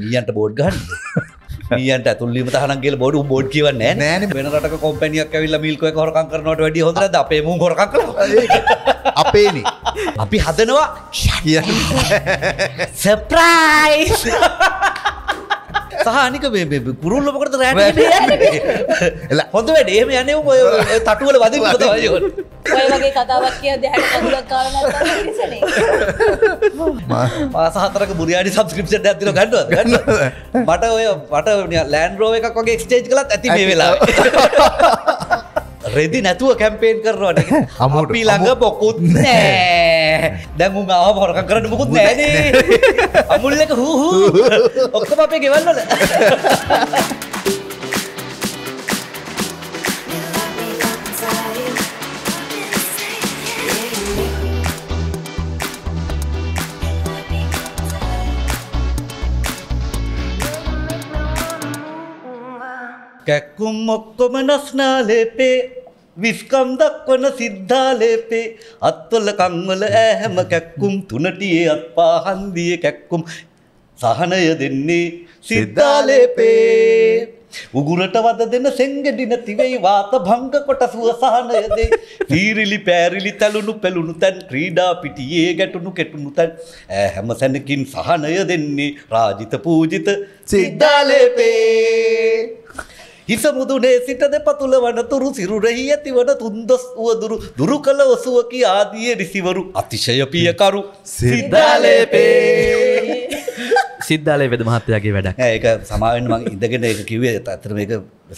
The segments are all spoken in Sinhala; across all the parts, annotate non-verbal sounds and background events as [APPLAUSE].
මීයන්ට බෝඩ් ගන්න ියට [LAUGHS] තුල්ලීම තහනගේ බොඩ බෝඩ් කියවන්න නෑන වෙනට කොම්පැනියක් ඇවිල්ල මිල්ක හොරකන් කරනට වැඩි හොඳ අපේ මු හොරක් අපේන අපි හදනවා සප්‍රයිස්! [LAUGHS] [LAUGHS] සහනික පුරුල්ලොකට රැට [LAUGHS] එලා හොඳ වැඩ එහෙම යන ඔය තටුවල වද ඔයගේ කතාවක් කිය පාසාතරක බුරියාඩි සබස්ක්‍රපෂන් ඇතින ගඩුව ගන්න මට ඔය පට ලෑන්ඩරෝ එකක් වගේ ක්ස්ටේජ් කලත් ඇති මේ වෙලා [LAUGHS] රෙදි නැතුව කැම්පේෙන් කරනවට අපි ළඟ පොකුත් නෑ දැමුන් ආව හොරක කරන්න මොකුත් නෑනේ අමුල්ලක හූහූ ඔක්කම අපේ ගෙවන්නල කැක්කුම් ඔක්කොම නස්නාලේපේ විස්කම් දක්වන සිද්ධාලේපේ අත්වල කංවල ඇහැම කැක්කුම් තුනටියේ අත් පාහන්දිය කැක්කුම් සහනය දෙන්නේ සිද්ධාලේපේ උගුරට වද දෙන සෙංගෙඩින තිවෙයි වාත භංග කොට සුවසානයදේ තීරිලි පෑරිලි තැලුණු පෙළුණු තැන් ක්‍රීඩා පිටියේ ගැටුණු කෙටුණු තැන් ඇ හැම සැනකින් සහනය දෙන්නේ රාජිත පූජිත සිද්ධාලේපේ හිස මුදුනේ සිට දෙපතුල වනතුරු සිරුරෙහි ඇතිවන තුන්දොස් වුවදුරු දුරු කළ ඔසුවකි ආදිය රිසිවරු අතිශය පියකරු සිද්ධාලේපේ [LAUGHS] සිද්ධාලේ වෙද මහත්තයාගේ වැඩක් ඒක සමාවෙන් මං ඉඳගෙන ඒක කිව්වේ අතර මේක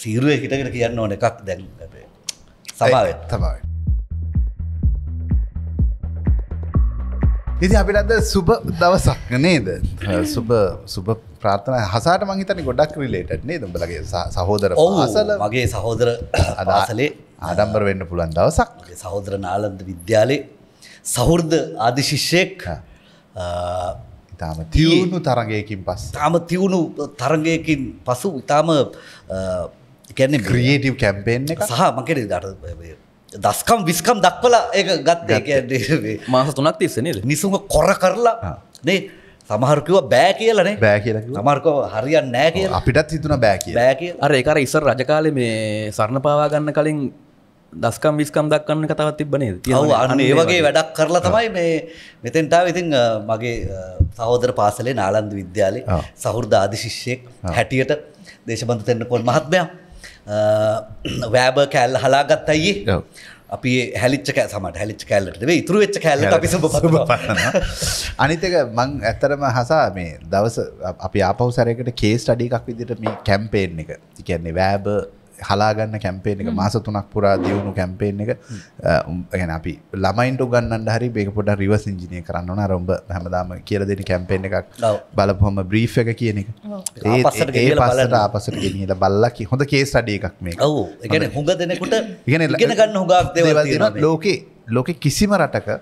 සීරුවේ හිටගෙන කියන්න ඕන එකක් දැන් සමාවෙත් තමයි ඉති අපිටද සුබ දවසක් නේද සුබ සුබ ප්‍රාථන හසාට මහිතන ගොඩක් රිලේට නේ දම්බලගේ සහෝදර හසල මගේ සහෝදර අදාසලේ ආඩම්බර වෙන්න පුළන් දවසක් සහෝදර නාලන්ද විද්‍යාලේ සහෘර්ද ආදිශිෂ්‍යයෙක් ඉතාම තියුණු තරගයකින් පස් තාම තියුණු තරගයකින් පසු ඉතාම කැනෙ ක්‍රියේටව් කැම්පෙන් එක සහ මකෙන දට දස්කම් විස්කම් දක්වල ඒ ගත්තේ කියන්නේ මාස තුනක් තිස්සනේ නිසුම කොර කරලා නේ සමහරකව බෑ කියලනේ බෑ කියල මර්කෝ හරිියන් නෑ කිය අපිටත් හිතුන බෑ බෑ අර එකර ඉස්සර රජකාල මේ සරණ පාවා ගන්න කලින් දස්කම් විස්කම් දක්කන්න කතවත් තිබනේ අන්න ඒ වගේ වැඩක් කරලා තමයි මේ මෙතෙන්ටාව ඉතින් මගේ සහෝදර පාසලේ නාලන්ද විද්‍යාලේ සහුරද ආදිශිෂ්‍යයෙක් හැටියට දේශබන්ධ තෙන්න්න කොල් මහත්මයක් වෑබ කෑල්ල හලාගත්තයි අපි හැලිච්ච කෑ සමට හැලිච් කෑල්ලට වේ ඉතුරු වෙච්ච කෑල්ල අපි අනිතක මං ඇත්තරම හසා මේ දවස අපි ආපව් සැරකට කේස් ටඩි එකක් විදිට මේ කැම්පේෙන් එක තිකන්නේ වෑබ හලාගන්න කැම්පේෙන් එක මාස තුනක් පුරා දියුණු කැම්පේෙන් එක ගැන අපි ළමයින්ට ගන්න හරි බේකපොට රිවස් ඉංජිනය කරන්නන රොම්බ හැමදාම කියල දෙන කැම්පේෙන් එකක් බලපොම බ්‍රී් එක කියන එක ඒ පසට අපසට ගෙනල බල්ලකි හොඳ කේ සඩිය එකක් මේ ඔවු ගැන හුඟ දෙනකුට ගෙන ගන්න හුගක් ලෝකේ ලෝක කිසිම රටක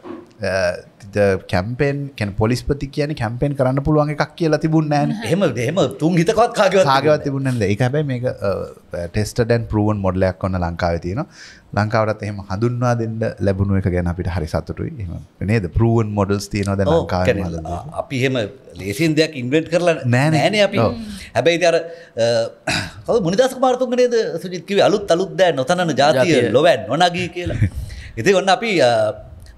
කැම්පෙන් කැන පොලිස්පති කියන කැම්පෙන් කරන්න පුළුවන් එකක් කියලා තිබුණ ෑන් හෙම හෙම තුන් හිතකොත් කාග කාගවත් තිබුණන්ද එක හැබැයි මේක ටෙස්ටඩැන් පරුවන් මොඩලයක් ඔන්න ලංකාව තියෙන ලංකාවරත් එහෙම හඳුන්වා දෙන්න ලැබුණු එක ගැන අපිට හරි සතුටුයි එම නේද පරුවන් මොඩල්ස් තියනොද ලංකා අපි හෙම ලේසින් දෙයක් ඉන්වෙන්ට් කරලා නෑ නෑන අපි හැබැයි අර කව මුනිදස් මාර්තුන් නේද සුජිත්කිව අලුත් අලුත් දෑ නොතනන ජාතිය ලොවැන් නොනගී කියලා [LAUGHS] ඉති ඔන්න අපි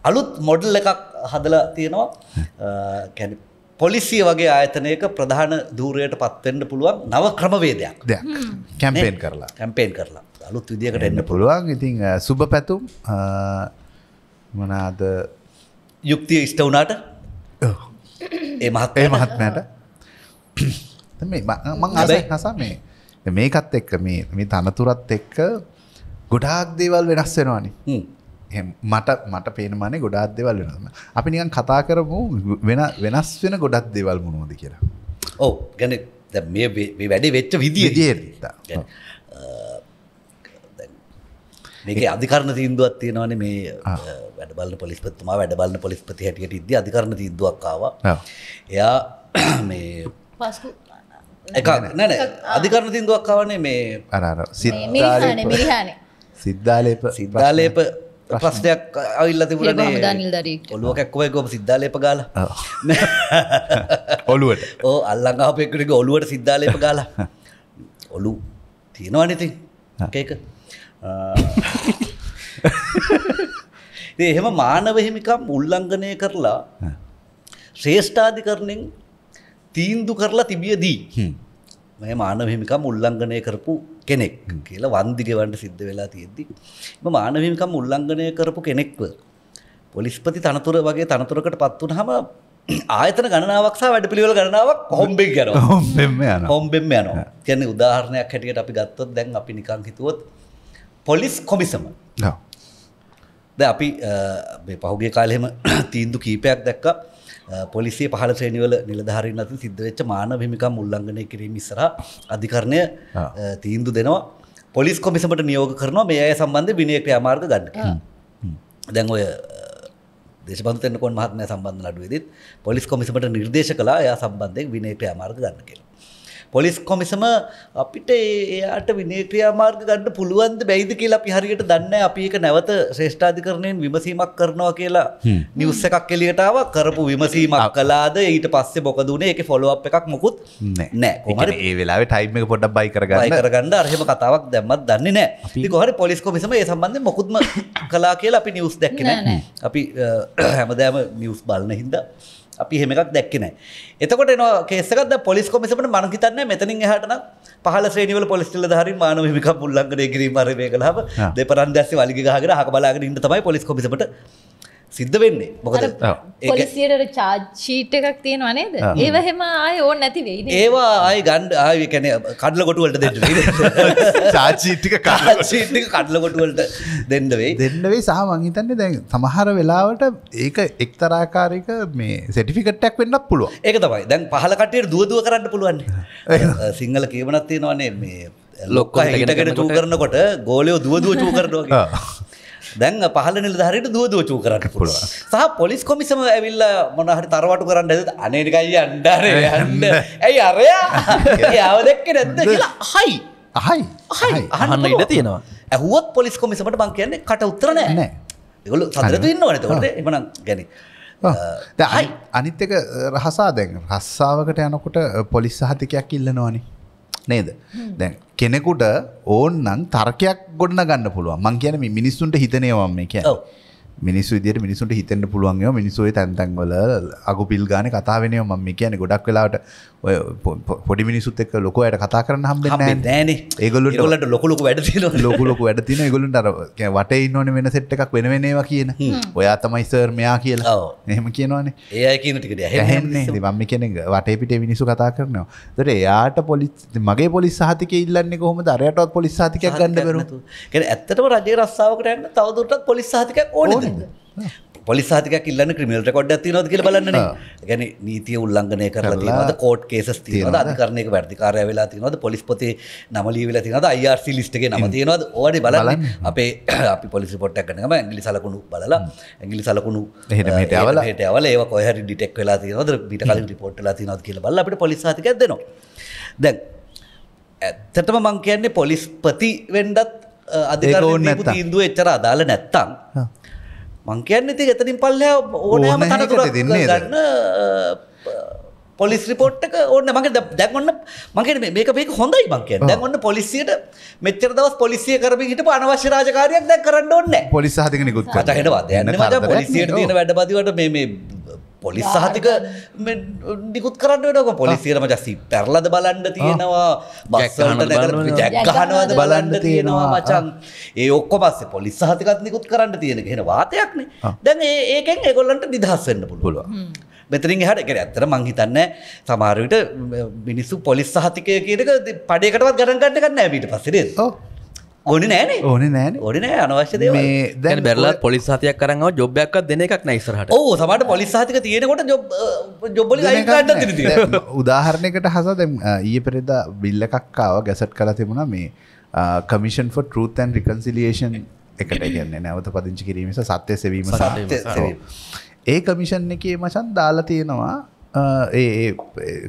අලුත් මොඩල් එකක් හදල තියෙනවා කැන පොලිසිය වගේ ආයතනයක ප්‍රධාන දූරයට පත්වෙන්න්න පුළුවන් නව ක්‍රමවේදයක් දෙයක් කැම්පේන් කරලා කැම්පේන් කරලා අලුත් විදිකට එන්න පුළුවන් ඉතිං සුබ පැතුම් මනාද යුක්තිය ඉස්ට වනාට ඒ මහත් ඒ මහත්මයට මං අදයි හසා මේ මේකත් එක්ක මේ තනතුරත් එක්ක ගොඩාක් දේවල් වෙනස් වෙනවානි මට මට පේනමනේ ගොඩාත් දෙවල් වෙනම අපි නිකන් කතා කරමු වෙන වෙනස් වෙන ගොඩක් දෙවල් මොනෝද කියලා ඕ ගැන මේ වැඩේ වෙච්ච විදිිය දිය මේක අධිකරණ තිීන්දුවත් තියෙනවන මේ වැඩබල පොලිස්පතුමා වැඩබලන්න පොලිස්පති හැටියට ඉද අධිකරණ තිීදුවක්කාව එයා [COUGHS] මේ පස්කු එක නැන අධිකරණ තිීන්දුවක්කාවනේ මේ අරර සිද්ධාලේප සිද්ධාලේප සිද්ධාලේප ප්‍රශ්නයක් අවිල්ල තිබුණනේ ඔලුව කැක්කවයි ගොම සිද්ධාලප ගාල [LAUGHS] ඔලුවට ඕ අල්ලඟාපෙකුටික ඔලුවට සිද්ධාලප ගාල [LAUGHS] ඔලු තියෙනවානති එක [LAUGHS] එහෙම මානව හිමිකම් උල්ලංඝනය කරලා ශ්‍රේෂ්ඨාධිකරණෙන් තීන්දු කරලා තිබියදී මේ මානවහිමිකම් උල්ලංඝනය කරපු කෙනෙක් කියලා වන්දිගවන්ට සිද්ධ වෙලා තියෙද්දි. එම මානවහිමිකම් උල්ලංඝනය කරපු කෙනෙක්ව පොලිස්පති තනතුර වගේ තනතුරකට පත් වුනහම [CLEARS THROAT] ආයතන ගණනාවක් සහ වැඩපිළිවෙල ගණනාවක් හොම්බෙන් යනවා. හොම්බෙන්ම යනවා. හොම්බෙන්ම යනවා. කියන්නේ උදාහරණයක් හැටියට අපි ගත්තොත් දැන් අපි නිකන් හිතුවොත් පොලිස් කොමිසම. ඔව්. දැන් අපි මේ පහුගිය කාලෙම [CLEARS THROAT] තීන්දුව කීපයක් දැක්කා. පොලිසිය පහල ශ්‍රේණිවල නිලධාරීන් අතින් සිද්ධවෙච්ච මාන හිමිකම් උල්ලංඝනය කිරීම ඉස්සර අධිකරණය තීන්දු දෙනවා පොලිස් කොමිසමට නියෝග කරනවා මේ අය සම්බන්ධ විනය ක්‍රියාමාර්ග ගන්න දැන් ඔය දේශපන්තනකොන් මහත්මය සම්බන්ධ නඩුවේදත් පොලිස් කොමිසමට නිර්දේශ කලා යා සම්බන්ධයෙන් විනය ක්‍රියාමාර්ග ගන්න කියලා පොලිස් කොමිසම අපිට ඒයට විනේක්‍රියාමාර්ග ගන්න පුළුවන්ද බැයිද කියලා අපි හරියට දන්න අපි එක නැවත ශ්‍රේෂ්ඨාධිකරණයෙන් විමසීමක් කරනවා කියලා නිවස්ස එකක් එලියටාව කරපු විමසීමක් කලාද ඊට පස්සේ බොකදුනේ එක ෆොලෝප් එකක් මොකුත් නෑ කොමට ඒ වෙලාව ටයිම පොඩක් බයි කරගන්න කරගන්න අර්හෙම කතාවක් දැම්මත් දන්නේ නෑ කොහර පොලිස් කොමිසම ඒ සම්බන්ධ මොකුත්ම කලා කියලා අපි නිවස් දැක්කන අපි හැමදෑම නිවස් බලන හින්දා අපි හෙමක් දැක්කන. එතකොට න කෙසකද පොලිස් කොමිසමට මනහිතන්න මෙතනින් හටන පහල ශ්‍රේනිවල පොලිස්ටල හරි මානව හික පුල්ලන්ග කිරීම රය කලාව දෙපරන් දැස වලිගහර හක බලාග ඉන්න තමයි පොලිස් කොමිසට සිද්ධ වෙන්නේ මොකද පොලිසියට චාචීට එකක් තියෙනවනේද ඒවහෙම ආය ඕ නැති වෙයි ඒවා ආය ගණ්ඩ ආය කැන කඩල ගොටුවලට දෙන්න චාචීටික [LAUGHS] කාචීටික කඩල ගොටුවලට දෙන්නවෙයි දෙන්නවෙයි සහ මංහිතන්නේ දැන් සමහර වෙලාවට ඒක එක්තරාකාරික මේ සටිෆිකටක් වෙන්න පුළුව ඒක තමයි දැන් පහලකටේ දුවදුව කරන්න පුළුවන් සිංහල කියවනත් තියෙනවන්නේ මේ ලොක්ක හිටගෙන චූ කරනකොට ගෝලයෝ දුවදුව චූ කරනවා දැන් පහල නිලධහරයට දුවදෝචූ කරන්න පුළුව සහ පොලිස් කොමිසම ඇවිල්ල මොනහරි තරවට කරන්න ඇද අනකයි අන්ඩර හන්න ඇයි අරයා යවදැක්ක නැද කියලා හයි අහයි අහයි අහන්න ඉඩ තියෙනවා ඇහුවත් පොලිස් කොමිසමට බං කියන්නේ කට උත්තරන නෑ ගොල සදරතුන්න වනතකොට එමන ගැන දහයි අනිත්ක රහසා දැන් රස්සාාවකට යනකොට පොලිස් සහතිකයක් ඉල්ලනවානේ නේද දැන් කෙනෙකුට ඕන්නන් තර්කයක් ගොඩන ගන්න පුළුවන් මං කියන මිනිස්සුන්ට හිතනයවම් මේ කිය මිනිස්සු දිට මිනිසුන්ට හිතන්න පුළුවන්ය මිනිසුව තැන්තැන්වල අගුපිල් ගාන කතාවෙනය මම කියන ගොඩක් වෙලාට ඔය පොඩි මිනිසුත් එක් ලොකයට කතා කරන හම් දෑන ඒගොලට ලට ලොකුලොක වැඩ ලොකුලොක වැඩ තින ගොලුන්ට වට ඉන්නවන වෙන සෙට් එකක් වෙනවෙනවා කියන ඔයා තමයි සර් මෙයා කියලා එහෙම කියනවානේ ඒ කියනටකට හැන්නේ මම කෙනෙ වටේ පිට මිනිසු කතා කරනවා දර එයාට පොලිස් මගේ පොලිස් සහතික ඉල්ලන්නේ කොහොම දරයටත් පොලිස් සාතිකයක් ගන්න බරු ඇත්තටම රජේ රස්සාාවකටන්න තවදුරටත් පොලිස් සාතිකයක් ඕන පොලිසාතික ඉල්ලන්න ක්‍රමිල් කොඩ් තිනොද කියල බලන්න ගැන නීතිය උල්ලංඝනය කරලා ද කෝට් කේස තියන අධකරනය වැටිකාරය වෙලා තිනවද පොලිස්පොතේ නමලී වෙලා තිනද අයිRC ලිස්ටගේ නම තියනවද ඕඩ බලන්න අපේ [COUGHS] අපි පොලිසි පොට්ටක් කනම ඇගිලි සලකුණු බලලා ඇගිලි සලකුණු හටවල හටවල ඒ කොහ ඩිටෙක් වෙලා තිනද බිට කලින් රිපොට්ලා තිනොද කියල බල අපට පොලිසාතික දෙනවා දැන් ඇත්තටම මං කියන්නේ පොලිස්පති වෙන්ඩත් අධ ඉන්දුව එච්චර අදාල නැත්තං මංකයන්න ති එතනින් පල්ල ඕනෑම තනතුර ගන්න පොලිස් රිපෝට්ක ඕන්න මගේ දැක්වන්න මගේ මේක මේක හොඳයි මංකය දැක්වන්න පොලිසියට මෙච්චර දවස් පොලිසිය කරම හිට අනවශ්‍ය රාජකාරයක් දැ කරන්න ඕන්න පොලිසාහතික නිකුත් හට වා යන පොලිසියට වැඩ බදිවට මේ පොලිස් සහතික නිකුත් කරන්න වෙනක පොලිසිරම ජසි පැරලද බලන්න තියෙනවා බස්සට ජැක්කහනවද බලන්න තියෙනවා මචන් ඒ ඔක්කො පස්සේ පොලිස් සහතිකත් නිකුත් කරන්න තියෙන හෙන වාතයක්නේ දැන් ඒකෙන් ඒගොල්ලන්ට නිදහස්සෙන්න්න පුළුව මෙතරින් හට එකර ඇත්තර මංහිතන්න සමාරවිට මිනිස්සු පොලිස් සහතිකය කියනක පඩයකටවත් ගරන් ගන්න ගන්න ඇවිට පසිරේ ඕ ඕන නෑන ඕන නෑන ඕන නෑ අනවශ්‍යද දැන් බැරලා පොලිසාතියක් කරන්න ජොබ්යක් දෙන එකක් නයිසරහට ඕ සමට පොලිසාතික තියෙනකොට ජොබ්බල උදාහරණයකට හස දැම් ඊය පෙරෙද බිල්ල එකක්කාව ගැසට් කලා තිබුණා මේ කමිෂන් ෆො ටරතන් රිකන්සිලියේෂන් එකට කියන්නේ නැවත පදිංචි කිරීම සත්‍යය සෙවීම ඒ කමිෂන් එකේ මචන් දාලා තියෙනවා ඒ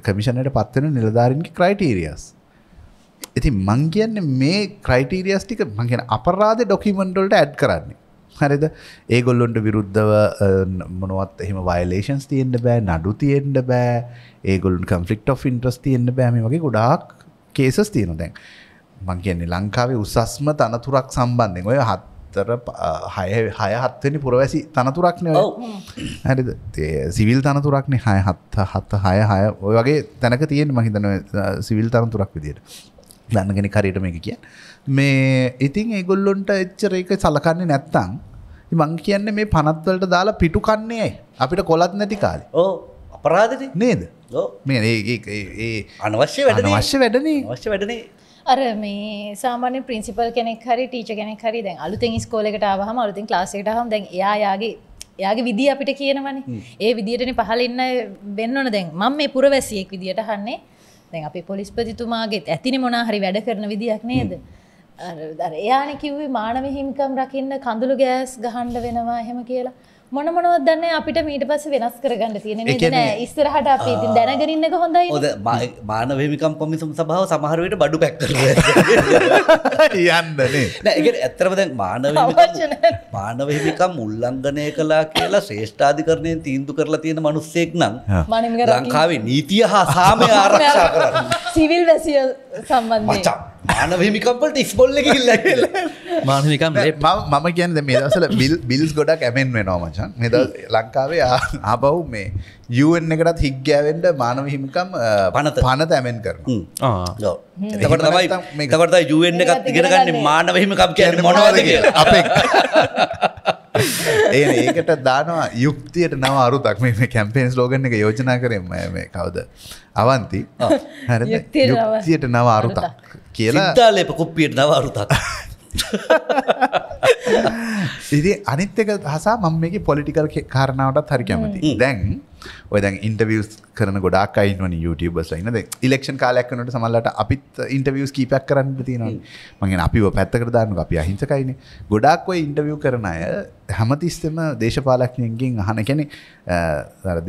කමිෂණයට පත්වෙන නිලධාරන්ගේ ක්‍රයිටීරියස් ඇති මං කියන්න මේ ක්‍රයිටීරියස්ටික මංගෙන අපරාධ ඩොකිමන්ඩොල්ට ඇඩ් කරන්නේ හරිද ඒගොල්ලොන්ට විරුද්ධව මොනුවත් එහෙම වයිලේෂන්ස් තියෙන්ට බෑ නඩු තියෙන්ට බෑ ඒගොලන් කම්ෆලික්් ෆ් ඉන්ට්‍රස් තියෙන්න්න බෑම වගේ ගොඩාක් කේසස් තියෙන දැන් මං කියන්නේ ලංකාවේ උසස්ම තනතුරක් සම්බන්ධෙන් ඔය හත් හය හත්වනි පුරවැසි තනතුරක්නය හරි සිවිල් තනතුරක්නේ හය හත් හත්ත හය හය ඔය වගේ තැනක තියෙන් මහිතන සිවිල් තනතුරක් විදියට දන්නගෙන කරයට මේක කිය මේ ඉතින් ඒගොල්ලොන්ට එච්චර එක සලකන්නේ නැත්තං මං කියන්න මේ පනත්වලට දාලා පිටු කන්නේයි අපිට කොලත් නැති කාලේ ඕ අපරාධන නේද මේ ඒ අනවශ්‍ය වැඩ වශ්‍ය වැඩනේ වශ්‍ය වැඩනේ අර මේ සාමාන්‍ය ප්‍රින්සිපල් කෙනෙක් හරි ටීච කෙනෙක් හරි දැන් අලුතෙන් ස්කෝලකට ආවහම අලුතින් ක්ලාසෙකට ආවම දැන් එයා යාගේ එයාගේ විදිය අපිට කියනවනේ ඒ විදියටනේ පහල ඉන්න වෙන්න ඕන දැන් මම මේ පුරවැසියෙක් විදියට අහන්නේ දැන් අපි පොලිස්පතිතුමාගේත් ඇතින මොනාහරි වැඩ කරන විදිහක් නේද එයාන කිව්වේ මානව හිමිකම් රකින්න කඳුළු ගෑස් ගහන්ඩ වෙනවා හෙම කියලා මොන මොනවත් දන්න අපිට මීට පස්ස වෙනස් කරගන්න තියෙන ඉස්තරහට අප ඉති දැනගරන්නක හොඳයි ොද බානවමිකම් කොමිසුම් සභාව සමහරයට බඩු පැක්කර [LAUGHS] යන්නනේ නැ ඇත්තරමදැන් මානව මානවහිමිකම් උල්ලංගනය කලා කියලා ශ්‍රේෂ්ඨාධිකරණය තීන්දු කරලා තියෙන මනුස්සෙක් නම් ලංකාවේ නීතිය හා සාමය ආරක්ෂා කර සිවිල් වැසිය සම්බන්ධ මචා මානවහිමිකම්පට ඉස්බොල්ල කිල්ල මානමිකම් මම කියන්න මේ දසල බිල් බිල්ස් ගොඩක් ඇමෙන් වෙනවා මච නැත්තම් මෙද ලංකාවේ ආපහු මේ යුවෙන් එකටත් හික්්‍යාවෙන්ට මානව හිමිකම් පනත පනත ඇමෙන් කරන එතකට තමයි මේකකට යුවෙන් එකත් ඉගෙනගන්න මානව හිමිකම් කියන්න මොනවද කියලා අපේ ඒ [LAUGHS] ඒකට දානවා යුක්තියට නව අරුතක් මේ කැම්පේන්ස් ලෝගන් එක යෝජනා කරෙම මේ කවද අවන්ති යුක්තියට නව අරුතක් කියලා දාලප කුප්පියට නව අරුතක් [LAUGHS] [LAUGHS] ඉති අනිත්තක හසා මම මේක පොලිටිකල් කාරණාවටත් හරි කැමති දැන් ඔයද ඉන්ටවියස් කරන ගොඩක් අයින්වන YouTubeබස් ලයිනද ඉලෙක්ෂන් කාලයක්නට සමල්ලට අපිත් ඉන්ටවියස් කීපයක් කරන්න තියෙනවා මගේ අපි පැත්තකර දාන්න අපි අහිංසකයින ගොඩක් ඔය ඉන්ටවිය් කරන අය හැමතිස්සම දේශපාලක්නයගෙන් අහන කැනෙ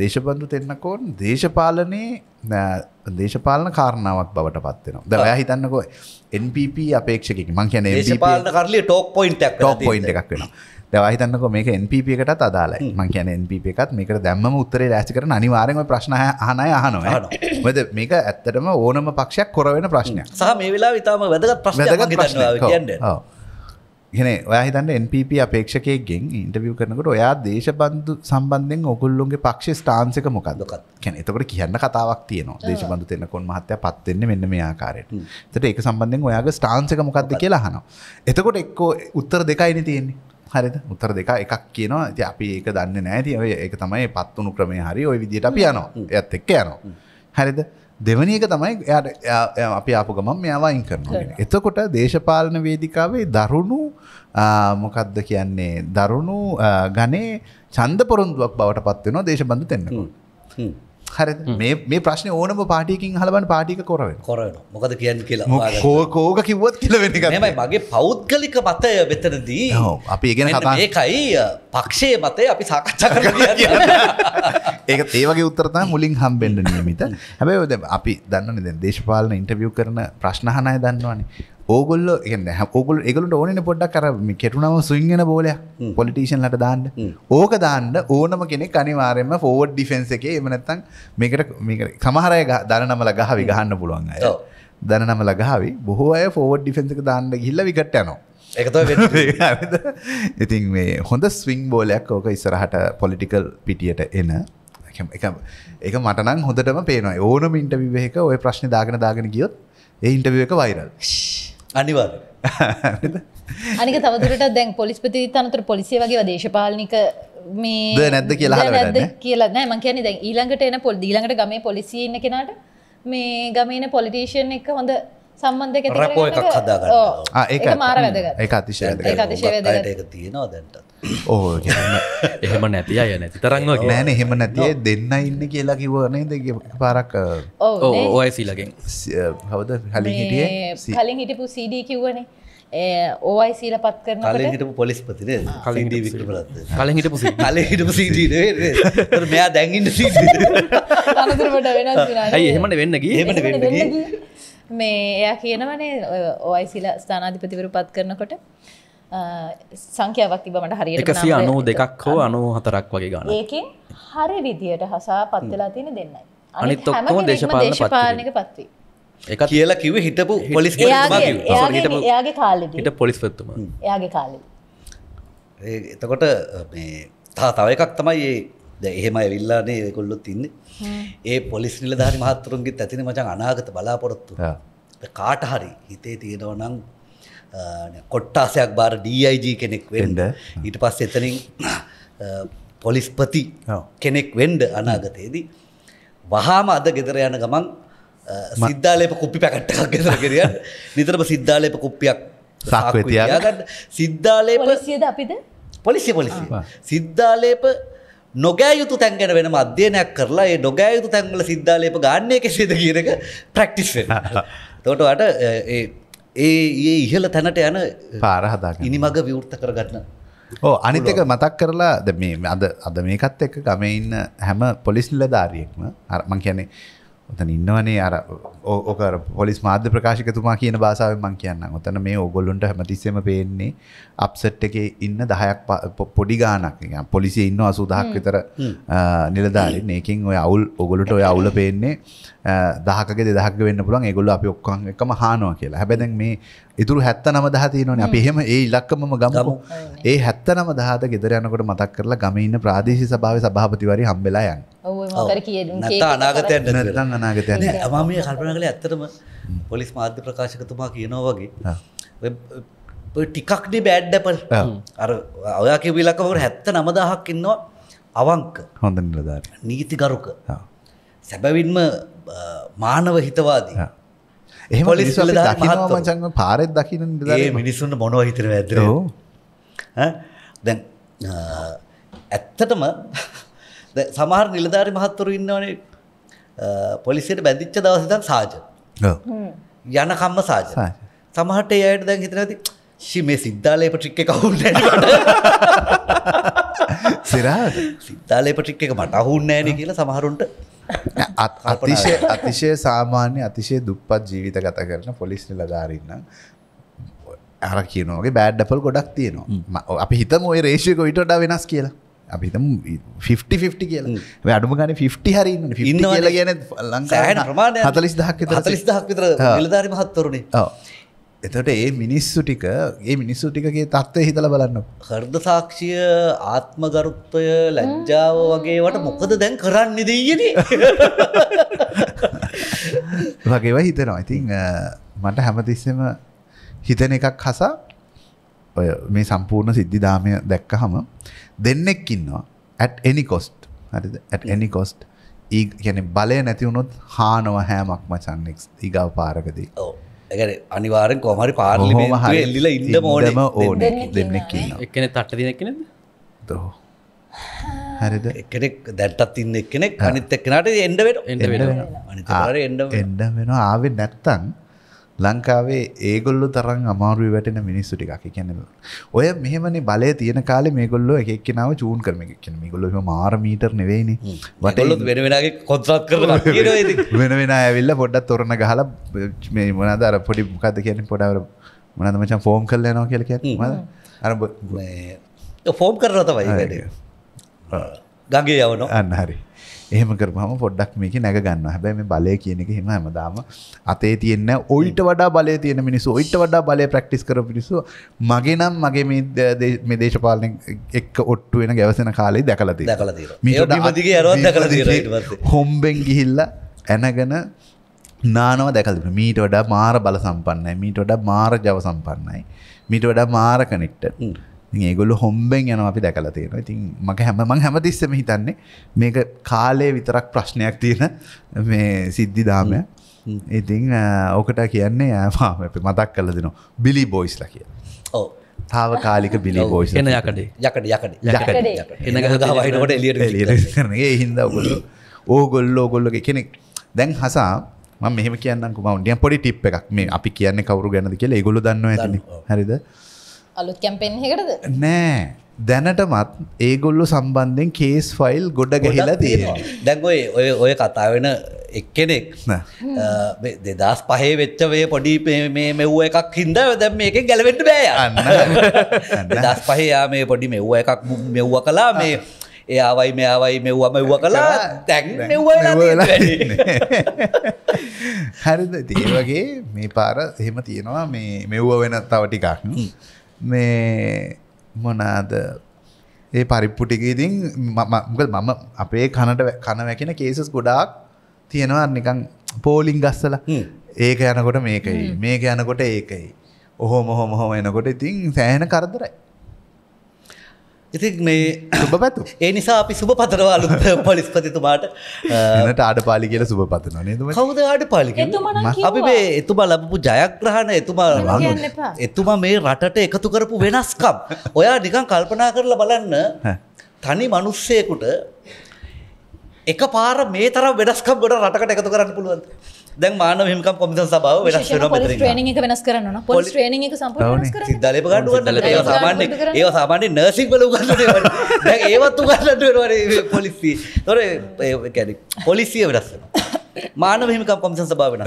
දේශබන්දු තෙන්නකෝන් දේශපාලනයේ දේශපාලන කාරණාවක් බවට පත්වෙනවා ද ඔයා හිතන්නකෝ NPP අපේක්ෂකි මං කියන පාලන කරලි ටෝක් පොයින්ට ටෝක් පොයින්ට එකක් වෙනවා දවහිතන්නක මේක NPP එකටත් අදාලයි මං කියන NPP එකත් මේකට දැම්ම උත්තරේ රෑසි කරන අනිවාරෙන්ම ප්‍රශ්න හනය අහනවා [COUGHS] මද මේක ඇත්තටම ඕනම පක්ෂයක් කොරවෙන ප්‍රශ්නය සහ මේ වෙලා විතාම වැදගත් ප්‍රශ්නක කියන්න ගෙන ඔයාහිතන්න NPP අපේක්ෂකයගෙන් ඉන්ටවිය කරනකට ඔයා දේශබන්ධ සම්බන්ධෙන් ඔගුල්ලුන්ගේ පක්ෂ ස්ථාන්සික මොකක්දකත් කැන එතකට කියන්න කතාවක් තියනවා දේශබඳ තෙන්න කොන් මහත්‍ය පත්වෙන්නේ මෙන්න මේ ආකාරයට තට ඒ සම්බන්ධෙන් ඔයාගේ ස්ථාන්සික මොකක්ද කියලා හනවා එතකොට එක්කෝ උත්තර දෙකයින තියෙන්නේ හරිද උත්තර දෙක එකක් කියනවා ඇති අපි ඒක දන්න නෑති ඔය ඒක තමයි පත්වනු ක්‍රමය හරි ඔය විදිට අපි යනවා ඇත් එක්ක යනවා හරිද දෙවනි එක තමයි එයාට අපි ආපු ගමන් මෙයාවායින් කරනවා එතකොට දේශපාලන වේදිකාවේ දරුණු මොකක්ද කියන්නේ දරුණු ගනේ චන්ද පොරොන්දුවක් බවට පත්වෙනවා දේශබඳු තෙන්නකු හරි මේ ප්‍රශ්න ඕනම පාටිකින් හලබන් පාටික කොරව කොරන මොකද කියන්න කියලා කෝකෝක කිවත් කියලවෙෙන මයි මගේ පෞද්ගලික මතය වෙතනදී අපි ඉගෙන ඒකයි පක්ෂය මතය අපි සාකච්ඡා කර [LAUGHS] ඒක ඒවගේ උත්තරත මුලින් හම්බෙන්ඩ නියමිත හැබයි ඔද අපි දන්න දේශපාලන ඉන්ටවිය් කරන ප්‍රශ්නහනය දන්නවානේ ඕගොල්ල ගන්න ඔගොල් එකලට ඕන පොඩ්ඩක් කරම කෙටුනම සුංගෙන බෝලයක් පොලිටේෂන්ලට දාන්න ඕක දාන්න ඕනම කෙනෙ අනිවාරෙන්ම ෆෝඩ් ඩිෆෙන්න්ස එක එමනැත්තං මේකට සමහරය දරනමල ගහවි ගහන්න පුළුවන් අය දරනමල ගහවි බොහෝ අය ෆෝඩ් ඩිෆෙන්න්සක දාන්න හිල්ල විකට යනවා [LAUGHS] ඉතින් මේ හොඳ ස්විං බෝලයක් ඕක ඉස්සරහට පොලිටිකල් පිටියට එන එක මටනම් හොඳටම පේනවා ඕනම ඉන්ටවිවේක ඔය ප්‍රශ්න දාගෙන දාගෙන ගියොත් ඒ ඉන්ටවිව එක වයිරල් ශ්. අනිවර් අනික තවදුරට දැන් පොලිස්පති තනතුර පොලිසිය වගේ දේශපාලනික මේ නැද්ද කියලා නැද කියලා නෑ මං කියන්නේ දැන් ඊළඟට එන පොල් ඊළඟට ගමේ පොලිසිය ඉන්න කෙනාට මේ ගමේන පොලිටීෂන් එක හොඳ සම්බන්ධ රපෝ එකක් හදාගන්න ඒක මාර වැදග එක අතිශය ඒක තියෙනවා දැන්ටත් ඕ එහෙම නැති අය නැති තරන්ව නෑන එහෙම නැතිය දෙන්න ඉන්න කියලා කිවනේ දෙ පාරක් ඕය සීලගෙන් හවද හලින් හිටිය කලින් හිටපු සිඩී කිව්වනේ ඕයි සීල පත් කරන කලින් හිටපු පොලිස්පතින කලින් දී වික්‍රමරත් කලින් හිටපු කල හිටපු සීටීට මෙයා දැන්ගන්න සීට අනතුරට වෙන ඇයි එහෙමට වෙන්නගේ එහෙමට වෙන්නගේ මේ එයා කියනවනේ ඔයිසිල ස්ථානාධිපතිවරු පත් කරනකොට සංඛ්‍යාවක් තිබ මට හරි එකසි අනු දෙකක් හෝ අනු හතරක් වගේ ගන්න ඒකින් හරි විදියට හසා පත්වෙලා තියෙන දෙන්නයි අනිත් ඔක්කෝ දේශපාලන පාලනක පත්වී එක කියලා කිව හිටපු පොලිස් යාගේ කාල හිට පොලිස්පත්තුම යාගේ කාල එතකොට තව එකක් තමයි ඒ එහෙම ඇවිල්ලානේ කොල්ලොත් තින්නේ ඒ පොලිස් නිලධාරි මහත්තුරුන්ගේත් ඇතින මචන් අනාගත බලාපොරොත්තු කාට හරි හිතේ තියෙනවනම් කොට්ටාසයක් බාර ඩයිජ කෙනෙක් වෙන්ඩ ඊට පස් එතනින් පොලිස්පති කෙනෙක් වෙන්ඩ අනාගතයේදී වහාම අද ගෙදර යන ගමන් සිද්ධාලප කුප්පි පැකට්ටක් ගෙදරගෙරිය නිතරම සිද්ධාලප කුප්පියක් සාක්වතියාගන්න සිද්ධාලේ පොලසියද අපිද පොලිසි පොලිසි සිද්ධාලේප නොගෑ යුතු තැන් ගැන වෙනම අධ්‍යයනයක් කරලා ඒ නොගෑ යුතු තැන්වල සිද්ධාලේප ගාන්නේ කෙසේද කියන එක ප්‍රැක්ටිස් වෙනවා. [LAUGHS] එතකොට අට ඒ ඒ ඉහළ තැනට යන පාරහදා ඉනිමඟ විවෘත කරගන්න ඕ අනිතක මතක් කරලා ද මේ අද අද මේකත් එක්ක ගමඉන්න හැම පොලිස්ල ධාරියෙක්ම අරමං කියන්නේ ඔතන ඉන්නවනේ අර ඕක පොලිස් මාධ්‍ය ප්‍රකාශකතුමා කියන භාෂාවෙන් මම කියන්නම්. ඔතන මේ ඕගොල්ලන්ට හැමතිස්සෙම පේන්නේ අප්සෙට් එකේ ඉන්න 10ක් පොඩි ගාණක්. يعني පොලිසිය ඉන්න 80000ක් විතර නිලධාරීන්. ඒකෙන් ඔය අවුල් ඕගොල්ලන්ට ඔය අවුල පේන්නේ දහකගේ දහක් වෙන්න පුළන් ඒගොල්ල අපි ඔක්කන් එකම හානවා කියලා හැබැදැන් මේ ඉතුරු හැත්ත නම දහති නොන අපි එහෙම ඒ ඉලක්කමම ගමු ඒ හැත්ත නම දහත ගෙදරයනකොට මතක් කරලා ගමඉන්න ප්‍රාදේශ සභාව සභාපතිවරි හම්බෙලායන් අනාගතයන්න අනාගතයන්න මම මේ කල්පන කළ ඇත්තටම පොලිස් මාධ්‍ය ප්‍රකාශකතුමා කියනවා වගේ ටිකක්නේ බෑඩ්ඩපල් අර ඔයා කිවිලකවට හැත්ත නමදහක් ඉන්නවා අවංක හොඳ නිලධාර නීතිගරුක සැබවින්ම මානව හිතවාදී එහම මචන් පාරෙත් දකින ඒ මිනිස්සුන්ට මොනව හිතර ඇදරෝ දැන් ඇත්තටම [LAUGHS] සමහර නිලධාරි මහත්තුරු ඉන්නවනේ පොලිසියට බැදිච්ච දවසතන් සාජ යනකම්ම සාජ සමහට එයට දැන් හිතර ඇති ශිමේ සිද්ධාලය පටික්ක කවුන්න සිරා සිද්ධාලය පටික්ක මට [LAUGHS] අහුන්නෑන කියලා සමහරුන්ට අතිශය අතිශය සාමාන්‍ය අතිශය දුප්පත් ජීවිත ගත කරන පොලිස්නි ලධාරන්න අර කියනෝගේ බෑඩ්ඩපල් ගොඩක් තියනවා අපි හිතම ඔය රේෂයක විටඩා වෙනස් කියලා අපිතම 50 කියල අඩුම ගන 50 හරි ඉන්න කියල කියන ලංකාට හතලිස් දහක් හතලිස් දහක් විතර ලධාරි මහත්තරුණේ එතට ඒ මිනිස්සු ටික ඒ මිනිස්සු ටිකගේ තත්ත්වය හිතල බලන්න. හර්ද සාක්ෂිය ආත්මගරුත්වය ලැජ්ජාව වගේවට මොකද දැන් කරන්න දීයන [LAUGHS] වගේව හිතනවා ඉතිං මට හැමතිස්සම හිතන එකක් හසා ඔය මේ සම්පූර්ණ සිද්ධි දාමය දැක්ක හම දෙන්නෙක් ඉන්නවා ඇත් එනි කොස්ට් හරි ඇත් එනි කොස්ට් ඒ ගැන බලය නැතිවුණොත් හානව හෑමක් මචන්නෙක් ඉගව පාරකදී ඕ ඇ අනිවාරෙන් කොමරි පාර්ලිම හරි එල්ලිල ඉන්න මෝඩම ඕන දෙන්නෙක් එකන තට්ට දෙනක්න දෝ හරිද එකෙක් දැට්ටත් ඉන්න එක්කෙනෙක් අනිත් එක්කනට එන්ඩ වෙන එඩ වෙන අනිතර එඩ එඩ වෙන ආවෙ නැත්තන් ලංකාවේ ඒගොල්ලු තරන් අමාරුව වැටෙන මිනිස්සු ටිකක් කියන්නේ ඔය මෙහෙමනි බලය තියෙන කාලේ මේගොල්ලෝ එක එක්කෙනාව චූන් කරන එක කියන්නේ මේගොල්ලෝ මාර මීටර් නෙවෙයිනේ වටේලොත් වෙන වෙනාගේ කොන්ත්‍රාත් කරලා කියනවා වෙන වෙනා ඇවිල්ලා පොඩ්ඩක් තොරණ ගහලා මේ මොනවාද අර පොඩි මොකද්ද කියන්නේ පොඩ අර මොනවාද මචං ෆෝම් කරලා යනවා කියලා කියන්නේ මොනවාද අර මේ ෆෝම් කරනවා තමයි ගඟේ යවනවා අන්න හරි එහම කරපහම පොඩ්ඩක් මේක නැග ගන්න හැබැ මේ බලය කියන එක හෙම හැමදාම අතේ තියන්න ඔයිට වඩා බලය තියෙන මිනිසු ඔයිට වඩා බලය ප්‍රක්ටිස් කර පිරිසු මගේ නම් මගේ මේ දේශපාලන එක් ඔට්ටු වෙන ගැවසෙන කාලෙ දැකලති දකල හොම්බෙන් ගිහිල්ල ඇනගැන නානව දැකලතින මීට වඩා මාර බල සම්පන්නයි මීට වඩා මාර ජව සම්පන්නයි මීට වඩා මාර කනෙක්ට ඒගොල හොම්බෙන් යන අපි දැකල තියෙන ඉතින් මක හැම මං හැමතිස්සම හිතන්නේ මේක කාලය විතරක් ප්‍රශ්නයක් තියෙන මේ සිද්ධි දාමය ඉතිං ඕකට කියන්නේ ඇමා මතක් කල දෙන බිලි බොයිස්ල කිය ඕ තාව කාලික බිලි බෝයිස් එන යකඩේ යකඩ යකඩ එන ගහහිනකොට එලියට කරනගේ හින්ද ඔගොල්ලු ඕගොල්ලෝ ගොල්ලොගේ කෙනෙක් දැන් හසා මෙහම කියන්න කුමන්ඩිය පොඩි ටිප් එකක් මේ අපි කියන්න කවරු ගැනද කියලා ගොල දන්න ඇ හරිද අලුත් කැම්පෙන්හකටද නෑ දැනටමත් ඒගොල්ලු සම්බන්ධෙන් කේස් ෆයිල් ගොඩ ගැහිලා තියෙනවා දැන්ගොයි ඔය ඔය කතාාවෙන එක්කෙනෙක් දෙදස් පහේ වෙච්චවේ පොඩි මේ මෙව්ව එකක් හින්ද දැම් මේක ගැලවෙට බෑ යන්න දස් පහයා මේ පොඩි මෙව්ව එකක් මෙව්ව කලා මේ ඒවයි මෙයාවයි මෙව්වම ව්ව කලා තැන් හරිද තිවගේ මේ පාර එහෙම තියෙනවා මේ මෙව්ව වෙන තව ටිකක් මේ මොනාද ඒ පරිප්පුටිකඉතින් මමකද මම අපේ කනට කනවැකෙන කේසස් ගොඩාක් තියෙනවා නිකං පෝලිං ගස්සල ඒක යනකොට මේකයි මේක යනකොට ඒකයි ඔහෝ මොහො මොහොම එනකොට ඉතින් සෑහෙන කරදරයි ඉති මේ පැතු ඒ නිසා අපි සුබ පතරවාලු [LAUGHS] පොලිස්පතිතුමාට [LAUGHS] නට අඩ පාලි කියල සුබ පතන කවද අඩ පාලි අපි මේ එතුමා ලබපු ජයග්‍රහණ එතුමා එතුමා මේ රටට එකතු කරපු වෙනස්කම් ඔයා නිකන් කල්පනා කරලා බලන්න තනි මනුස්සයකුට එක පාර මේ තර වෙනස්කම් ගොඩ රටකට එකතු කරන්න පුළුවන් දැන් මාන හිමකම් කොමිස සබාව වෙනස් ්‍රේනික වෙනස් කරන්න පොල් ්‍රේනික දල ගඩුවන්න සාමාන්‍ය ඒ සාමාන්‍ය නර්සික් බල ගන්න ඒවත් ගන්නටවර පොලිසි තොර කැඩි පොලිසිය වෙනස්සන මාන හිමකම් කොමිසන් සබා වෙන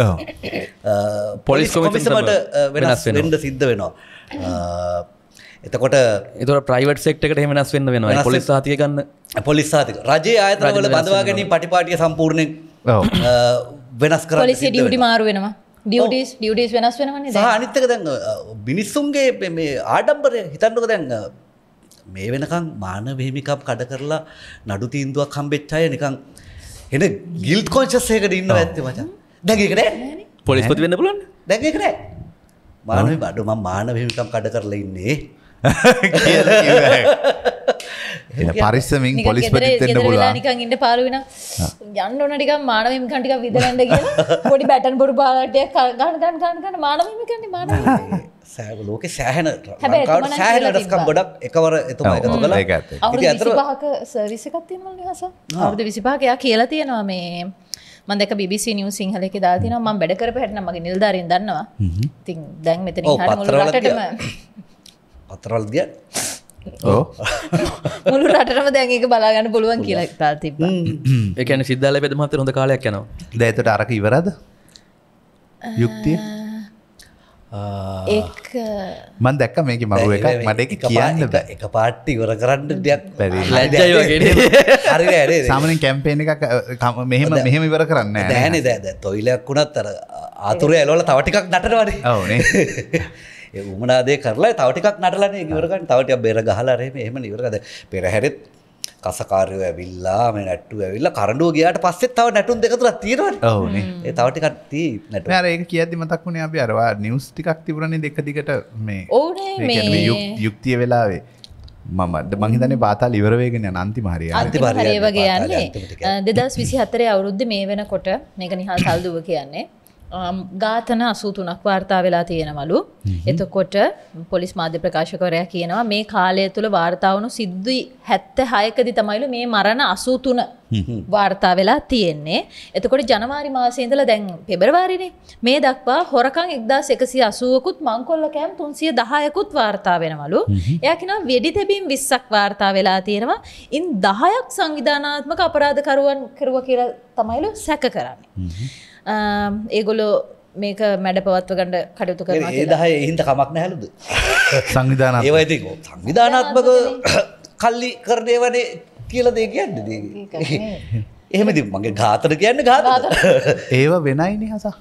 පොලිස් කොමිසමට uh, වෙනස් වෙනට සිද්ධ වෙනවා uh, එතකොට එතුර ප්‍රයිවට සෙක්ටකට හෙමනස් වෙන්න වෙන පොලිස් සාතිය ගන්න පොලිස් සාතික රජයේ ආයතනවල බඳවා ගැනීම පටිපාටිය සම්පූර්ණය වෙනස් කර පොලිසි ඩියුටි මාරු වෙනවා ඩියටස් ඩියටස් වෙනස් වෙනවන්නේ අනිත්තක දැන් බිනිස්සුන්ගේ මේ ආඩම්බරය හිතන්නක දැන් මේ වෙනකං මානවහිමිකක් කඩ කරලා නඩු තීන්දුවක් කම්බෙච්චාය නිකං එන ගිල් කොංචස්සයකට ඉන්න ඇත්ත මචන් දැකකට පොලිස්පති වෙන්න පුලන් දැකකරෑ මානව බඩුම මානවහිමිකම් කඩ කරලා ඉන්නේ පරිස්සමින් පොලිස් පතිත්තෙන්න්න පුලනිකන් ඉට පාරුවෙන යන්න ඕනටික මානවම කටික විදරන්න පොඩි බැටන් බොරු පාලටය ගන්න ගන්න මානවමිකට මාන සෑ ලෝක සෑහන සෑහන රස්කම් ගොඩක් එකවර එතුම ඇතර පහක සර්විසකත්තිම නිහස අවුද විසිපාකයා කියලා තියෙනවා මේ මදක බිසි නිව සිංහලෙක දාතින ම වැඩකර පැටන මගේ නිල්ධරින් දන්නවා ති දැන් මෙතන පත්රටම අතරල් ගිය [LAUGHS] මුළු රටම දැන්ඒක බලාගන්න පුළුවන් කියලා තිබ එකන සිද්ධල පෙදමත හොඳ කාලයක් යනවා දැතට අරක ඉවරද යුක්තිය මන් දැක්ක මේක මරුව එක මට කියන්න එක පාට්ටි ගොර කරන්න දෙයක් පැරි සාමන කැම්පේන එක මෙහම මෙහෙම ඉවර කරන්න දෑන දෑද තොයිලයක් වුණත් අර ආතුරය ඇලෝල තවටිකක් දටවඩ ඕනේ [LAUGHS] උමනාදේ කරලා තවටික් නටලන ඉවරගන්න තවට බෙර ගහලරම එහම නිවරද පෙරහැරෙත් කසකාරයෝ ඇවිල්ලා මේ නැට්ටු ඇවිල්ලා කරඩුව ගයාට පස්සෙත් තව නැටුන් දෙකතුර තීර ඕනේ ඒ තවට කත්ති නැට ඒක කියදදි මතක් වුණේ අපි අරවා නිවස් ටිකක් තිබරණ දෙක දිගට මේ යුක්තිය වෙලාවේ මම මහිතන පාතා ඉවරවේගෙන නන්ති මහරි අන්තිපරය වගේ යන්නේ දෙදස් විසි හතරය අවුරුද්ධ මේ වෙන කොට මේක නිහා සල්දුව කියන්නේ ගාතන අසූතුනක් වාර්තා වෙලා තියෙනවලු. එතකොට පොලිස් මාධ්‍ය ප්‍රකාශකරයා කියනවා මේ කාලය තුළ වාර්තාවනු සිද්ධී හැත්ත හයකදි තමයිලු මේ මරණ අසූතුන වාර්තා වෙලා තියෙන්නේ. එතකොට ජනවාරි මාසේදල දැන් පෙබරවාරින මේ දක්වා හොරකං එක්දස් එකසි අසුවකුත් මංකොල්ල කෑම් තුන්සිය දහයකුත් වාර්තා වෙනවලු. එයකින වෙඩි තැබීම් විස්සක් වාර්තා වෙලා තියෙනවා. ඉන් දහයක් සංවිධානාත්මක අපරාධකරුවන් කරුව කියලා තමයිලු සැක කරන්නේ. ඒගොලෝ මේක මැඩ පවත්ව ගඩ කටයුතු කර ඒදහය හින්ද කමක් නැහැලුද සංවිධාන ඒවයිති සංවිධානත්මක කල්ලි කරදේ වනේ කියල දේ කියන්න දේ එහෙමති මගේ ගාතර කියන්න ගාත ඒව වෙනයි නිහසා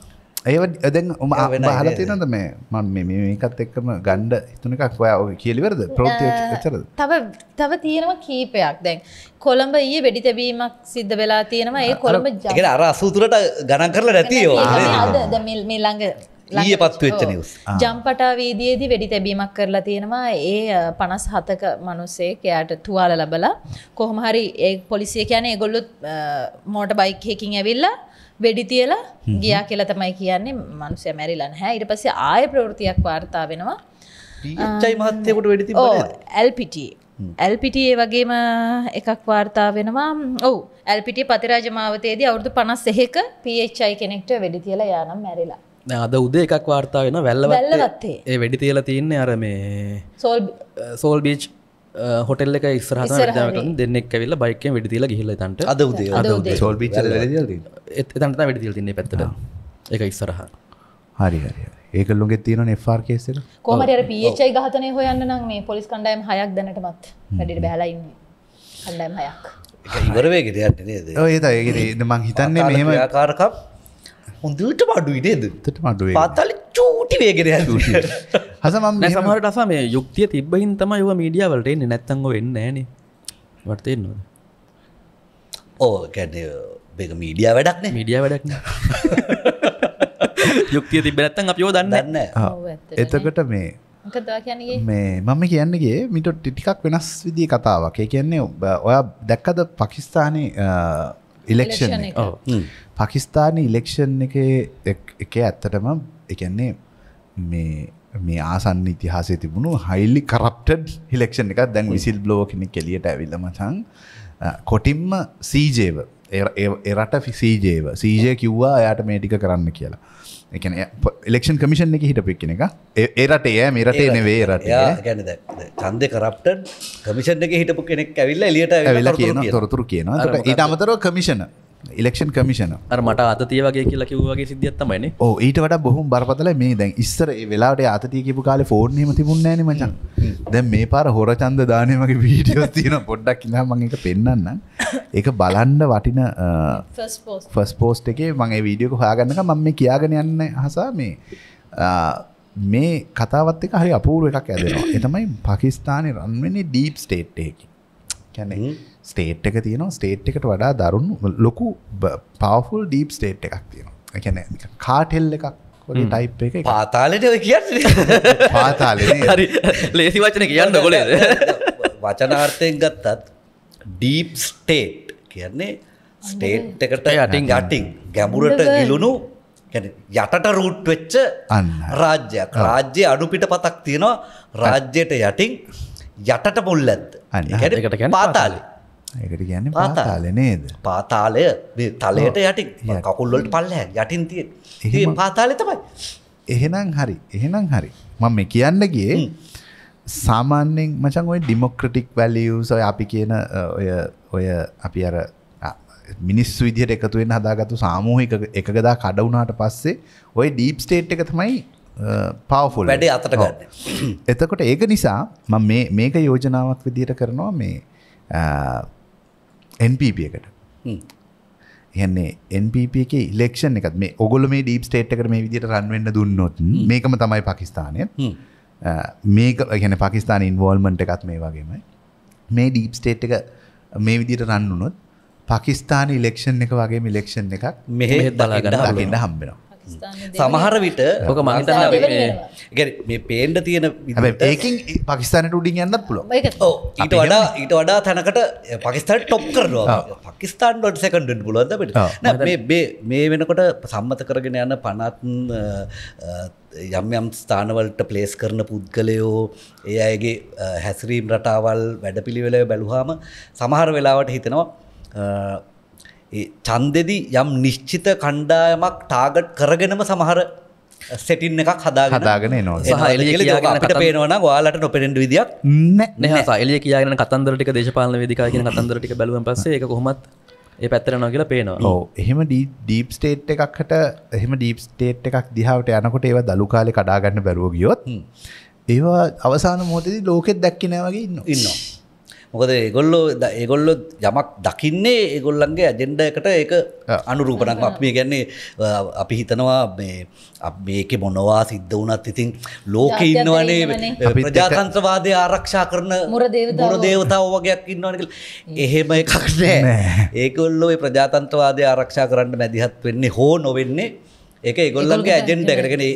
ඒ දැන් ම හල තියනද මේ මන් මේකත් එක්කම ගණ්ඩ හිතුන එකක් ඔයා ඔය කියලිවරද ප්‍රෝතිචරද තව තව තියෙනව කීපයක් දැන් කොළඹ ඒ වෙඩි තැබීමක් සිද්ධ වෙලා තියෙනවා ඒ කොළඹ ජගෙන අර අසූතුරට ගණන් කරලා නැතියෝ මේ ළඟ ඊය පත්තු වෙච්ච නිවස් ජම්පටා වීදියේදී වෙඩි තැබීමක් කරලා තියෙනවා ඒ පනස් හතක මනුස්සේක එයාට තුවාල ලබලා කොහොම හරි ඒ පොලිසිය කියන්නේ ඒගොල්ලොත් මෝට බයික් එකකින් ඇවිල්ලා වෙඩි තියලා ගියා කියලා තමයි කියන්නේ මනුසය මැරිලන් හැ ඉට පසේ ආය ප්‍රවෘතියක් වාර්තා වෙනවා ච්චයි මහත්තයකට වැඩි ඇල්පිට ඇල්පිට ඒ වගේම එකක් වාර්තා වෙනවා ඔවු ඇල්පිට පතිරාජමාවතයේද අවුදු පනස් එහෙක පච්චයි කෙනෙක්ට වැඩි තියලා යානම් මැරිලා අද උදේ එකක් වාර්තා වෙන වැල්ල වැල්ලවත්තේ ඒ වැඩි තියලා තියන්නේ අරම සෝල් සෝල් බිච් හොටල්ල එක ඉස්සරහ දෙන්නෙක් ඇවිල්ල බයිකෙන් වැඩිදිල ගිහිල්ල තන්ට අද උදේ සොල්බ එතන්ට වැඩිදිල් තින්නේ පැත්තට එක ඉස්සරහ හරි හරි ඒකල්ලුගේ තියන ෆර් කේසෙන කෝමරයට පිචයි ගහතනය හොයන්න නම් මේ පොලිස් කණ්ඩයම් හයක් දැනටමත් වැඩට බැලයින්න කණ්ඩයම් හයක් ඉවරවේගෙට යන්න නේද ඒත ඒගෙ මං හිතන්නේ මෙහෙම ආකාරකක් හොඳට මඩුයි නේද තට මඩුව පත්තලි චූටි වේගෙන හසම සමහට අස මේ යුක්තිය තිබ්බහින් තම යව මීඩියවලට එන්නේ නැත්තංග වෙන්න ෑන වටතයෙන්නවා ඕ කැඩ බෙක මීඩිය වැඩක්න මිඩිය වැඩක්න [LAUGHS] යුක්තිය තිබෙනත්තන් අපියෝ දන්නන්න එතකට මේ මේ මම කියන්නගේ මිට ටිටිකක් වෙනස් විදිී කතාවක් ඒ කියන්නේ ඔයා දැක්කද පකිස්ානය ඉලෙක්ෂන් පකිස්ාන ඉලෙක්ෂන් එක එක ඇත්තටම එකන්නේ මේ මේ ආසන්න ඉතිහාසය තිබුණු හයිල්ලි කරප්ටඩ් හිලෙක්ෂන් එකක් දැන් විසිල් බ්ලෝ කෙනෙක් කෙලියට ඇවිල්ල මචන් කොටින්ම සීජේව එරට ෆිසිජේව සීජය කිව්වා යට මේ ටික කරන්න කියලා එකන එලෙක්ෂන් කමිෂන් එක හිට පික්කෙන එක ඒරට එය මෙරට එනවේ රට ගැන චන්ද කරප්ට කමිෂන් එක හිටපු කෙනෙක් ඇවිල්ල එලියට ඇවිල්ලා කියන තොරතුරු කියනවා ඉතාමතරව කමිෂණ ඉලෙක්ෂන් කමිෂන මට අතතිය වගේ කියලා කිව්වගේ සිද්ධියත්තමයින ඕ ඊට වට බොහොම බරපතල මේ දැන් ඉස්සර වෙලාට අතතිය කිපු කාල ෆෝර්නම තිබුණනෑන මචන් දැන් මේ පාර හොර චන්ද දානයමගේ වීඩියෝ තියෙන පොඩ්ඩක් කියලා මං එක පෙන්න්න ඒක බලන්ඩ වටින ෆස් පෝස්ට එකේ මගේ වීඩියෝක හාගන්නක මම මේ කියාගෙන යන්න හසා මේ මේ කතාවත් එක හරි අපූරුව එකක් ඇදෙනවා එතමයි පකිස්ානය රන්වෙනි ඩීප් ස්ටේට්ටයකි කැනෙ ස්ටේට් එක තියෙන ස්ටේට් එකට වඩා දරුණු ලොකු පවෆුල් ඩීප් ස්ටේට් එකක් තියෙනවා කැන කාටෙල් එකක් ටයිප් එක පාතාලට කියන්න පාතාල හරි ලේසි වචන කියන්න ගොලේ වචනාර්ථයෙන් ගත්තත් ඩීප් ස්ටේට් කියන්නේ ස්ටේට් එකට යටින් ගටින් ගැමුරට ගිලුණු යටට රූට් වෙච්ච රාජ්‍යයක් රාජ්‍ය අඩුපිට පතක් තියෙනවා රාජ්‍යයට යටින් යටට මුල් ඇත්ත ඒකට පාතාලේ ඒකට ගැන පාතාලය නේද පාතාලය තලයට යටින් කකුල්ලොට පල්ලහ යටින් තිය පාතාලය තමයි එහෙනම් හරි එහෙනම් හරි මම මේ කියන්න ගිය සාමාන්‍යෙන් මචන් ඔය ඩිමොක්‍රටික් වැලියූ සොය අපි කියන ඔය ඔය අපි අර මිනිස්සු විදිහයට එකතුවෙන් හදාගත්තු සාමූහික එකගදා කඩවුනාට පස්සේ ඔය ඩීප් ස්ටේට් එක තමයි පාවෆුල් වැඩේ අතට ගන්න එතකොට ඒක නිසා ම මේක යෝජනාවක් විදියට කරනවා මේ එන්පප එකට කියන්නේ එන්පප එක ඉලෙක්ෂන් එකත් මේ ඔගොල මේ ඩීප් ස්ටේට් එකට මේ විදිට රන්වෙන්න දුන්නොත් මේකම තමයි පකිස්ානය මේක ගැන පකිස්ාන ඉන්වෝල්මට එකත් මේ වගේමයි මේ ඩීප් ස්ටේට් එක මේ විදිට රන්නුනොත් පකිස්ාන ඉලෙක්ෂන් එක වගේ ඉලෙක්ෂන් එකක් මෙහ දලාගන්න හම්බෙනවා සමහර විට ඕක මහිතන්න මේ පේන්ඩ තියෙන ඒකින් පකිස්ානට උඩින් යන්න පුල ඊට වඩා ඊට වඩා තැනකට පකිස්ාන් ටොප් කරනවා පකිස්ාන් ඩොට් සකඩ පුලොදට මේ වෙනකොට සම්මත කරගෙන යන්න පනත් යම් යම් ස්ථානවලට ප්ලේස් කරන පුද්ගලයෝ ඒ අයගේ හැසිරීම් රටාවල් වැඩපිළිවෙලය බැලුහාම සමහර වෙලාවට හිතෙනවා චන්දෙදි යම් නිශ්චිත කණ්ඩායමක් ටාගට් කරගෙනම සමහර සෙටින් එකක් හදා හදාගෙන නවා එලියට පේනවන වාලට නොපෙන්ට විදික් නහ එලිය කියන කතන්දරටික දේශපාලන විදිකා කියන කතන්දරටික බැලුවන් පස්සේ එක කොහොමත් ඒ පැත්තර නොගල පේනවා ඕ එහෙම ඩීප් ස්ටේට් එකක්හට එහෙම ඩීප් ස්ටේට් එකක් දිහාාවට යනකොට ඒව දළු කාලෙ කඩාගන්න බැරුව ගියොත් ඒවා අවසාන මෝතදී ලෝකෙත් දැක්කිනෑවගේ ඉන්න ඉන්නවා මොකද ඒගොල්ලෝ ඒගොල්ලො යමක් දකින්නේ ඒගොල්ලන්ගේ ඇජෙන්ඩ එකට ඒක අනුරූපනක් අප මේ ගැන්නේ අපි හිතනවා මේක මොනවා සිද්ධ වනත් ඉතින් ලෝක ඉන්නවනේ ප්‍රජාතන්ත්‍රවාදය ආරක්ෂා කරන මුර දේවතාව වගේයක් ඉන්නවනක එහෙම එකක්නෑ ඒකොල්ලෝ ප්‍රජාතන්ත්‍රවාදය ආරක්ෂා කරන්න මැදිහත් වෙන්නේ හෝ නොවෙන්නේ ඒ ඒගොල්ලන්ගේ ඇජෙන්ඩ එකටගෙන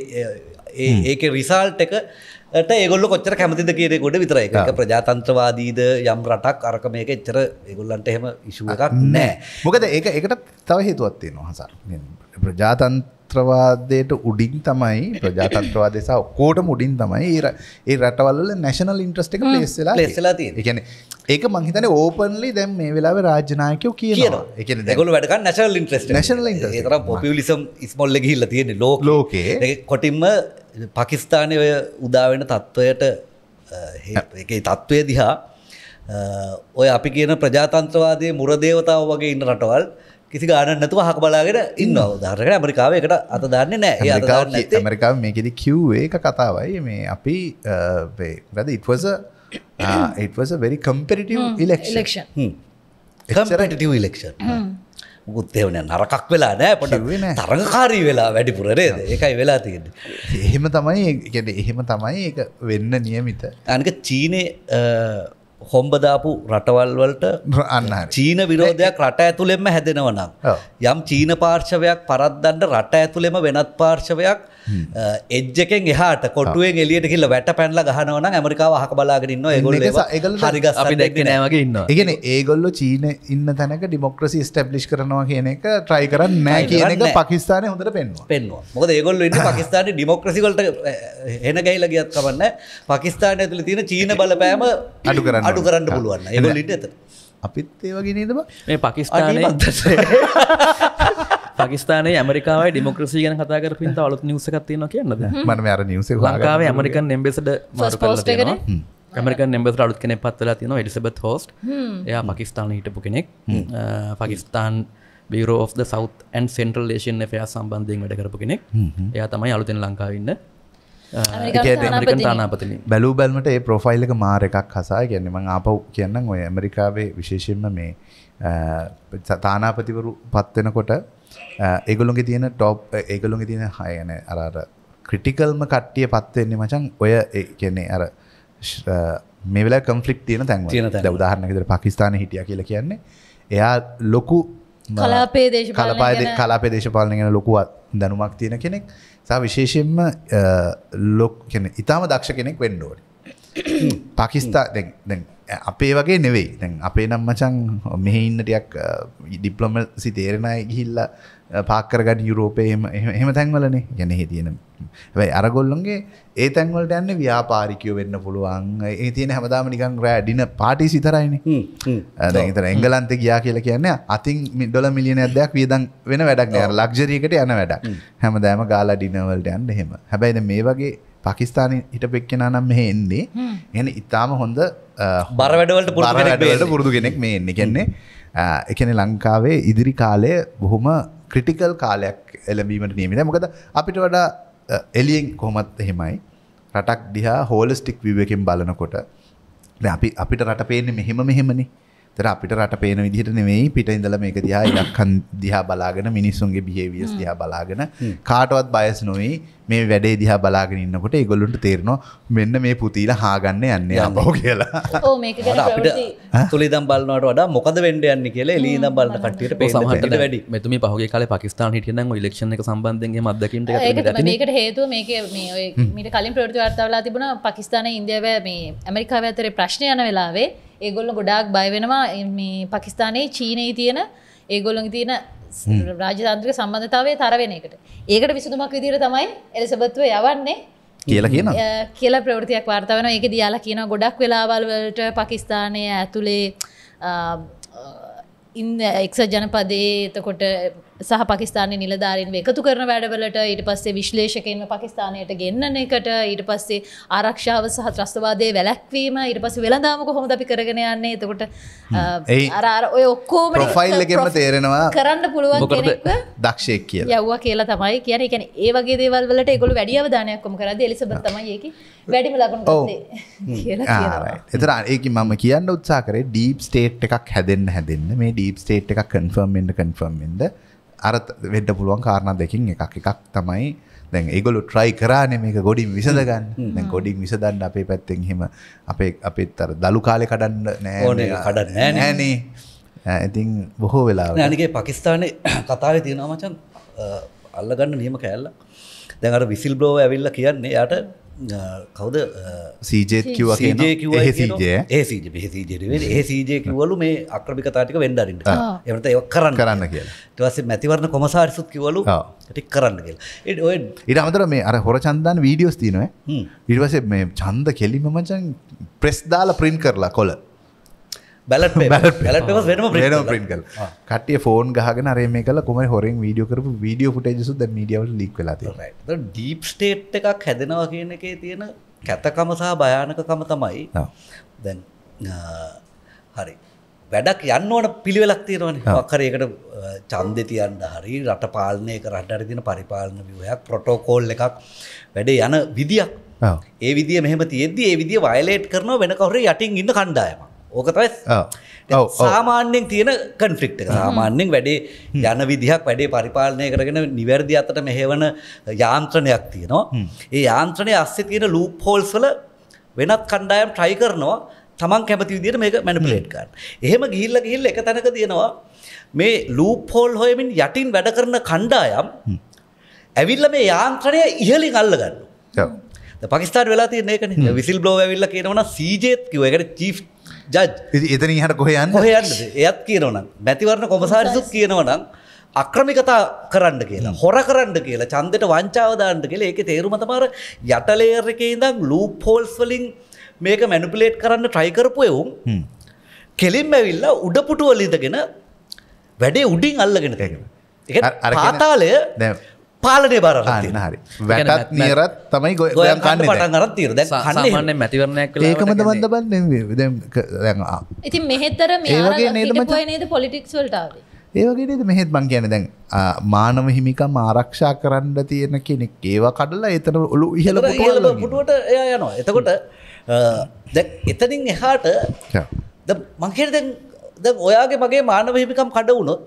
ඒක රිසාල්ට එක ඒගොල්ල කොච්චර කැමතිද කියෙ ගොඩ විතරයි එක ප්‍රජාතන්ත්‍රවාදීද යම් රටක් අරක මේක එච්චර ඒගොල්ලන්ට එහෙම ඉශුව එකක් නෑ මොකද ඒ එකට තව හේතුවත්තිය නොහස ප්‍රජාතන්ත්‍රවාදයට උඩින් තමයි ප්‍රජාතන්ත්‍රවාදසා ඔක්කෝට මුඩින් තමයි ඒර ඒ රටවල්ල නැශනල් ඉන්ට්‍රස්ට එක ලෙස්සලා ලෙස්සලා එකන ඒක මංහිතන ඕපන්ලි දැම් මේ වෙලාව රාජනායකෝ කියන එක දැගොල වැඩක නැශල් ඉන්ට්‍රස් නශනල ඉ පොපිලිසම් ස්මොල්ල ගහිල්ල තියෙන ලෝක ලෝකේ කොටින්ම පකිස්ථානය ඔය උදාවෙන තත්ත්වයට එක තත්ත්වය දිහා ඔය අපි කියන ප්‍රජාතන්ත්‍රවාදය මුරදේවතාව වගේ ඉන්න රටවල් කිසි ගාන නැතුව හක බලාගෙන ඉන්න ධරකට ඇමරිකාවකට අත දන්න නෑ ඇමරිකා මේකෙද කිව්වේ එක කතාවයි මේ අපි වැද ඉත්වස ඉත්වස වෙරි කම්පෙරිටව ඉලක්ෂ එක්ෂ ඉලක්ෂ මුකුත්තෙවන නරකක් වෙලා නෑ පට තරඟකාරී වෙලා වැඩිපුරරේද එකයි වෙලා තියෙන. එහෙම තමයි ගැන එහෙම තමයි එක වෙන්න නියමිත. අනක චීනය හොම්බදාපු රටවල්වලට අන්න චීන විරෝධයක් රට ඇතුළෙම හැදෙනවනම්. යම් චීන පාර්ශවයක් පරද්දන්ට රට ඇතුළෙම වෙනත් පාර්ශවයක් එජ්ජකෙන් එහට කොටුවෙන් එලියට කියල වැට පැන්ල ගහනවන ඇමරිකාව හක බලාගෙනන්න ගොල හරිග දැක්නෑමගේ ඉන්න ඉගෙන ඒගොල්ල චීන ඉන්න තැනක ඩිමොක්‍රසි ස්ටප්ලි් කරනවා කියන එක ට්‍රයි කරන්න නෑ කියන පකිස්ාන හොඳට පෙන්වා පෙන්වා මොද ඒගොල්ල [LAUGHS] පකිස්ාන ඩිමොක්‍රසිකොල්ට හෙන ගයිල ගියත් කවන්න පකිස්ාන ඇතුල තියෙන චීන බලපෑම අඩු කරන්න අඩු කරන්න පුළුවන්න එගලට ඇත අපිත් ඒවගෙනද මේ පකිස්ාන [LAUGHS] පකිස්ාන ඇමරිකාව ඩිමක්‍රසි ගන කතාකර පින් අලුත් නිසකත්තියන කියන්නද මන අර නිස ලංකාව ඇමරිකන් නෙම්බෙසට පෝස්ට කන මරික නෙම්බෙ අලුත් කෙනෙ පත්වලා තින එඩිසබත් හෝස්ට එයා පකිස්ාන හිටපු කෙනෙක් Pakistan බිරෝ of the South and Central Asian Affairs සම්බන්ධයෙන් වැඩ කරපු කෙනෙක්. එයා තමයි අලුතෙන් ලංකාව ඉන්න. ඇමරිකන් තානාපතිනි. බැලූ බැලමට ඒ ප්‍රොෆයිල් එක මාර එකක් හසා කියන්නේ මම ආපහු කියන්නම් ඔය ඇමරිකාවේ විශේෂයෙන්ම මේ තානාපතිවරු පත් වෙනකොට Uh, ඒගොලුන්ගේ තියෙන ටොප් uh, ඒගොලුන්ගේ තියෙන හයන අරර ක්‍රටිකල්ම කට්ටිය පත්වෙන්නේ මචන් ඔය කියන්නේ අර මෙවල කම්ෆලික් තියන තැන් තියෙන උදාහරනකෙර පකිස්ාන හිටිය කියල කියන්නේ එයා ලොකු කලාපේ දේශ කලපාද කලාපේ දේශපාලනගෙන ලොකුවත් දැනුමක් තියෙන කෙනෙක් සා විශේෂෙන්ම uh, ලොක් ඉතාම දක්ෂ කෙනෙක් වෙන්ඩෝඩ [COUGHS] පකිස්තා දැ අපේ වගේ නෙවෙයි දැන් අපේ නම් මචන් මෙහි ඉන්නටයක් ඩිප්ලොම සි තේරෙනය ගිහිල්ල පාකරගන්න යුරෝපයම එහෙම තැන්වලනේ ගැනෙහි තියෙන වැයි අරගොල්ලොන්ගේ ඒ තැන්වලට යන්න ව්‍යාපාරිකයෝ වෙන්න පුළුවන් ඒ තියෙන හැමදාම නිකන් රෑඩින පාටි සිතරයින දැතර එංගලන්ත ගියා කියල කියන්න අතින් මිඩොල මිලියනදයක් වියදන් වෙන වැඩක් නෑර ලක්ජරීකට යන වැඩක් හැමදෑම ගාලා ඩිනවල්ට යන්න හෙම හැබැයිද මේ වගේ පකිස්ාන හිට පෙක්කෙන නම් මෙහ එන්නේ එන ඉතාම හොඳ බරවැඩවලට පුරවැඩවලට පුරදු කෙනෙක් මේ එන්න කෙන්නේ එකන ලංකාවේ ඉදිරි කාලය බොහොම ක්‍රටිකල් කාලයක් එලබීමට නියමිට මොකද අපිට වඩා එලියෙන් කොහොමත් එහෙමයි රටක් දිහා හෝලස්ටික් වීවකින් බලනකොට අපි අපිට රට පේන්නේ මෙහෙම මෙහෙමනේ තර අපිට රට පේන විදිහට නෙවෙයි පිට ඉඳල මේක දිහා ඉලක්කන් දිහා බලාගෙන මිනිස්සුන්ගේ බිහේවියස් දිහා බලාගෙන කාටවත් බයස් නොවයි මේ වැඩේ දිහා බලාගෙන ඉන්නකොට ඒගොල්ලුන්ට තේරෙනවා මෙන්න මේ පුතීල හාගන්න යන්න බෝ කියලා අපිට තුළිදම් බලන්නට වඩා මොකද වෙන්ඩ යන්න කියලා ලීද බලන්න කටියට සමහට වැඩ මෙතුම පහගේ කාල පකිස්ාන හිටියන ඉලක්ෂණ එක සම්බන්ධගේ මදකිට මේකට හේතු මේක මට කලින් ප්‍රෘතිවර්තාවලා තිබුණ පකිස්ාන ඉන්දියව මේ ඇමරිකාව ඇතරේ ප්‍රශ්නයන වෙලාවේ ඒගොල්ල ගොඩාක් බයවෙනවා මේ පකිස්ානයේ චීනයේ තියෙන ඒගොල්ලොන් තියෙන රාජතන්ත්‍රික සම්බන්ධතාවය තරවෙන එකට ඒකට විසඳුමක් විදිර තමයි එලසබත්ව යවන්නේ කියලා කියන කියලා ප්‍රවෘතියක් වාර්තාවන එක දයාලා කියන ගොඩක් වෙලාවල්වලට පකිස්ානය ඇතුළේ ඉන්න එක්ස ජනපදේ එතකොට සහ පකිස්ාන නිලධාරෙන් එකතු කරන වැඩවලට ඊට පස්සේ විශ්ලේෂකෙන්ම පකිස්ානයට ගෙන්න්න එකට ඊට පස්සේ ආරක්ෂාව සහ ත්‍රස්තවාදය වැලැක්වීම ඊට පස වෙළදාම කොහොම අපි කරගෙන යන්නේ එතකොට අරාර ඔය ඔක්කෝම ෆයිල්ලකම තේරෙනවා කරන්න පුළුවන් දක්ෂයක් කිය යව්වා කියලා තමයි කියන එකන ඒ වගේ දේවල් වලට එකකොළු වැඩියව දානයක්කොම කරද එලිසබත්තමයි ඒකි වැඩිම ලගුණ එතර ඒක මම කියන්න උත්සා කරේ ඩීප් ස්ටේට් එකක් හැදෙන්න්න හැදන්න මේ ඩීප් ස්ටේට් එක කන්ෆර්ම්ෙන්ට කන්ෆර්ම්ෙන්ද අර වෙඩ පුළුවන් කාරණ දෙකින් එකක් එකක් තමයි දැන් ඒගොලු ට්‍රයි කරාන මේක ගොඩින් විසඳගන්න දැ ගොඩින් විසදන්න අපේ පැත්තෙන් හෙම අපේ අපිත් අර දළු කාලෙ කඩන්න නෑ කඩ නෑනේ ඇතින් බොහෝ වෙලා නගේ පකිස්ානය [COUGHS] කතාව තියෙනමචන් අල්ලගන්න නියම කෑල්ල දැන් අර විසිල් බ්ලෝ ඇවිල්ල කියන්නේ යට කවද ඒජේ කිවලු මේ අක්‍රමික තාටික වෙන්ඩරින්ට ah. එමට ඒ කරන්න කරන්න කියලා ටවස මැතිවරණ කොමසාරිසුත් කිවලු ah. ටික් කරන්න කියලා ඉට අමතර මේ අර හොර චන්දන් වීඩියෝස් තිනව විඩවස මේ චන්ද කෙලිම මචන් ප්‍රෙස් දාල ප්‍රින් කරලා කොල බැලට ලට වෙන ප්‍රින් කල් කටය ෆෝන් ගහගෙන රේ මේ කල කොම හොරෙන් වීඩියෝ කරපු වීඩියෝ ටජසු ද මඩියවල් ලික් ලති ඩීප් ස්ටේට් එකක් හැදෙනවා කියන එකේ තියෙන කැතකමසා භයානකකම තමයි දැන් හරි වැඩක් යන්නවට පිළිවෙලක් තියෙනවන අක්කරයකට චන්දතියන්ට හරි රට පාලනය කරට තින පරිපාලන විවයක් ප්‍රොටෝකෝල් එකක් වැඩේ යන විදික් ඒ විදි මෙහම තියද ඒ විදි වයිලේට් කරන වෙනකවර යටින් ඉන්න කණ්ඩායම ඕකතයි සාමාන්‍යෙන් තියෙන කන්ෆ්ලික්් සාමාන්‍යෙන් වැඩේ යන විදිහක් වැඩේ පරිපාලනය කරගෙන නිවැරදි අතට මෙහෙවන යාන්ත්‍රණයක් තියෙනවා ඒ යාන්ත්‍රණය අස්සේ තියෙන ලූප් හෝල්ස්වල වෙනත් කණ්ඩායම් ට්‍රයි කරනවා තමන් කැමති විදිට මේක මැනපලේට් කරන්න එහෙම ගිල්ල ගිල්ල එක තැනක තියෙනවා මේ ලූප් හෝල් හොයමින් යටින් වැඩ කරන කණ්ඩායම් ඇවිල්ල මේ යාන්ත්‍රණය ඉහලින් අල්ලගන්න පකිස්ාන් වෙලා තියනෙක විසිල් බ්ලෝ ඇවිල්ල කියනවන සීජේත් කිව එකට චිප් ජජ් එතන හට කොහයන්න හොයන්න එයත් කියනවන මැතිවරණ කොමසාරිසුත් කියනවනම් අක්‍රමිකතා කරන්න කියලා mm. හොර කරන්න කියලා චන්දට වංචාවදාන්ට කියල ඒක තේරුමතමර යටලේර්කේ දම් ලූප හෝල්ස් වලින් මේක මැනුපිලේට් කරන්න ට්‍රයිකරපු එවුම් mm. කෙලින් ඇවිල්ල උඩපුටු වලිදගෙන වැඩේ උඩින් අල්ලගෙන කැගෙන ඒ ආතාලය පාලනය බර හරි වැටත් නියරත් තමයි ගොය කන්න පටන් අරත් තීර දැ හන්න මැතිවරණයක් ඒකමද බඳ බන්න ඉතින් මෙහෙතර මේගේ නේද පොලිටික්ස් වලටාව ඒවගේද මෙහෙත් බං කියන දැන් මානව හිමිකම් ආරක්ෂා කරන්න තියෙන කෙනෙක් ඒව කඩලා එතන ඔලු ඉහල පුටුවට යනවා එතකොට දැ එතනින් එහාට මංකෙර දැන් ඔයාගේ මගේ මානව හිමිකම් කඩ වුණොත්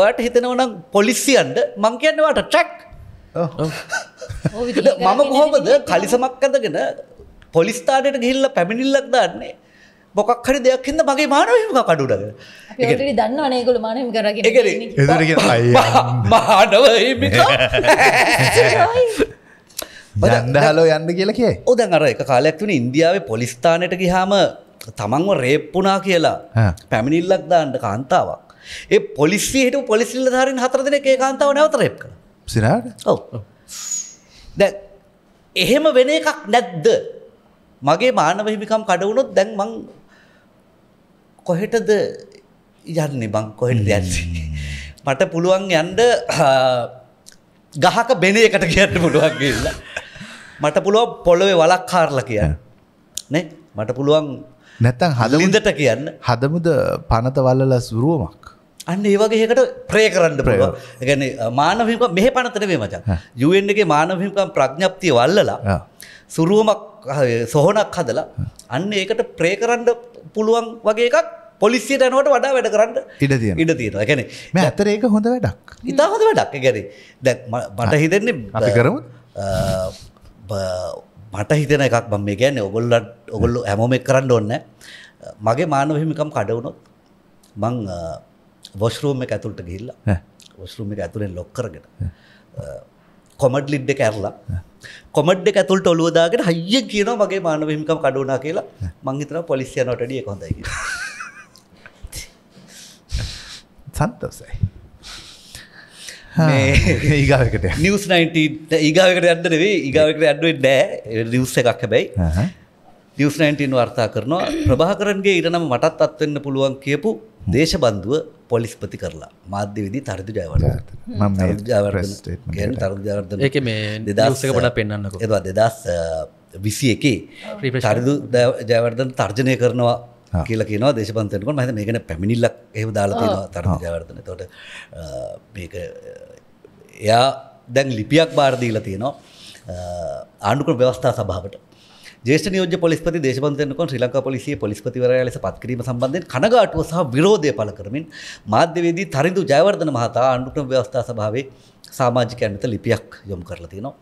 ඔයට හිතනවනම් පොලිසියන්ට මං කියන්නවාට ට්‍රැක් මම කොහොමද කලිසමක් ඇදගෙන පොලිස්ථානයට ගිහිල්ල පැමිණිල්ලක් දන්නේ මොකක් හරි දෙයක් හිද මගේ මානවහිමක කඩුඩගෙන දන්න අනයකුල මානම කරගෙන මානව දහලෝ යන්න කියලකේ ඔදන් අර එක කාලයක් වුණ ඉන්දියාවේ පොලිස්ථානයට ගිහාම තමන්ව රේප්පුනා කියලා පැමිණිල්ලක් දාන්නට කාන්තාවක් ඒ පොලිස්සිය හිට පොලිසිල්ල ධරින් හතර දෙන ඒ කාන්තාව නැවත රැප් කර සිරට ඔව දැ එහෙම වෙන එකක් නැද්ද මගේ මානව හිමිකම් කඩවුණොත් දැන් මං කොහෙටද යන්න බං කොහෙට දැන්සේ මට පුළුවන් යන්ඩ ගහක බෙන එකට කියන්න පුළුවන් කියල්ල මට පුළුව පොළොවේ වලක් කාර්ල කියන්න නේ මට පුළුවන් නැත්තන් හදලින්දට කියන්න හදමුද පනත වල්ලල සුරුවමක් අන්න ඒ වගේකට ප්‍රේ කරන්න ප්‍රයෝ ගැන මානවික මෙහ පනතනවේ මචන් යුවෙන්ගේ මානවිකම් ප්‍රඥප්තිය වල්ලලා සුරුවමක් සොහොනක් හදලා අන්න ඒකට ප්‍රේ කරන්න පුළුවන් වගේ එකක් පොලිසිය දැනවට වඩා වැඩ කරන්න ඉඩ තිය ඉඩ තියෙන ගැන ඇතර ඒක හොඳ වැඩක් ඉතා හොඳ වැඩක් ගැන දැක් මට හිතෙන්නේ අපි කරමු මට හිතන එකක් බම් මේ ගැන ඔගොල්ලට ඔගොල්ලු හැමෝම කරන්න ඔන්න මගේ මානවහිමිකම් කඩවුණොත් මං වොස්රූම් එක ඇතුළට ගිහිල්ලා වොස්රූම් එක ඇතුළෙන් ලොක් කරගෙන කොමඩ් ලිඩ් එක ඇරලා කොමඩ් එක ඇතුළට ඔලුව දාගෙන හයියෙන් කියනවා මගේ මානව හිමිකම් කඩ වුණා කියලා මං හිතනවා පොලිසිය යනට වැඩිය ඒක හොඳයි කියලා. සන්තෝසයි. ඒගාකට නිියස් 90 ඒගාකට අඩනවේ ඒගාකට අඩුවෙන් නෑ නිියස් එකක් හැබැයි නිියස් 19 වර්තා කරනවා ප්‍රභාකරන්ගේ ඉරනම් මටත් අත්වෙන්න පුළුවන් කියපු දේශබන්දුව පොලිස්පති කරලා මාධ්‍ය විදි තරිදු ජයවර්ධන තරුජාවර්ධන එක මේ දෙදස්සක පොඩ පෙන්න්නක එවා දෙදස් විසි එකේ තරිදු ජයවර්ධන තර්ජනය කරනවා කියලා කියනවා දේශපන්තයකට මහත මේකන පැමිණිල්ලක් එහ දාලා තරු ජයවර්ධන තොට මේක එයා දැන් ලිපියක් බාරදීලා තියෙනවා ආණ්ඩුකර ව්‍යවස්ථා සභාවට ජේෂ නියෝජ පොලිස්පති දේශපන්තයනකොන් ශ්‍රී ලංකා පොලිසිය පොලිස්පතිවරයා ලෙස පත්කිරීම සම්බන්ධයෙන් කනගාටුව සහ විරෝධය පළ කරමින් මාධ්‍යවේදී තරිදු ජයවර්ධන මහතා අනුක්‍රම ව්‍යවස්ථා සභාවේ සාමාජිකයන් වෙත ලිපියක් යොමු කරලා තියෙනවා.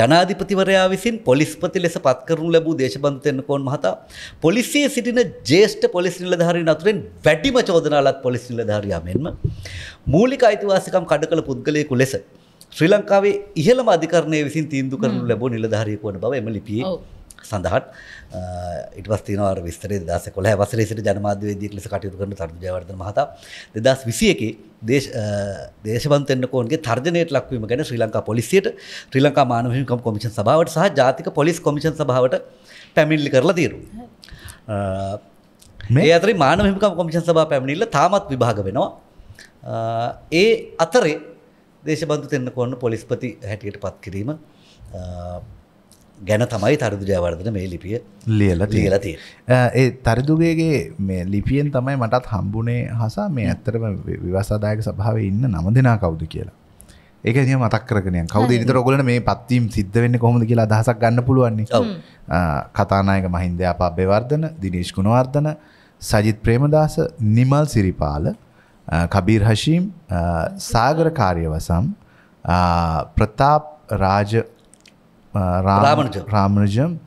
ජනාධිපතිවරයා විසින් පොලිස්පති ලෙස පත්කරනු ලැබූ දේශපන්තයනකොන් මහතා පොලිසිය සිටින ජේෂ්ඨ පොලිස් නිලධාරීන් අතුරෙන් වැඩිම චෝදනාලත් පොලිස් නිලධාරියා මෙන්ම මූලික අයිතිවාසිකම් කඩ කළ පුද්ගලයෙකු ලෙස ශ්‍රී ලංකාවේ ඉහළම අධිකරණය විසින් තීන්දු කරනු ලැබෝ නිලධාරියෙකු වන බව එම ලිපියේ සඳහන් ඉට පස්තිනවර විස්තර දස කොල වසරේට ජනමාධ්‍යවේදී ලෙස කටයුතු කරන තර්ජ ජයවර්ධන මහතා දෙදස් විසියකේ දේශ දේශවන්තෙන්න්නකෝන්ගේ තර්ජනයට ලක්වීම ගැන ශ්‍රී ලංකා පොලිසියට ශ්‍රී ලංකා මානවහිකම් කොමිෂන් සභාවට සහ ජාතික පොලිස් කොමිෂන් සභාවට පැමිල්ලි කරලා තීරු. මේ අතර මානවහිකම් කොමිෂන් සභා පැමිණිල්ල තාමත් විභාග වෙනවා. ඒ අතරේ දේශබන්ධ තෙන්නකොන්න පොලිස්පති හැටියට පත් කිරීම ගැන තමයි තරුදු ජයවර්ධන මේ ලිපිය ලියල ලියලතිය ඒ තරිදුගේගේ මේ ලිපියෙන් තමයි මටත් හම්බුණේ හසා මේ ඇත්තරම විවසාදායක සභාව ඉන්න නම දෙනා කවුද කියලා ඒක ති මතක් කරගෙන කවද නිතර ගොලන මේ පත්වීම් සිද්ධ වෙන්න කොහොමද කියලා දහසක් ගන්න පුළුවන්නේ කතානායක මහින්දය අපා බෙවර්ධන දිනේශ් ගුණවර්ධන සජිත් ප්‍රේමදාස නිමල් සිරිපාල කබීර් හශීම් සාගර කාර්යවසම් ප්‍රතාප් රාජ රාමණජම්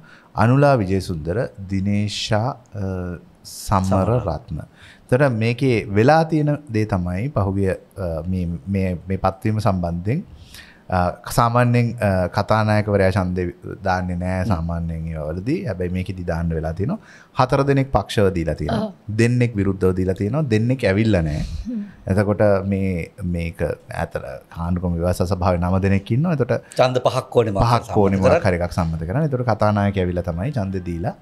අනුලා විජයසුන්දර දිනේශා සම්මර රත්න. තොට මේකේ වෙලා තියෙන දේ තමයි පහුගිය මේ පත්වීම සම්බන්ධයෙන් සාමාන්‍යෙන් කතානායකවරයා ශන්ද දාන්නේ නෑ සාමාන්‍යයෙන් වලදී හැබැයි මේක දිදාන්න වෙලා තින හතර දෙනෙක් පක්ෂව දීලා තියෙන දෙන්නෙක් විරුද්ධව දීලා තියෙනවා දෙන්නෙක් ඇවිල්ල නෑ එතකොට මේ මේක ඇතර කාණුකම විවාස සභාව නම දෙනෙක්කින්න එතොට චන්ද පහක්කෝන පහක්කෝන කරක් සම්මත කරන තොට කතානායක ඇවිල්ල තමයි චන්ද දීලා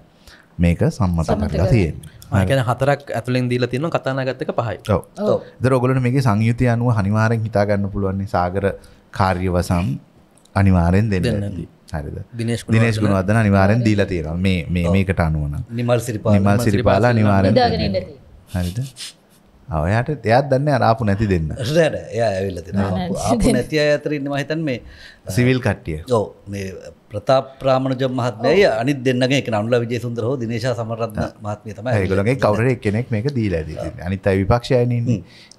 මේක සම්මත කරලා තියෙන් ගැන හතරක් ඇතුලින් දීල තින කතානාගත්තක පහයි දරගොලන මේ සංයුතිය අනුව හනිවාරෙන් හිතාගන්න පුළුවන්නේ සාගර කාර්යවසම් අනිවාරෙන් දෙන්න හරිද දිනේශ ගුණවර්ධන අනිවාරෙන් දීලා තියෙනවා මේ මේ මේකට අනුවන නිමල් සිරිපාල නිමල් සිරිපාල අනිවාරෙන් හරිද ඔයාට එයත් දන්න අරාපු නැති දෙන්න එයා ඇවිල්ල තින ආපු නැති අතර ඉන්න මහිතන් මේ සිවිල් කට්ටිය ඕ මේ ප්‍රතාප්‍රාමණජ මහත්මයයි අනි දෙන්නගේ නවල විජය සුන්දර හෝ දිනේශා සමරත්න මහත්මය තම ඒගලගේ කවර කෙනෙක් මේක දීලා දී අනිත් අයි විපක්ෂයනන්නේ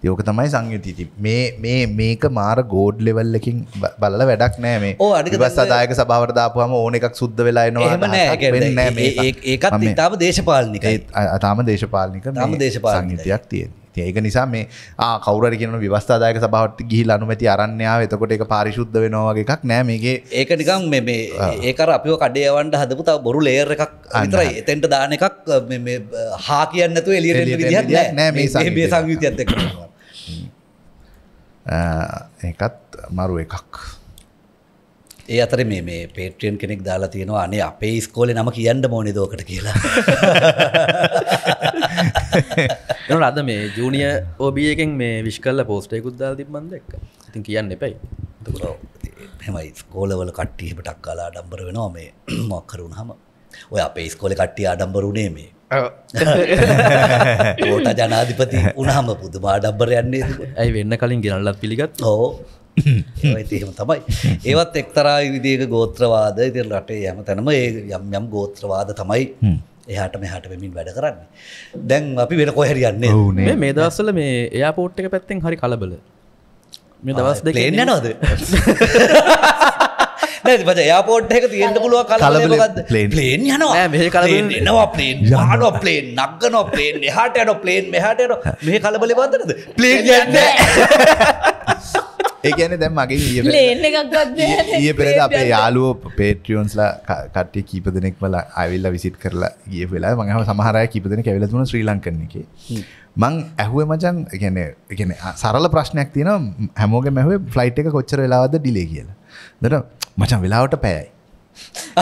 යෝක තමයි සංයුතිති මේ මේ මේක මාර ගෝඩ් ලෙවල්ලකින් බල වැඩක් නෑ මේ ඕ අඩි බස් අදායක සභාවට දාපුහම ඕන එකක් සුද්ද වෙලායනවා ඒකත් ඉතාම දේශපාලනික අතාම දේශපාලනික ම දේශපාලනිතයක් තියෙන ති ඒක නිසා මේ කවර කියන විවස්ථාදායක සභාවට ගිහි අනුමැති අරන්‍යාව එතකොට එක පාරිශුද්ධ වෙනවාගේ එකක් නෑ මේගේ ඒක නිකම් මේ ඒකර අපිෝ කඩේවන්ට හදපු තාව බොරු ලේර් එකක් අතරයි එතෙන්ට දාන එකක් හා කියන්නතු එලිය නෑ මේ සංයුතියත් කරවා එකත් මරු එකක්. ඒ අතර මේ මේ පේට්‍රියන් කෙනෙක් දාලා තියෙනවා අනේ අපේ ස්කෝලේ නම කියන්න මෝනි දෝකට කියලා [LAUGHS] එන අද මේ ජූනිය ඕබිය එකෙන් මේ විශ්කල්ල පෝස්ටයකුද්දා තිබන්ද එක් ඉතින් කියන්න එපයි හෙමයි ස්කෝලවල කට්ටිහිම ටක්කාලා ඩම්බර වෙනවා මේ [CLEARS THROAT] මක්කරුණ හම ඔය අපේ ස්කෝල කට්ටිය අඩම්බරුණේ මේ ඕට [LAUGHS] ජනාධිපති උනහම පුදුමා ඩම්බර යන්නේ ඇයි වෙන්න කලින් ගෙනල්ලත් පිළිගත් හෝ ඒහෙම තමයි ඒවත් එක්තරා විදික ගෝත්‍රවාද ඉතිර රටේ යම තැනම ඒ යම් යම් ගෝත්‍රවාද තමයි එහට මෙහට වෙමින් වැඩ කරන්නේ දැන් අපි වෙන කොහැරියන්නේ ඕනේ මේ දවස්සල මේ එයාපෝට් එක පැත්තෙන් හරි කලබල මේ දවස් දෙක එන්න නොද ට යාපෝට් එක තියෙන්ට පුළුව කලබලගත් ලේන් යන මේ කල නවා පලේන් යනෝ පලේන් නක්ගනෝ පලේන් එහට යන පලේන් මෙහටයන මේ කලබල බන්තරද පලේන් යන්න ඒගැන දැම් මගේ ඒ පෙරද අපේ යාලුව පේටියෝන්ස්ලා කට්ටේ කීප දෙනෙක් වල අවිල්ල විසිට කරලා ගිය වෙලා මඟහ සමහරය කීපදන කැවිලතුන ශ්‍රී ලංකන එක මං ඇහුව මචන් ගැන ගැන සරල ප්‍රශ්නයක් තියන හැමෝග මැහේ ෆ්ලයිට් එක කොච්චර වෙලාවද ඩිලේ කියලා දට මචන් වෙලාවට පැයයි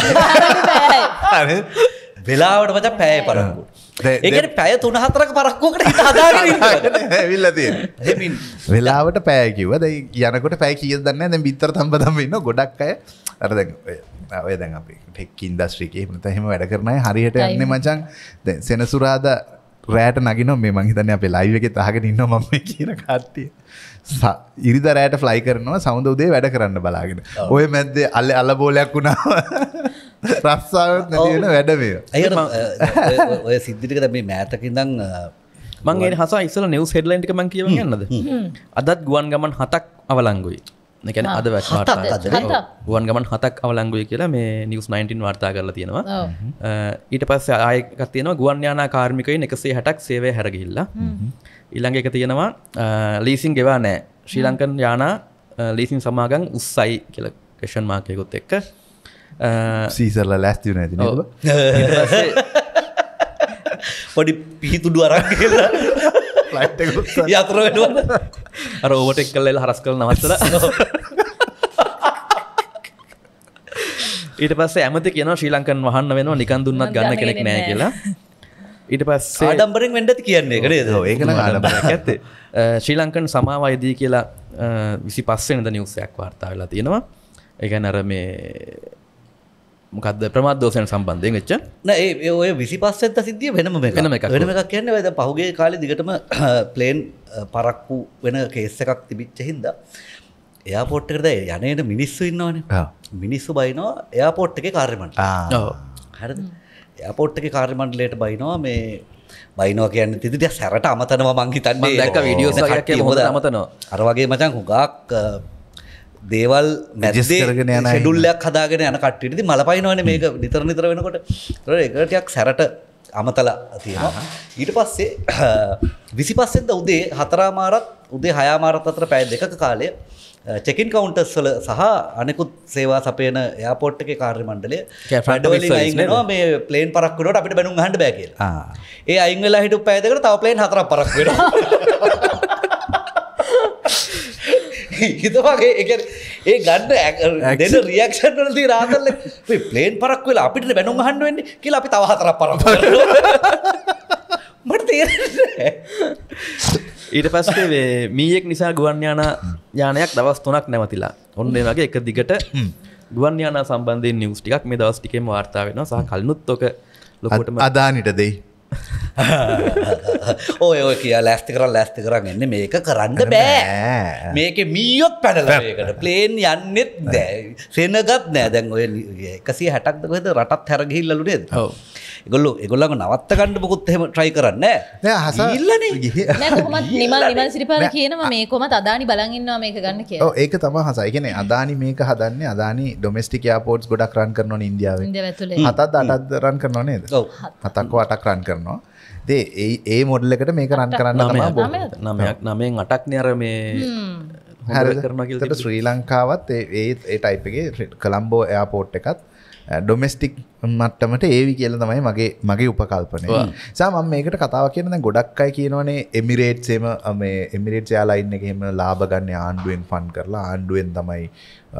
[LAUGHS] වෙලාවට මච පැය පරකු ඒකට පැය තුන හතරක පරක්කෝකට හදාගන්න [LAUGHS] වෙලාවට පෑකිව දැයි යනකොට පැය කිය දන්න දැ බිත්තර තම්බදම් වෙන්න ගොඩක් අය අරද ඔය දැන් අපේ ටෙක්කින් දස්ශ්‍රිකේ මතහෙම වැඩ කරනය හරියට යන්නේ මචන් සෙනසුරාද රෑට නගෙන මේ මහිතන අපේ ලයිව එක තාගෙන ඉන්න ම කියන කට්ටිය ඉරිද රෑට ෆ්ලයි කරනවා සෞඳ උදේ වැඩ කරන්න බලාගෙන ඔය මැද්දේ අල්ල අල්ල බෝලයක් වුණාව රස්සාාවත් නැතිෙන වැඩ වේ ඇ ඔය සිද්ධිටික දැබේ මෑතකිදං මගේ හස ඉස්සල නිවස් හෙඩ්ලයින්ට මං කියව ගන්නද අදත් ගුවන් ගමන් හතක් අවලංගුයි එකැන අද වැට ගුවන් ගමන් හතක් අවලංගුයි කියලා මේ නිවස් 19 වාර්තා කරලා තියෙනවා ඊට පස්ස ආයකත්තියන ගුවන් යානා කාර්මිකයි එකසේ හටක් සේවය හැරගිල්ලා ඉල්ළඟ එක තියෙනවා ලීසින් ගෙවා නෑ ශ්‍රී ලංකන් යානා ලීසින් සමාගන් උත්සයි කියල ක්‍රෂන් මාකයකුත් එක්ක සීසරල ලැස්ති නැති පොඩි පිහිතු දුවරක් කියලා යතර වෙනුවන්න අර ඕට එක් කල්ල හරස් කළ නවත්තර ඊට පස්ස ඇමති කියන ශ්‍රී ලංකන් වහන්න වෙනවා නිකන් දුන්නත් ගන්න කෙනෙක් නෑ කියලා ඊට පස් ආඩම්බරෙන් වැඩත් කියන්නේ කරේ ඒක ඇත්තේ ශ්‍රී ලංකන් සමාවයිදී කියලා විසි පස්සෙන්ද නිවසයක් වාර්තා වෙලා තියෙනවා එකැනර මේ මොකද ප්‍රමාදෝෂයන සම්බන්ධයෙන් වෙච්ච නෑ ඒ ඔය 25ත් සිද්ධිය වෙනම එක වෙනම එකක් වෙනම එකක් කියන්නේ ඔය දැන් පහුගිය කාලේ දිගටම [CLEARS THROAT] ප්ලේන් පරක්කු වෙන කේස් එකක් තිබිච්ච හින්දා එයාපෝට් එකට දැන් යන්නේන මිනිස්සු ඉන්නවනේ මිනිස්සු බයිනවා එයාපෝට් එකේ කාර්යමණ්ඩලයට ඔව් හරිද එයාපෝට් එකේ කාර්යමණ්ඩලයට බයිනවා මේ බයිනෝ කියන්න තිදිට සැරට අමතනවා මං හිතන්නේ දැක්ක වීඩියෝස් වගේ හොඳ අමතනවා අර වගේ මචං හුඟක් දේවල් මැජස්කරගෙන යන ඩුල්ලයක් හදාගෙන යන කට්ටිටි මල පයිනවන මේක නිතර නිතර වෙනකොට එකටයක් සැරට අමතලා තියෙනවා ඊට පස්සේ විසි පස්සෙන්ද උදේ හතරාමාරත් උදේ හයාමාරත් අතර පැය දෙක කාලය චෙකින් කවුන්ටස්වල සහ අනෙකුත් සේවා සපයන යාපෝට් එක කාර්ය මණ්ඩලය ඩවලවා මේ පලේන් පරක්කුවට අපිට බැනුම් හට බැග ඒ අංගල හිට පෑදකට තව පලේන් හතර පරක් හිතවාගේ එක ඒ ගන්න දෙන රියක්ෂන්ලති රාදල්ල පලේන් පරක් වෙලා අපිට බැනුම් හන්ුවෙන්නේ කියලා අපි තවහතර පර [LAUGHS] මට තේ ඊට පස්සේ මීයෙක් නිසා ගුවන්්‍යාන යානයක් දවස් තුනක් නැවතිලා ඔන්න වගේ එක දිගට ගුවන්්‍යාන සම්බන්ධය නිවස් ටිකක් මේ දවස්ටිකෙන් වාර්තාාවෙන සහ කල්නුත්තෝක ලොකට අදානිට දෙයි ඕය [LAUGHS] ඔය කිය ලැස්ති කර ලැස්ති කරන්න එන්න මේක කරන්න බෑ මේක මීියොත් පැනලකට ප්ලේන් යන්නෙත් දෑ සෙනගත් නෑ දැන් ඔය එකසි හැටක්ද කොද රටත් හැරගහිල්ලලුනේද හව ගොල්ල එගොල්ලම නවත්ත ගණඩ මොකුත් හෙම ට්‍රයි කරන්න හස ඉල්ලන [LAUGHS] සිරිපාල කියනවා මේකොම අදානි බලගන්නවා මේක ගන්න කිය ඒක තම හසයිගෙන අදානි මේක හදන්න අදානි ඩොමස්ටික යාපෝට්ස් ගොඩක් රන් කරන ඉන්දියාව හතත් අටත් රන් කරනවා නේද හතක්ව අටක් රන් කරනවා දේ ඒ ඒ මොඩල්ලකට මේක රන් කරන්න නමයක් නමෙන් අටක් නර මේ හැර කරනගල්ට ශ්‍රී ලංකාවත් ඒ ඒ ටයිපගේ කළම්බෝ එයාපෝට් එකත් ඩොමෙස්ටික් මට්ටමට ඒවි කියල තමයි මගේ මගේ උපකල්පනය සාම මේකට කතාව කියන ගොඩක් අයි කියනවනේ එමිරේට්සේම මේ එමිරේට් යාලයින්න එකහෙම ලාබගන්න ආණ්ඩුවෙන් ෆන් කරලා ආණ්ඩුවෙන් තමයි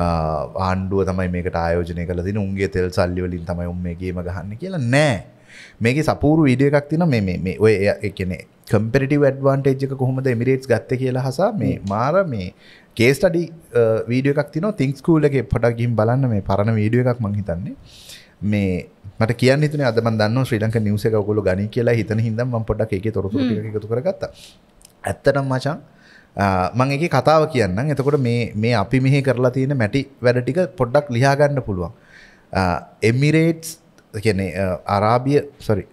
ආණ්ඩුව තමයි මේකට ආයෝජනය කල දින උන්ගේ තෙල් සල්ලිවලින් තමයි උම් මේ ගේම ගහන්න කියලා නෑ මේක සපූරු විඩිය එකක් තින මේ ඔය එකනෙ කම්පෙටි වැඩ්වාන්ටේජ් එක කොහොමද එමිරේට්ස් ගත්ත කියලා හසා මේ මාර මේ කේස්ටඩි වීඩිය uh, එකක් තින තිංස්කූල එක පටගින් බලන්න මේ පරණ වීඩිය එකක් මං හිතන්නේ මේ මට කියන්න තුන අද දන්න ශ්‍රී ලංක නිවස ගුල ගනි කියලා හිතන හිදම් ම පොඩක් එක තොරතු එකතු කරගත්ත ඇත්තටම් මචන් මං එක කතාව කියන්න එතකොට මේ අපි මෙහි කරලා තියෙන මැටි වැඩටික පොඩ්ඩක් ලියාගන්න පුළුවන් එමිරේට්ස් කියන්නේ අරාබිය සොරි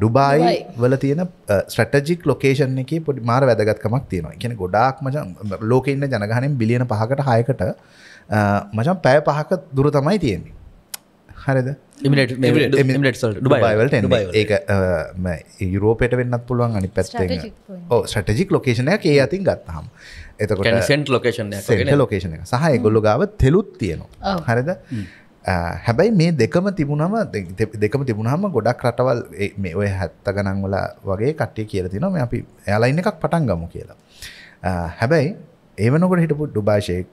ඩුබායි වල තියෙන ස්ට්‍රටජික් ලොකේෂන් එක පොඩි මාර වැදගත්කමක් තියෙනවා කියන ගොඩාක් මචන් ලෝක ඉන්න ජනගහනෙන් බිලියන පහකට හයකට මචන් පැය පහක දුර තමයි තියෙන්නේ හරිද ඒක යුරෝපයට වෙන්නත් පුළුවන් අනි පැත් ටජික් ලොකේෂනයක් ඒ අතින් ගත්තහම් එතකොට සෙන්ට ලොකේෂන් ලොකේෂන එක සහ ගොල්ලු ගාව තෙලුත් තියෙනවා හරිද හැබැයි මේ දෙකම තිබුණම දෙකම තිබුණහම ගොඩක් රටවල් මේ ඔය හැත්ත ගනන්වල වගේ කට්ටේ කියල තිනම අපි ඇලයින්න එකක් පටන් ගමු කියලා. හැබැයි ඒවනකොට හිටපු ඩුභාෂයක්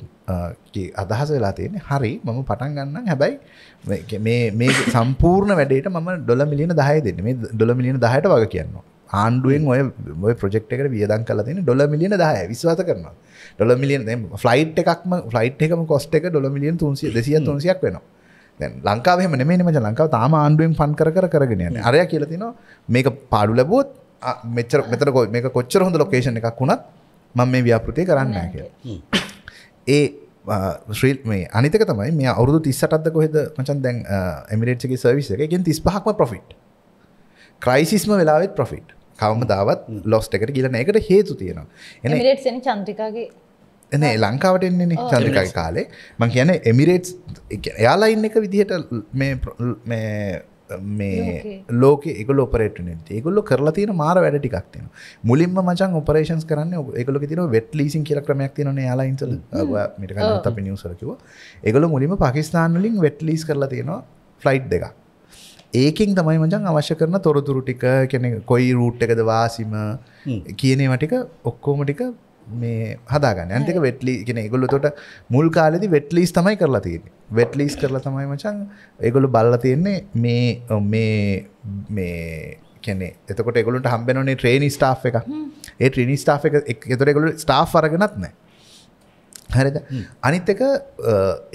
අදහස වෙලා තියෙන හරි මම පටන් ගන්න හැබැයි මේ සම්පූර්ණ වැඩට මම ඩොල මිලියන දහය දෙන්න මේ ඩොල මිලියන දහයට වගේ කියන්නවා. ආණ්ඩුවෙන් ඔය ඔය ප්‍රෙක්් එකට වියදන් කල තින ඩොල මිලියන දාය විශවාත කරනවා ඩොල මිලියන ෆ්ලයිට් එකක්ම ෆ්ලයිට් එකම කොස්ට එක ඩොල මිලියන් තුන්සිය දෙසිය තුන්සියක් වෙනවා ලංකාවම නෙමේ මච ලංකාව තාම ආණ්ඩුවෙන් පන් කර කරගෙන යන අරය කියලතින මේක පාඩු ලැබූත් මෙචර මෙතරකො මේ කොච්චර හොඳ ලොකේෂණ එකක් වුණත් මං මේ ව්‍යාපෘතිය කරන්න කිය ඒ ශ්‍රී මේ අනිතක තමයි මේ අවුදු තිස්සටත්ද කොහෙද මචන් දැන් එමිරේට්ගේ සර්විස එක ගෙන් තිස් පහක්ම පොෆිට් ක්‍රයිසිස්ම වෙලාවෙත් පොෆිට් කවම දාවත් ලොස්ට එකට කියලන එකට හේතු තියෙනවා එ චන්ත්‍රිකාගේ එනේ ලංකාවට එන්නේන චන්ද්‍රකයි කාලේ මං කියන එමිරේට්ස් එයාලයින් එක විදිහට මේ මේ ලෝක එකල ඔපරේට නති ඒගොල්ල කරලා තියෙන මාර වැඩ ටිකක් තියෙන මුලින්ම මචන් ඔපරේෂන්ස් කරන්න එකල තින වෙට ලිසින් කියල ක්‍රමයක් තියන යාලයින්ස මිට අප නිියසරකිව එකල මුලිම පකිස්ානලින් වෙට ලිස් කරලා තියෙනවා ෆ්ලයිට් දෙක ඒකින් තමයි මචන් අවශ්‍ය කරන තොරතුරු ටික කෙනෙ කොයි රූට් එකද වාසිම කියනේමටික ඔක්කෝමටික මේ හදාගන්න ඇතික වෙට්ලි කෙන ගොල්ල තොට මුල් කාලෙදි වෙට්ලිස් තමයි කරලා තියෙන වෙට්ලිස් කරලා තමයි මචන් ඒගොලු බල්ල තියෙන්නේ මේ මේ මේ කෙනෙ එතකොට එගොලට හම්බෙනනේ ට්‍රේනි ස්ටා් එක ඒ ට්‍රිනි ස්ටා් එක එතොරෙගොලු ස්ටා් අරගෙනත් නෑ හරිද අනිත් එක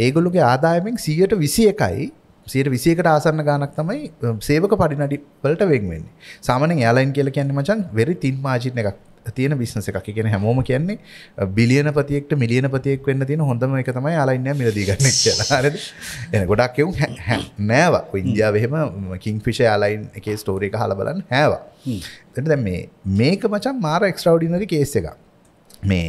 ඒගොලුගේ ආදායමෙන් සීයට විසි එකයි සියට විසියකට ආසන්න ගානක් තමයි සේවක පඩිනඩි වලට වෙක්වෙන්නේ සාමන යාලයින් කියල කියන්නේ මචන් වෙරි තින් මාජින එකක් තියෙන බිස්නස එකක් කියෙන හැමෝම කියන්නේ බිලියන පතියෙක්ට මිලියන පතියෙක් වෙන්න තියෙන හොඳම එක තමයි අලයින්න මිලදීගන්න [LAUGHS] හර එන ගොඩක් එවුම් නෑව ඉන්දියාව එහෙම කින් ෆිෂ අලයින් එක ස්ටෝර එක හල බලන් හැවා එට දැ මේ මේක මචන් මාර එක්ස්ට්‍රවඩිනරි කේස් එකක් මේ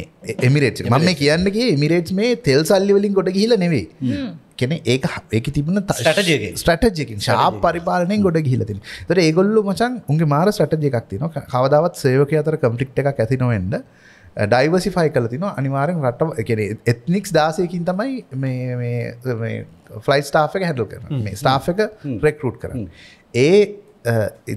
එමිරේට් මම කියන්නගේ මිරේට් මේ තෙල් සල්ලි වලින් ගොඩ කියල නෙවෙයි කෙන ඒ ඒක තිබන ස්ටටජයකින් ශා පරිපාලනය ගොඩ ගිහිලතින් තර ඒගොල්ලු මචන් උගේ මාර ස්ටජය එකක් තින කවදාවත් සයෝක අතර කම්පික්් එකක් ඇතිනොවෙන්ඩ ඩයිවසිෆයි කල තින අනිවාරෙන් රට කෙන එත්නික්ස් දාසයකින් තමයි ෆලයි ස්ටාෆක හැඩල් කරන මේ ස්ටාෆක රෙක්රුට් කරන්න ඒ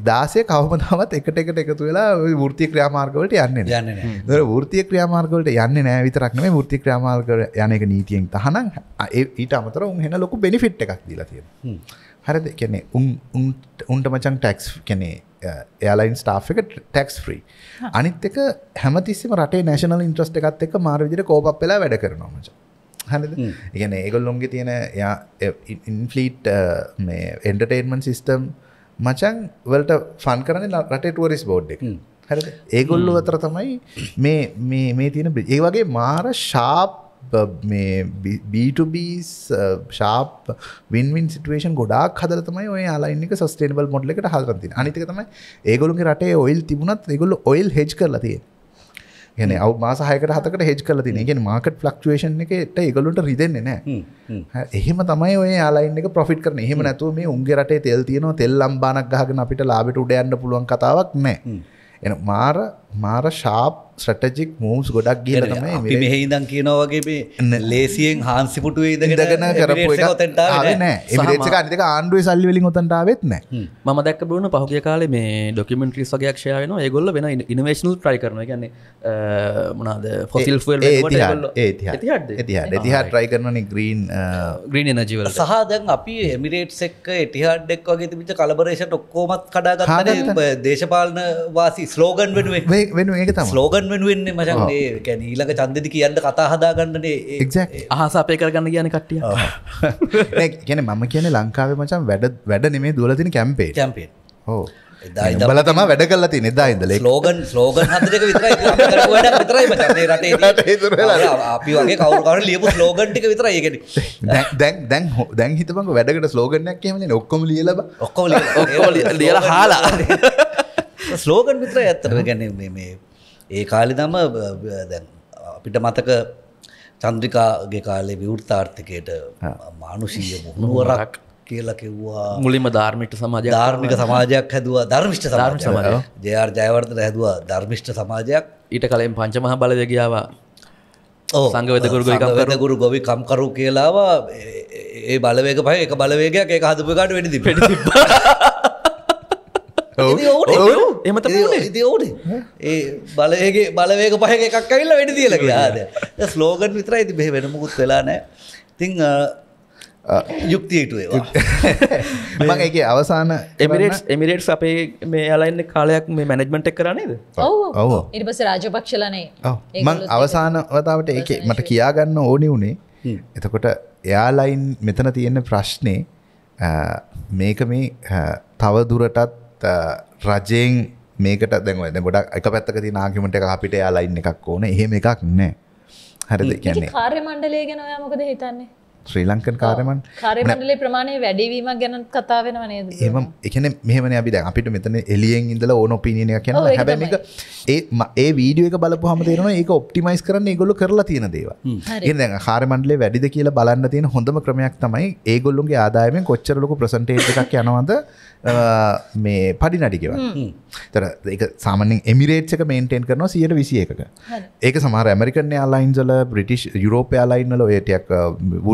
දාසය කවමතාවත් එකට එකට එකතු වෙලා ෘතිය ක්‍රියාමාර්ගවලට යන්න ද ෘතිය ක්‍රියාමාර්ගවලට යන්න නෑ විතරක්න මේ ෘති ක්‍රියාමාර්ග යන එක නීතියෙන් තහනම් ඊට අමතර උන් හෙන ලොකු බෙනිෆිට් එකක් දීලා තියෙන හරද කියන්නේ උන් උන්ට මචන් ටැක්ස් කෙනේ එයාලයින් ස්ටාෆ් එක ටැක්ස් ්‍රී අනිත් එක හැමතිස්සම රටේ නෑශනල් ඉන්ට්‍රස්ට එකත් එක මාරවිදිර කෝපක් පෙලා වැඩ කරනවා මචා හරිද ඉගැන ඒගොල්ලොන්ගේ තියෙන එයා ඉන්ෆලීට් එන්ටර්ටේන්මන් සිිස්ටම් මචන් වලට ෆන් කරන රටේ ටුවරිස් බෝඩ් එක හ ඒගොල්ලු අතර තමයි මේ මේ මේ තියෙන ඒ වගේ මාර ශාප් මේ බීටබීස් ශාප් වින්වින් සිටුවේෂන් ගොඩක් හදර තමයි ඔය අලයිනික සස්ටේනබල් මොඩ්ල එකට හදරතින අනිතික තමයි ඒගොලුගේ රටේ ඔයිල් තිබුණත් ඒගොල්ල ඔයිල් හෙජ් කරලතිේ ගෙන අව් මාසාහයකට හතකට හෙජ් කල තින ගෙන් මාකට් ෆලක්ෂේෂන් එකට එකගොලට රිදෙන්නේ නෑ එහෙම තමයි ඔය ආලයින් එක පොෆිට් කරන එහෙම නැතුව මේ උන්ගේ රටේ තෙල් තියෙනවා තෙල් ලම්බානක් ගහගෙන අපිට ලාබෙට උඩයන්න පුළුවන් කතාවක් නෑ එන මාර මාර ශාප් ස්ටජික් මූස් ගොඩක් ගිල තමයි මෙහිදන් කියනවාගේ ලේසියෙන් හන්සිපුටුවේ දගෙන කරපු එකතට නෑ අනික ආණ්ඩුව සල්ලි වලින් ොතන්ටාවත් නෑ ම දක් බුණ පහුගිය කාල මේ ඩොකමෙන්ට්‍රී සගයක්ක්ෂයන ඒගොල්ල වෙන ඉනවේශනල් ට්‍රයි කරන ගන්න මොනාද පොසිල් ල් දිහා ට්‍රයි කරන ග්‍රීන් ග්‍රීන් එනජීවල සහදන් අපි එමිරේට් එක් එටිහාඩ්ඩෙක් වගේ තිමිට කලබරේෂට ඔක්කෝමත් කඩාගන්න දේශපාලන වාසි ස්ලෝගන් වෙනුවේ වෙන ඒක තම ලෝගන් වෙනුවෙන්න මචන්ගැන ඊලක චන්දදි කියන්න කතා හදාගන්නනේ එක්ක් අහසාපය කරගන්න කියන කට්ටිය ගැන [LAUGHS] මම කියන ලංකාවේ මචන් වැඩ වැඩ නෙමේ දුවලතින කැම්පේ කැම්පේ හෝ බල තම වැඩ කල්ලා තින එදා ඉදල ලෝගන් ලෝගන් හදක විතරයි අපි වගේ කවුර ලියපු ලෝගන්ටික විතර ඒකට දැන් දැන් හෝ දැන් හිතම වැඩකට ස්ලෝගනයක් කියමන ඔක්කොම ලියලබ ඔක්කොම ලියල හාලා ස්ලෝගන් විතර ඇත්තර ගැන මේ ඒ කාලි දම දැන් අපිට මතක චන්ද්‍රිකාගේ කාලේ විවෘතාර්ථකයට මානුෂීය මුහුණුවරක් කියලා කිව්වා මුලිම ධර්මිට සමාජ ධර්මික සමාජයක් හැදවා ධර්මිෂ්ට ධර්ම සමය ජයාර් ජයවර්තන හැදවා ධර්මිෂ්ට සමාජයක් ඊට කලින් පංචමහ බලදගියාව සංගවදකරගුරු ගොවි කම්කරු කියලාවා ඒ බලවේග පහ එක බලවේගයක් ඒ හදපුකාට වැඩිදි පෙඩි ඕට එමත ඉති ඕට ඒ බලයගේ බලවේක පහක එකක් ඇල්ල වැඩි දියල ලාද ස්ලෝගන් විතර ඇති බෙහ වෙනමුකුත් වෙලානෑ තිං යුක්තියටුවේ මං එක අවසාන එමිරේට් එමිරේට් අපේ මේ අලයින්න කාලයක් මේ මැනජ්මට කරනේද ඔව ඉරිපස රාජපක්ෂලනේ මං අවසාන වතාවට එක මට කියාගන්න ඕනි වුණේ එතකොට එයාලයින් මෙතන තියෙන ප්‍රශ්නේ මේක මේ තවදුරටත් රජයෙන් මේකට දැ ගොඩක් එක පැත්තක ති නාගමට එක අපිට යාලයින්න එකක් ඕන එහෙම එකක් නෑ හරද කියන්නේ කාර්ය මණ්ඩලේ ගෙන ඔයාමකද හිතන්නේ ශ්‍රී ලංකන් කාරමන් කාරමටලේ ප්‍රමාණය වැඩවීම ගැන කතා වෙන නේද එම එකන මෙහමන අපිට අපිට මෙතන එලියෙන් ඉඳල ඕන පිනිනයක් කියන හැබැම එක ඒ ඒ වීඩියක බලපු හමතේරන ඒක ඔප්ටිමයිස් කරන්න ගොල්ල කරලා තියෙන දේව එ කාරමන්ඩලේ වැඩිද කියලා බලන්න තියෙන හොඳම ක්‍රමයක් තමයි ඒගොල්ලුන්ගේ ආදායමෙන් කොච්චරලොක ප්‍රසන්ටේටක් යනවද මේ පඩි නඩිකව තර ඒක සාමනෙන් එමිරේට්ක මේන්ටෙන් කරන සියට විසිය එකට ඒක සමහර ඇමරිකන් යාලයින්සල බ්‍රටි් යුරෝප යාලයින්නල ඒටයක්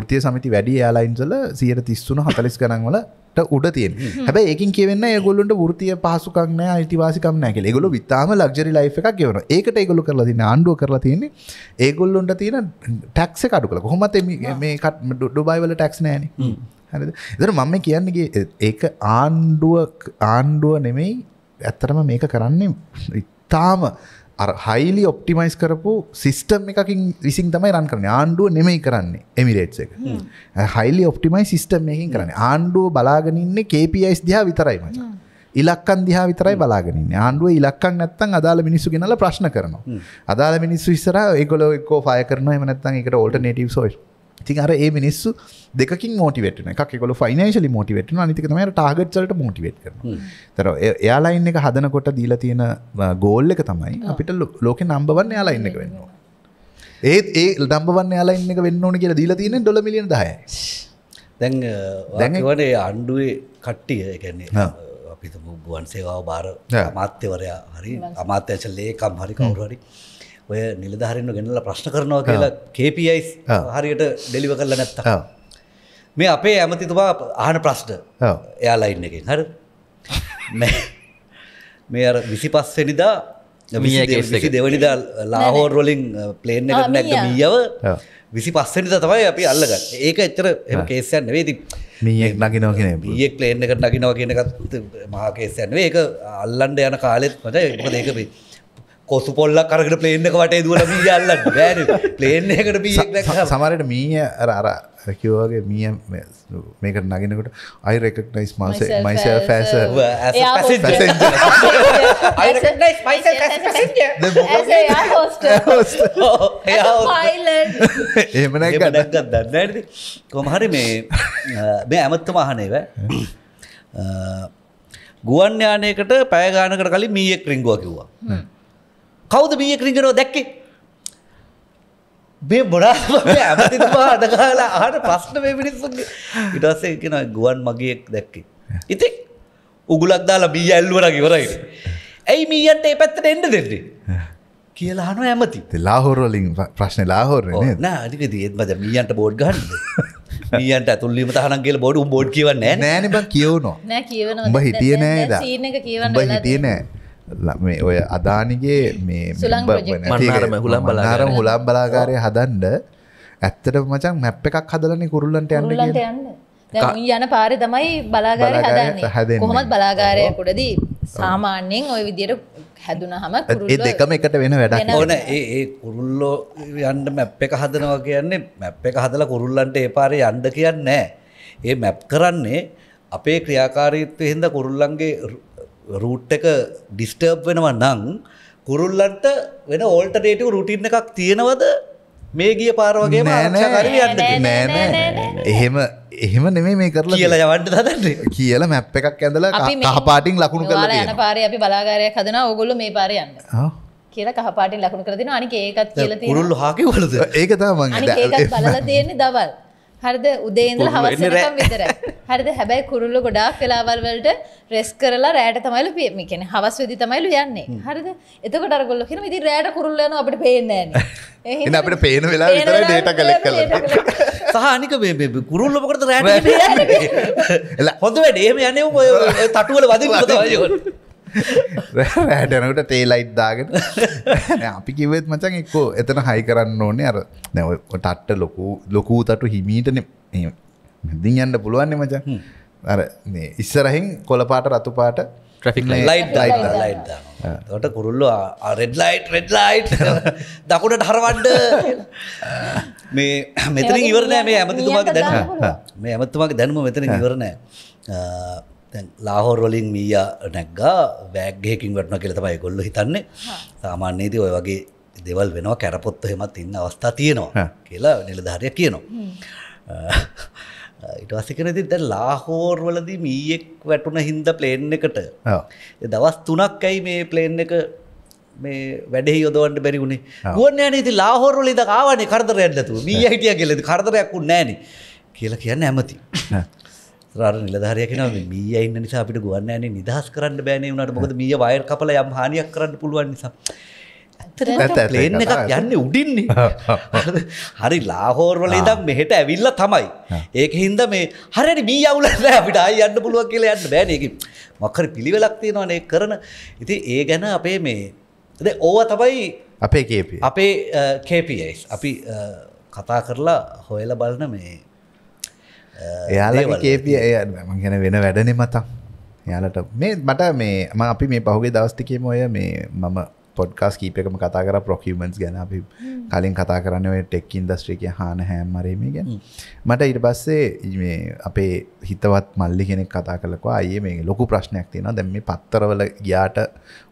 ෘතිය සමති වැඩි යාලයින්සල සියට තිස්සුන හතලිස් කරනවලට උඩ තියෙන් හැබ ඒකින් කියවෙන්න ගොල්ලන්ට ෘතිය පහසුකක්න අයිතිවාසිකම් නැක එකගොල විතාම ලක්ජරි ලයි් එකක් කියවන ඒකට එකගොලු කරලා තින්න ආණ්ඩුව කරලා තියන්නේ ඒගොල්ලොන්ට තියෙන ටැක්ස කඩු කළ කොහොමත මේ කට ඩුබයිවල ටැක්ස් නෑන හරි දර මම කියන්නගේ ඒක ආණ්ඩුව ආණ්ඩුව නෙමෙයි ඇත්තටම මේක කරන්නේ ඉතාම හයිලි ඔප්ටිමයිස් කරපු සිිස්ටම් එකකින් විසින් තමයි රන් කරන ආණ්ඩුව නෙමයි කරන්නේ එමිරේට්ස එක හයිලි ඔප්ටිමයි සිිස්ටම් එකින් කරන ආණ්ඩුව බලාගෙනන්නේ කපයිස් දිහා විතරයි මච ඉලක්කන් දිහා විතරයි බලාගෙනන්න ආණ්ඩුව ඉලක්කන් නැත්තන් අදාළ මිනිස්සු ගෙනල ප්‍රශ්න කරනවා අදාළ මිනිස්සු ඉස්සර ඒගොල එක්කෝ ෆය කරන එමනත්තන් එකට ඔල්ට නටව සෝෂ් ඉතින් අර ඒ මිනිස්සු දෙකින් මෝටිවටන එකක් කොල ෆයිනශලි මෝටිවටන අනිතිකම ටාගට්ලට මෝටිවේට කරන තර එයාලයින් එක හදනකොට දීලා තියෙන ගෝල් එක තමයි අපිට ලෝක නම්බවන්න යාලයින්න එක වෙන්නවා ඒත් ඒ ඩම්බවන්න යාලයින්න එක වෙන්න ඕන කියලා දීලා තියෙන ඩොලමිලියන් දහය දැන් දැන්වට අණ්ඩුවේ කට්ටිය එකන්නේ අපිත බුවන් සේවාව බාර අමාත්‍යවරයා හරි අමාත්‍යශල්ලේකම් හරි කවුරු හරි ඔය නිලධහරන්න ගෙනල ප්‍රශ්න කරනවා කියලා කේපයිස් හරියට ඩෙලිව කරල නැත්ත මේ අපේ ඇමතිතුවා ආන ප්‍රශ්ට එයාලයින්න එකෙන් හර මේ අර විසි පස්සෙනිදා මියසි දෙවනිදා ලාහෝර්රොලින් පලේන නැක මියව විසි පස්සනිද තමයි අපි අල්ලග ඒක එච්චර කේසයන් වේති මියෙක් නගෙනවගෙන ියෙක් ලේන එකට නගෙනව කියනකත් මහාකේසයන් ඒක අල්ලන්ඩ යන කාලෙත් මට ඒක දේකපේ කොසු පොල්ලක් කරකට පලේන්න වට දුවල මී අල්ල බෑන පලේන්නකට සමරයට මීය අර රැකිවගේ මිය මේකට නගෙනකට අයි රෙකක් නයිස් මාස මයිස පැස එමන ගඩක් දන්න කොමහරි මේ [LAUGHS] මේ ඇමත්ත මහනේව ගුවන් යානයකට පෑගානකට කලින් මීයෙක් රිංගුව කිව්වා කවුද බීයේ ක්‍රිජරෝ දැක්කේ? මේ මොනවාද මේ ඇමතිතුමා අඩගාලා අහන ප්‍රශ්න මේ මිනිස්සුන්ගේ. ඊට පස්සේ කියනවා ගුවන් මගියෙක් දැක්කේ. ඉතින් උගුලක් දාලා බීය ඇල්ලුවරක් ඉවරයි. ඇයි මීයන්ට ඒ පැත්තට එන්න දෙන්නේ? කියලා අහනවා ඇමති. ලාහෝරවලින් ප්‍රශ්නේ ලාහෝරනේ නේද? නෑ අනික දිහෙත් මද මීයන්ට බෝඩ් ගහන්න. මීයන්ට ඇතුල්වීම තහනම් කියලා බෝඩ් උඹ බෝඩ් කියවන්නේ නෑ. නෑනේ බං කියවනවා. නෑ කියවනවා. උඹ හිතියේ නෑ නේද? සීන් එක කියවන්න වෙලා. උඹ හිතියේ නෑ. මේ ඔය අදානිගේ මේ මනාරම හුළම් බලාරම හුළම් බලාකාරය හදන්ඩ ඇත්තට මචන් මැප් එකක් හදලන්නේ කුරුල්ලන්ට යන්න යන පාරි තමයි බලාගාර හදන්නේ කොහොමත් බලාගාරයකුටදී සාමාන්‍යයෙන් ඔය විදියට හැදුනහම ඒ දෙකම එකට වෙන වැඩක් ඕන ඒ කුරුල්ලෝ යන්න මැප් එක හදනවා කියන්නේ මැප් එක හදලා කුරුල්ලන්ට ඒ පාරේ යන්න කියන්නේ ඒ මැප් කරන්නේ අපේ ක්‍රියාකාරීත්වය හින්දා කුරුල්ලන්ගේ රූට් එක ඩිස්ටර්බ් වෙනව නං කුරුල්ලන්ට වෙන ඕල්ටරේටව රුටින්න එකක් තියෙනවද මේ ගිය පාරවගේ යන්න එහෙම එහෙම නෙමේ මේ කරලා කියලා යවන්ට දන්න කියලා මැප් එකක් ඇඳලා කහපාටින් ලකුණු කරලා යන පාරේ අපි බලාගාරයක් හදනවා ඕගොල්ලෝ මේ පාරේ යන්න කියලා කහපාටින් ලකුණු කරලා දෙනවා අනික ඒකත් කියලා තියෙනවා කුරුල්ලෝ හා කිව්වලද ඒක තමයි මම බලලා [LAUGHS] තියෙන්නේ දවල් හරිද උදේන්දල හවසකම් විතර හරිද හැබැයි කුරුල්ල ගොඩාක් කලාවල් වලට රෙස් කරලා රෑට තමයිලු මේ කියන්නේ හවස් වෙදි තමයිලු යන්නේ හරිද එතකොට අර ගොල්ලෝ කියනවා ඉතින් රෑට කුරුල්ල යනවා අපිට පේන්නේ නැහැ නේ [LAUGHS] එහෙනම් අපිට පේන වෙලාව විතරයි ඩේටා කලෙක්ට් කරලා සහ අනික මේ කුරුල්ල මොකටද රෑට [LAUGHS] [LAUGHS] එලා හොඳ වැඩේ එහෙම යන්නේ ඔය තටුවල වදින්න තමයි වැඩනකට [LAUGHS] තේලයිට් දාගෙන අපි කිවත් මචන් එක්කෝ එතන හයි කරන්න ඕනේ අර නැවටට ලොකු ලොකූ තටු හිමීටන මැදින් යන්න පුළුවන්න්නේ මචන් අර ඉස්සරහින් කොලපාට රතුපාට ්‍රික් ලයිට් ට කුරුල්ලවා රෙඩ් ලයිට් රෙඩ් ලයිට් දකුණට හරවඩ්ඩ [LAUGHS] මේ මෙතන ඉවරනෑ මේ ඇමතිතුමාගේ දැන මේ ඇමතුමාගේ දැනුම මෙතන ඉවරනෑ ලාහෝරොලින් මීයා නැක්ගා වැෑග්ගයකින් වටන කෙලතමයි ගොල්ල හිතන්නේ සාමාන්‍යයේදී ඔය වගේ දෙවල් වෙනවා කැරපොත්ත හෙමත් ඉන්න අවස්ථා තියෙනවා කියලා නිලධාරය කියනවා ඉටවසිකනති දැ ලාහෝර්වලද මීයෙක් වැටුන හින්ද ප්ලේන් එකට දවස් තුනක් ඇයි මේ ප්ලේන් එක මේ වැඩේ යොදවන්ට බැරි වුණේ ගුවන් යන ති ලාහෝරලිද කාවනේ කරදර ඇන්නතු මී හිටිය කෙලෙද කරදරයක් වුන් නෑන කියලා කියන්න ඇමති රාර නිලධාරය කෙන මීය ඉන්න නිසා අපිට ගුවන් ෑනේ නිදහස් කරන්න බෑනේ වනට මොකද මිය වයර් කපල යම් හානියක් කරන්න පුළුවන් නිසා ලේන එකක් යන්න උඩින්නේ හරි ලාහෝර්වල දම් මෙහෙට ඇවිල්ල තමයි ඒක හින්ද මේ හරි මී අවුලන අපිට අයි අන්න පුළුවක් කියලා යන්න බෑනයකි මක්කර පිළිවෙලක් තියෙනවානේ කරන ඉති ඒ ගැන අපේ මේ ඕව තමයි අපේ කේප අපේ කේපස් අපි කතා කරලා හොයල බලන මේ එයාලගේ කේපිය එය මංගැන වෙන වැඩනෙ මතක් යාලට මේ මට මේ ම අපි මේ පහුගේ දවස්තිකේම ඔය මේ මම පොඩ්කාස් කීපකම කතා කර ප්‍රොකිවමන්ස් ගැන අපි කලින් කතා කරන්න ඔය ටෙක් ඉන්දස්ට්‍රික හාන හැම්මරීම ගැන මට ඉට පස්සේ මේ අපේ හිතවත් මල්ලි කෙනෙක් කතා කලකවා අයේ මේ ලොකු ප්‍රශ්නයක් තියෙන දැම් මේ පත්තරවල ගියාට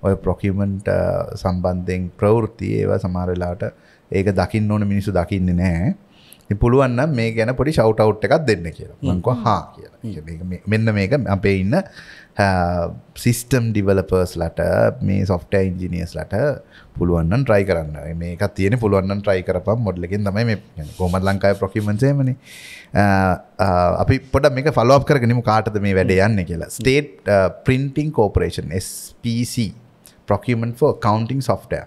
ඔය ප්‍රොකිවමන්ට සම්බන්ධයෙන් ප්‍රවෘත්ති ඒව සමාරලාට ඒක දකින්න ඕන මිනිසු දකින්නේ නෑ පුළුවන්න මේ ගැන පොඩි ශවටවට් එකක් දෙන්න කියලා මංක හා කියලා මෙන්න මේක අපේ ඉන්න සිිස්ටම් ඩිවලපර්ස් ලට මේ සොෆ්ට ඉන්ජිනියස් ලට පුළුවන්න ට්‍රයි කරන්න මේ තියන පුළුවන් ට්‍රයි කරපම් මොඩ්ලකින් තමයි මේ කොමත් ලංකායි ප්‍රොකිමන්සේමන අපි පොඩ මේක ෆලෝප් කරගෙනම කාටද මේ වැඩ යන්න කියලා State Printing Corporation SPC procurement for accounting සොෆ්ටය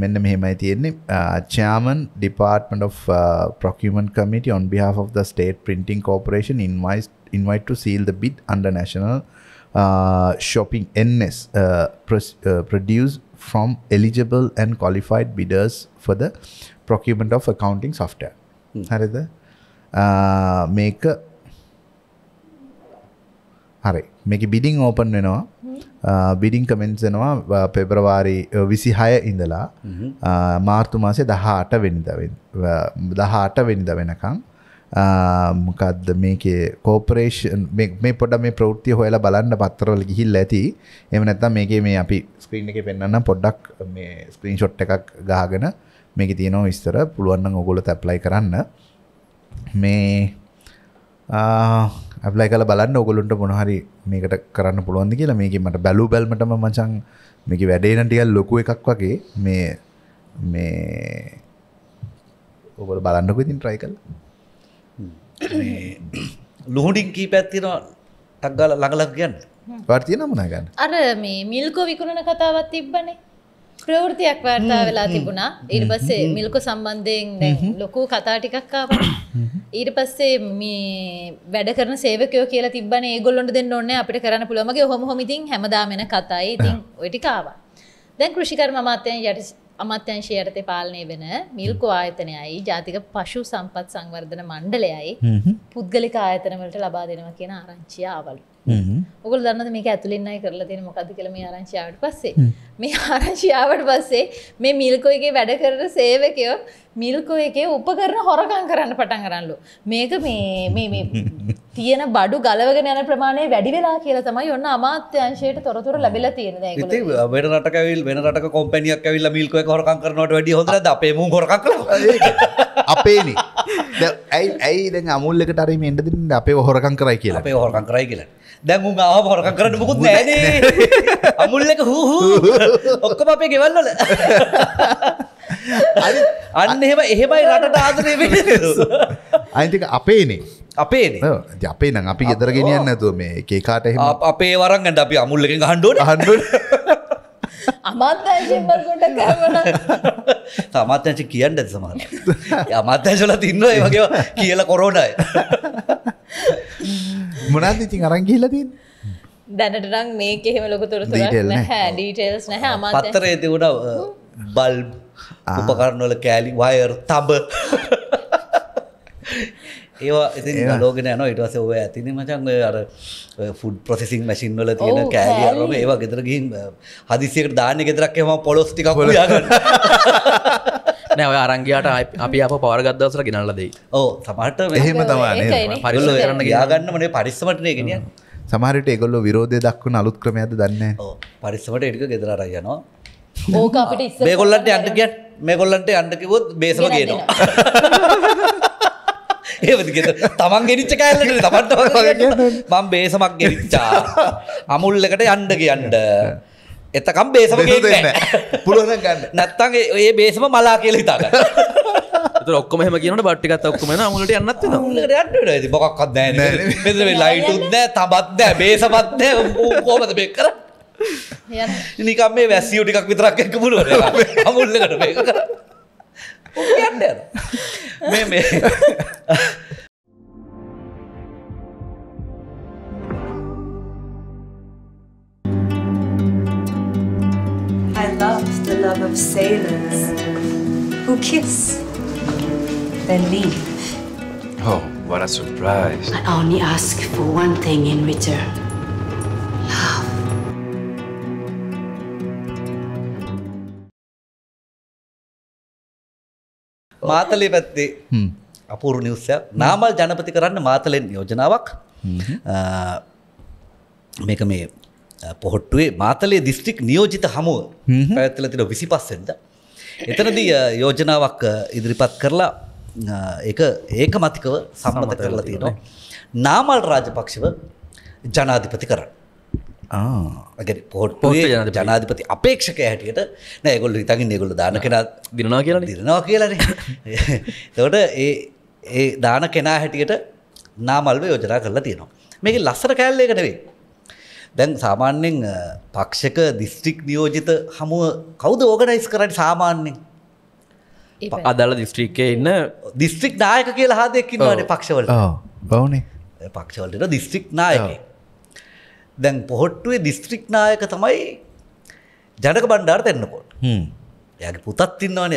මෙන්න මෙහෙමයි තියෙන්නේ chairman uh, Department of uh, procurement committee on behalf of the state printing corporation invites invite to seal the bid under national uh, shopping ns uh, uh from eligible and qualified bidders for the procurement of accounting software hmm. හරිද මේක හරි මේක බිඩිං ඕපන් වෙනවා බිඩිං කමෙන්සෙනවා පෙබ්‍රවාරි විසි හය ඉඳලා මාර්තුමාසේ දහට වෙනිදවෙන් දහට වෙනිද වෙනකං මොකක්ද මේකේ කෝපරේෂන් මේ පොඩ මේ ප්‍රෘතිය හොයලා බලන්න පත්තරවල ගිහිල් ඇති එම නැත්තම් මේකේ මේ අපි ස්ක්‍රීන් එක පෙන්න්න පොඩ්ඩක් මේ ස්ක්‍රීන් ෂොට් එකක් ගාගෙන මේක තියෙනවා විස්තර පුළුවන්න ඔගොල තැප්ලයි කරන්න මේ ඇප්ලයි කල බලන්න ඔගොලුන්ට මොනහරි මේකට කරන්න පුළුවන්ද කියලා මේක මට බැලූ බැල්මටම මචන් මේක වැඩේනටියල් ලොකු එකක් වගේ මේ මේ ඔබල බලන්නක ඉතින් ට්‍රයි කල් ලුහුඩින් කී පැත්තින තක්ගල ලඟලක් ගන්න පර්තිය නමුණ ගන්න අර මේ මිල්කෝ විකුණන කතාවත් තිබ්බනේ ප්‍රවෘතියක් වාර්තා වෙලා තිබුණා ඊට පස්සේ මිල්ක සම්බන්ධයෙන් ලොකු කතා ටිකක්කාව ඊට පස්සේ මේ වැඩ කරන සේවකයෝ කියලා තිබන ඒගොල්ොට දෙන්න ඕන්න අපිට කරන්න පුළුවමගේ හොම හොමිතින් හැමදාමෙන කතයි ඉතින් ඔටිකාව දැන් කෘෂිකර්ම අමාත්‍යයන් යට අමත්‍යංශය යටතේ පාලනය වෙන මිල්කෝ ආයතනයයි ජාතික පශු සම්පත් සංවර්ධන මණ්ඩලයයි පුද්ගලික ආයතනවලට ලබා දෙනවා කියන ආරංචියාවලු ඔගොල් දන්න මේක ඇතුලෙන්න්නයි කරලා තියෙන මොකද කළම ආරංචියාවට පස්සේ මේ ආරංචියාවට පස්සේ මේ මිල්කෝයගේ වැඩ කරන සේවකයෝ මිල්කෝ එකේ උපකරන හොරකං කරන්න පටන් කරන්නලු මේක මේ තියෙන බඩු ගලවගෙන යන ප්‍රමාණය වැඩි වෙලා කියලා තමයි ඔන්න අමාත්‍යංශයට තොරතුර ලැබිලා තියෙන වෙන රටකවිල් වෙන රට කොම්පැනියක් ඇවිල්ල මිල්කෝ හොරකං කරනට වැඩි හොඳ අපේ මු හොරකක් [LAUGHS] අපේනේ [LAUGHS] ඇයි ඇයි දැන් අමුල්ලකට අරීම එන්ටදින් අපේ හොරකං කරයි කියලා අපේ හොරකං කරයි කියලා දැන් උන් ආව හොරක කරන්න මොකුත් නෑනේ අමුල්ලක හූහූ ඔක්කොම අපේ ගෙවල්වල අන්න එහෙම එහෙමයි රටට ආදරය වෙන්නේ අයිතික අපේනේ අපේනේ අපේ නම් අපි ගෙදර ගෙනියන්න නැතුව මේ එකේ කාට එහෙම අපේ වරන් ගන්න අපි අමුල්ලකින් ගහන්න ඕනේ ගහන්න ඕනේ අමාත්‍යංශවල් කොට කරවන අමාත්‍යංශ කියන්න ඇති සමහර අමාත්‍යංශවල තින්නවා ඒ වගේ කියලා කොරෝනයි මොනද ඉතින් අරන් ගිහිලතින් දැනටනම් මේ එහෙම ලොක තොරතුරක් හැ ඩීටේල්ස් නැහැ අමා පත්තරේ තිබුණ බල්බ් උපකරණවල කෑලි වයර් තබ ඒවා ඉති ලෝගෙන යන ඉටවස ඔය ඇතින මචන් අර ෆුඩ් ප්‍රසෙසින් මැසින් වල තියෙන කෑලි අරම ඒවා ගෙදරගින් හදිසිකට දාන ගෙදරක් එම පොලොස්ටික කොලයාගන්න නෑ ඔය අරංගයාට අපි අප පවරගත්දසර ගෙනල්ලදේ ඕ සමට එහෙම තමයි පරිල්ල කරන්න ගාගන්නමනේ පරිස්සමටනය ගෙන සමහරට එගොල්ල විරෝධය දක්වන අලුත් ක්‍රමයද දන්න පරිස්සමට එටික ගෙදරරයනවා ඕක අපට මේගොල්ලන්ට අන්ටගැට් මේගොල්ලන්ට අන්ටකිවොත් බේසම ගේනවා ඒගෙත [LAUGHS] තමන් ගෙරිච්ච කෑල්ලට තමන්ට [LAUGHS] මං බේසමක් ගෙරිච්චා අමුල්ලකට යන්ඩ කියන්ඩ [LAUGHS] එතකම් බේසම ගන්න පුළුවන් ගන්න නැත්තන්ගේ ඒ බේසම මලා කියල හිතාග ඔක්කම හම කියන බට්ිකත් ඔක්කම මුලට යන්නත් ට මොකක්ත් දෑ ලයිටුත්ද තබත්ද බේසමත්ද කෝමද බෙක් කර නිකම් මේ වැස්සියෝ ටිකක් විතරක් එක්ක පුළුව අමුල්ලකට මේ මේ love of sailors who kiss, then leave. Oh, what a surprise. I only ask for one thing in return. Love. Matale පැත්තේ අපූරු නිවසයක් නාමල් ජනපති කරන්න මාතලෙන් යෝජනාවක් මේක මේ පොහොට්ටුවේ මාතලේ දිස්ත්‍රික් නියෝජිත හමුව පැත්තල තින විසි පස්සෙන්ද. එතනදී යෝජනාවක් ඉදිරිපත් කරලා ඒක මතිකව සම්මත කරලා තියෙනවා. නාමල් රාජපක්ෂව ජනාධිපති කරන්න. පොට්ේ ජනාධපති අපේක්ෂක හැටියට නෑගොල්ල ඉතගින් නෙගොල දාන කෙන දිනවා කියලා දිනවා කියලන තොට ඒ ඒ දාන කෙනා හැටියට නාමල්ව යෝජනා කරලා තියෙනවා මේක ලස්සර කෑල්ලේ කනෙවේ දැන් සාමාන්‍යෙන් පක්ෂක දිස්ත්‍රික් නියෝජිත හමුව කවුද ඕගනයිස් කරට සාමාන්‍යෙන් අදල දිස්ත්‍රික්කේ ඉන්න දිස්ත්‍රික් දායක කියලා හාදයක්කින්නට පක්ෂවල බවනේ පක්ෂවලට දිස්ත්‍රික් නායක දැන් පොහොට්ටුවේ දිස්ත්‍රික් නායක තමයි ජනක බණ්ඩාර්ත එන්නකොට යගේ පුතත් ඉන්නවන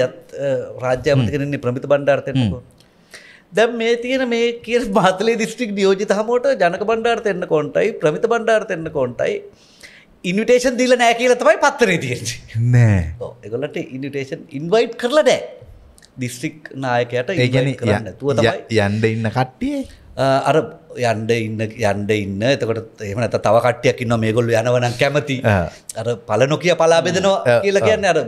රාජ්‍යමතිකරන්නේ ප්‍රමිත බණ්ඩාර්තයන්නකොට දැම් මේ තියෙන මේ කිය පාතලේ දිස්ට්‍රික් නියෝජිත හමෝට ජනක බණ්ඩාර්ත එන්න කොන්ටයි ප්‍රමිත බණ්ඩාර්ත එන්න කොන්ටයි ඉන්විටේෂන් දිල නෑ කියල තමයි පත්තරේ තියෙන නෑ එගොලට ඉන්විටේෂන් ඉන්වයිට් කරලා නෑ දිස්ට්‍රික් නායකයට ඒගැන නැතුව යන්ඩ ඉන්න කට්ටියේ අර යන්ඩ ඉන්න යන්ඩ ඉන්න එතකට එම ඇත තව කට්ටියක් ඉන්න මේගොල්ල යනවනම් කැමති අර පල නොකිය පලා බෙදනවා කියල කියන්න අර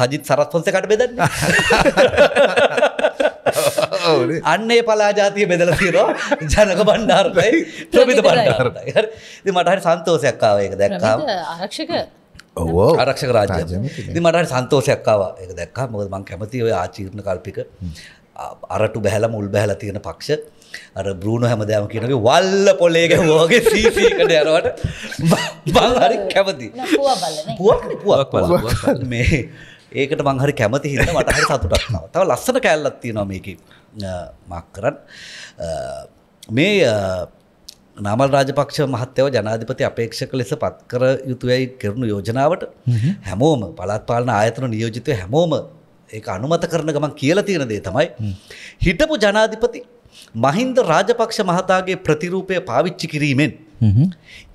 සජිත් සරත්වන්සකට බෙදන්න [LAUGHS] අන්නේ පලාජාතිය බෙදල තිරෝ ජනක බණ්ඩාර්තයි ප්‍රමිත බණ්ඩාරතයි මටහරි සන්තෝෂයක්කාව එක දැක්කාම ආරක්ෂක ඕ ආරක්ෂක රාජ්‍ය මට සන්තෝෂයක්කාව එක දැක්ක මොද මං කැමති ඔය ආචීරණ කල්පික අරටු බැහල මුල් බැහල තියෙන පක්ෂ අර බ්‍රුණ හැමදෑම කියනක වල්ල පොලේක වෝගේ සීසීකට යනවට බං හරි කැමති පුවක් මේ ඒකට මංහරි කැමති හින්න මට හරි සතුටක්නවා තව ලස්සට කැල්ලත් තියෙනවා මේක මක්කරන් මේ නමල් රාජපක්ෂ මහත්තයව ජනාධිපති අපේක්ෂක ලෙස පත් කර යුතුයයි කරනු යෝජනාවට හැමෝම පළත්පාලන ආයතන නියෝජිතය හැමෝම ඒ අනුමත කරන ගමන් කියල තියෙන දේ තමයි. හිටපු ජනාධිපති මහින්ද රාජපක්ෂ මහතාගේ ප්‍රතිරූපය පාවිච්චි කිරීමෙන්.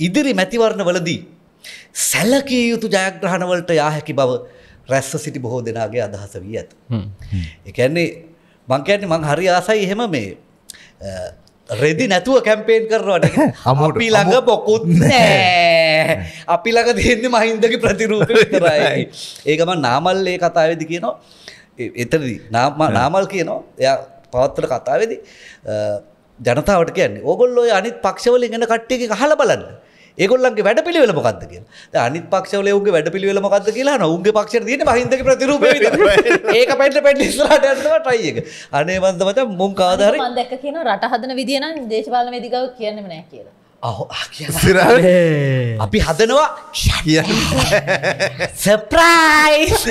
ඉදිරි මැතිවරණ වලදී සැලකිය යුතු ජයග්‍රහණවලට යා හැකි බව රැස්ව සිටි බොහෝ දෙනාගේ අදහස වී ඇත. එකන්නේ මංකඇන්න මං හරි ආසයි එහෙම මේ රෙදි නැතුව කැම්පේන් කරනවට [LAUGHS] හමපි ළඟ පොකුත් නෑ අපි ළඟ දෙන්න මහින්දක ප්‍රතිරූප කරයි ඒකම නාමල්ලේ කතාවදි කියනවා එතරදි නාමල් කියනවා එය පවත්තර කතාවෙදි ජනතාවට කියන්නේ ඔගොල්ලෝ අනිත් පක්ෂවල ගෙන කට්ටියක හල බලන්න ඒගොල්ලන්ගේ වැඩ පිළිවෙල මොකක්ද කියලා අනිත් පක්ෂවල උගේ වැඩ පිළිවෙල මොකක්ද කියලා නොඋන්ගේ පක්ෂ දන හිදක ප්‍රතිරූප ඒක පැට පැටිස්ලාට ටයි එක අනේ වන්ද මත මුම් කාදාර දැක්ක කියන රට හදන විදින දේශපාල දිකව කියන්නම නෑ කියලා අහෝ අපි හදනවා සප්‍රයිස්!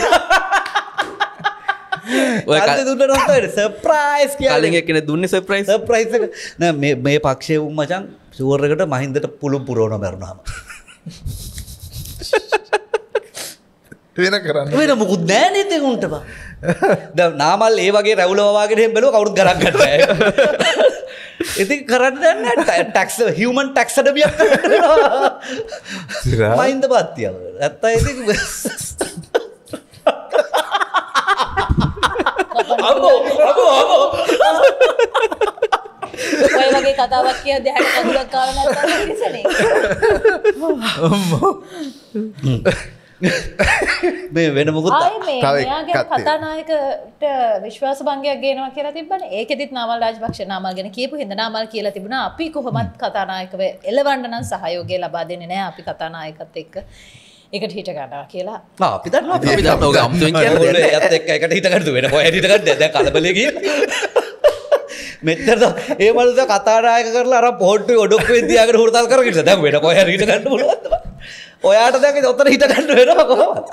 දුන්නට සප්‍රයිස් කියලින් එකන දුන්න සප්‍රයිස් ප්‍රයිස නෑ මේ පක්ෂය වුම් මචන් සුවර්රකට මහින්දට පුළුම් පුරෝණ බැරුණාම [LAUGHS] වෙන කරන්න වෙන මුකුත් දෑනතකුන්ට බා ද නාමල් ඒ වගේ රැවලවාගෙන බැලු කවුත් ගරක්ගට ඉති කරන්න ටක්ස හමන් ටක්සට බිය මයින්ද පත්තියාව ඇත්තා ඇති අම්බෝ අබෝ අබෝ ඔය වගේ කතාවක් කිය දැහැට කඳුලක් කාරන [LAUGHS] මේ වෙන මොකුත් කතානායකට විශ්වාස බංගයක් ගේනවා කියලා තිබන ඒකෙදිත් නවල් රාජභක්ෂ නාමගෙන කියපු හිඳ නාමල් කියලා තිබුණ අපි කොහොමත් කතානායකව එලවන්නනම් සහයෝගේ ලබා දෙන්නේ නෑ අපි කතානායකත් එක්ක එකට හිට ගඩා කියලා අපි එකට හිටකට වෙන හරිටකට දැ කලබලග මෙතර ඒ මලද කතාරාය කරලා අර පොට්ට ඔඩක් විදදිියකට හුරතල් කරට දැ වෙන පොහ හිට ගන්න ඔයාට දැක ඔත්තර හිට ගන්න වෙනවා කොහොමත්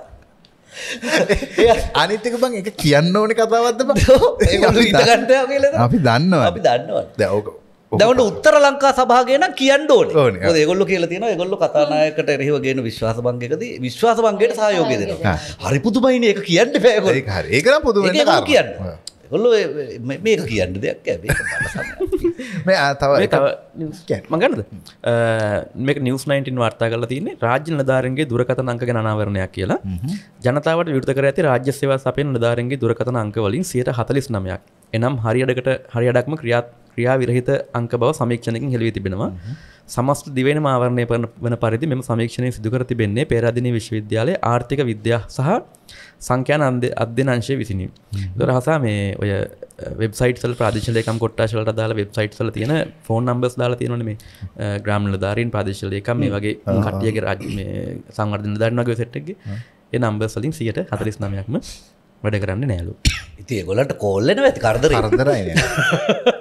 අනිතක බං එක කියන්න ඕන කතාවත්ද අපි දන්නවා අපි දන්නවා දැවකෝ දවට උත්තර ලංකා සභාගෙන කියන්න ඕන ගොල්ල කියල තින ගොල්ල කතානායකට එරහිව ගෙන විශ්වාස බංගකද විශ්වාස බංගේට සයෝග දෙන හරි පුතුමයින එක කියන්න පෑක ඒක පුදු කියන්න ගොල්ල මේක කියන්න දෙයක් ඇ මගනද මේක නිවස් [LAUGHS] 19 වාර්තා කල තින රාජ්‍ය නධාරන්ගේ දුරකත අංක ගනාවරණයක් කියලා ජනතාවට විෘත කර ඇති රාජ්‍ය සේවා සපෙන් නධාරන්ගේ දුරකත අංකවලින් සයට හතලිස් නමයක් එනම් හරිඩකට හරිඩක්ම ක්‍රියාත් ක්‍රියා විරහිත අංක බව සමීක්ෂණකින් හෙළවී තිබෙනවා සමස්ත දිවෙන ආවරණය වන පරිදි මෙම සමීක්ෂණය සිදුකර තිබෙන්නේ පේරාදිනී විශ්වවිද්‍යාලයේ ආර්ථික විද්‍යා සහ සංඛ්‍යාන අධ්‍යනංශය විසිනි. දොර හසා මේ ඔය වෙබ්සයිටල් ප්‍රදේශලයකම් කොට්ටාශලට දාලා වෙබ්සයිට්සල තියෙන ෆෝන් නම්බස් දාලා තියෙනන මේ ග්‍රාම්ල ධාරීන් ප්‍රදේශලයකම් මේ වගේ කට්ටියගේ රාජ සංවර්ධන දරන්නගේ සෙට්ටක්ගේ ඒ නම්බස්ලින් සියට හතලිස් නමයක්ම වැඩ කරන්න නෑලු. ඉතිේ ගොලට කෝල්ලන ඇති කරදර කරදරයි [LAUGHS]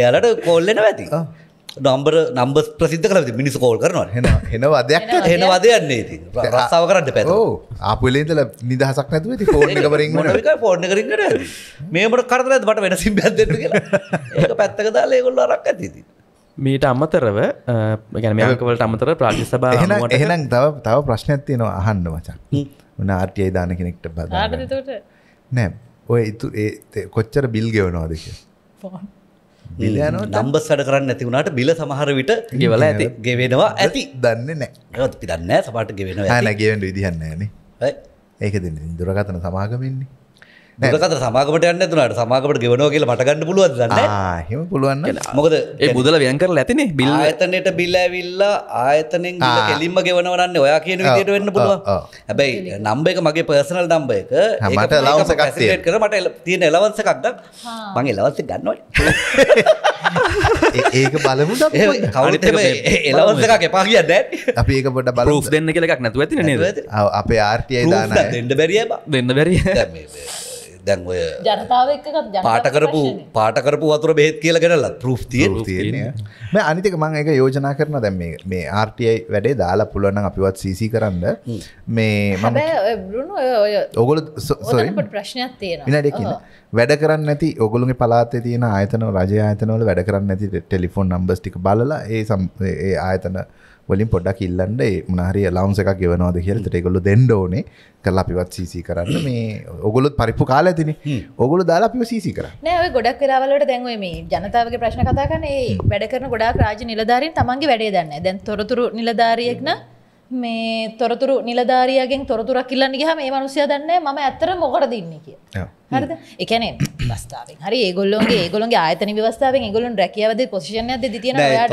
එයාලට කෝල්ලෙන ඇති නම්බර නම්බ ප්‍රසිද්ධ කලති මිනිස් කෝල් කරනවා හෙන හෙනවාදයක් හෙනවාදයන්නේ ති රස්සාාව කරන්න පැ ආපුලේදල නිදහසක් නැතුව ති ෝර්ණ කරින් ෆෝර්ණ කරින්ට මේමට කරදලත් බට වෙනසිම් බැද ඒ පැත්තක දාලා ඒගොල්ල රක් ඇතිති මීට අමතරව ගැනමයකවලට අමතර ප්‍රාශි සබා එහෙනම් තව තව ප්‍රශ්නයක් තියෙනවා අහන්න මචන් උන ආර්ටියයි දාන කෙනෙක්ට බ නෑ ඔය ඉතු කොච්චර බිල් ගෙවනවාදක ෆෝන් බිලයන නම්බ සඩ කරන්න ඇති වුණට බිල සමහර විට ගෙවල ඇති ගෙවෙනවා ඇති දන්න නෑ පිදන්න සමට ගෙවෙන ගෙවට විදිහන්න න ඒක දෙන්න දුරගතන සමාගමන්නේ කත සමාකට යන්න තුනට සමාකට ගෙවනෝ කියල මටගන්න පුළුව දන්න හම පුළුවන්න මොකද ඒ බුදල වියන් කර ඇතින බිල් ඇතනට බිල්ලඇවිල්ලා ආයතනෙන් කෙලින්ම ගෙවනවන්න ඔයා කියන ට වෙන්න පුළුව හැබැයි නම්බ එක මගේ පර්සනල් නම්බ එක මට ලවස කරමට තියෙන එලවන්ස එකක්ද මං එලවස්ස ගන්නවට [LAUGHS] ඒක බලමු කවුට එලවස එකක් එපා කිය දැ අපි ඒක පොට බලු දෙන්න කෙලක් නැතුව ඇති නද අපේ ආර්ටය දාන දෙන්න බැරිය දෙන්න බැරිය දැන් ඔය ජනතාව පාටකරපු පාටකරපු වතුර බෙත් කියල කරලා ප්‍රෘ්තිය තියන්නේ අනිතික මං එක යෝජනා කරන දැම් මේ ආර්ටයි වැඩේ දාලා පුළුවන් අපිවත් සීසි කරන්න මේ ම ඔගොල ප්‍රශ්නයක් තියෙන වැඩ කරන්න ඇති ඔගොලුගේ පලාතේ තියෙන ආයතන රජ ආයතනවල වැඩ කරන්න ඇති ටෙලිෆෝන් නම්බස් ටික බලලා ඒ ඒ ආයතන වලින් පොඩක් ඉල්ලන්න මනහරි ලවන්ස එකක් ගෙවනවාද කියලට එකගොලු දෙන්න ඕනේ කල අපිවත් සීසි කරන්න මේ ඔගොලුත් පරිප්පු කාල ඇතින ඔගොලු දාලා අපිව සීසි කර නෑ ගොඩක් කරවලට දැන්ව මේ ජනතාවගේ ප්‍රශ්න කතාකන ඒ වැඩ කරන ගොඩක් රාජ නිලධාරින් තමන්ගේ වැඩේ දන්න දැන් තොරතුරු නිලධාරියෙක්න මේ තොරතුරු නිලධාරියගෙන් තොරතුරක් කිල්ලන්න ගහ මේ මනුසය දන්න ම ඇතර මොකට දෙන්න කිය හරිද එකන ස්ාව හරි ගොල්ලොගේ ගොලොගේ ආතන වස්ාව ගොලන් රැකියවද පොසිෂන ති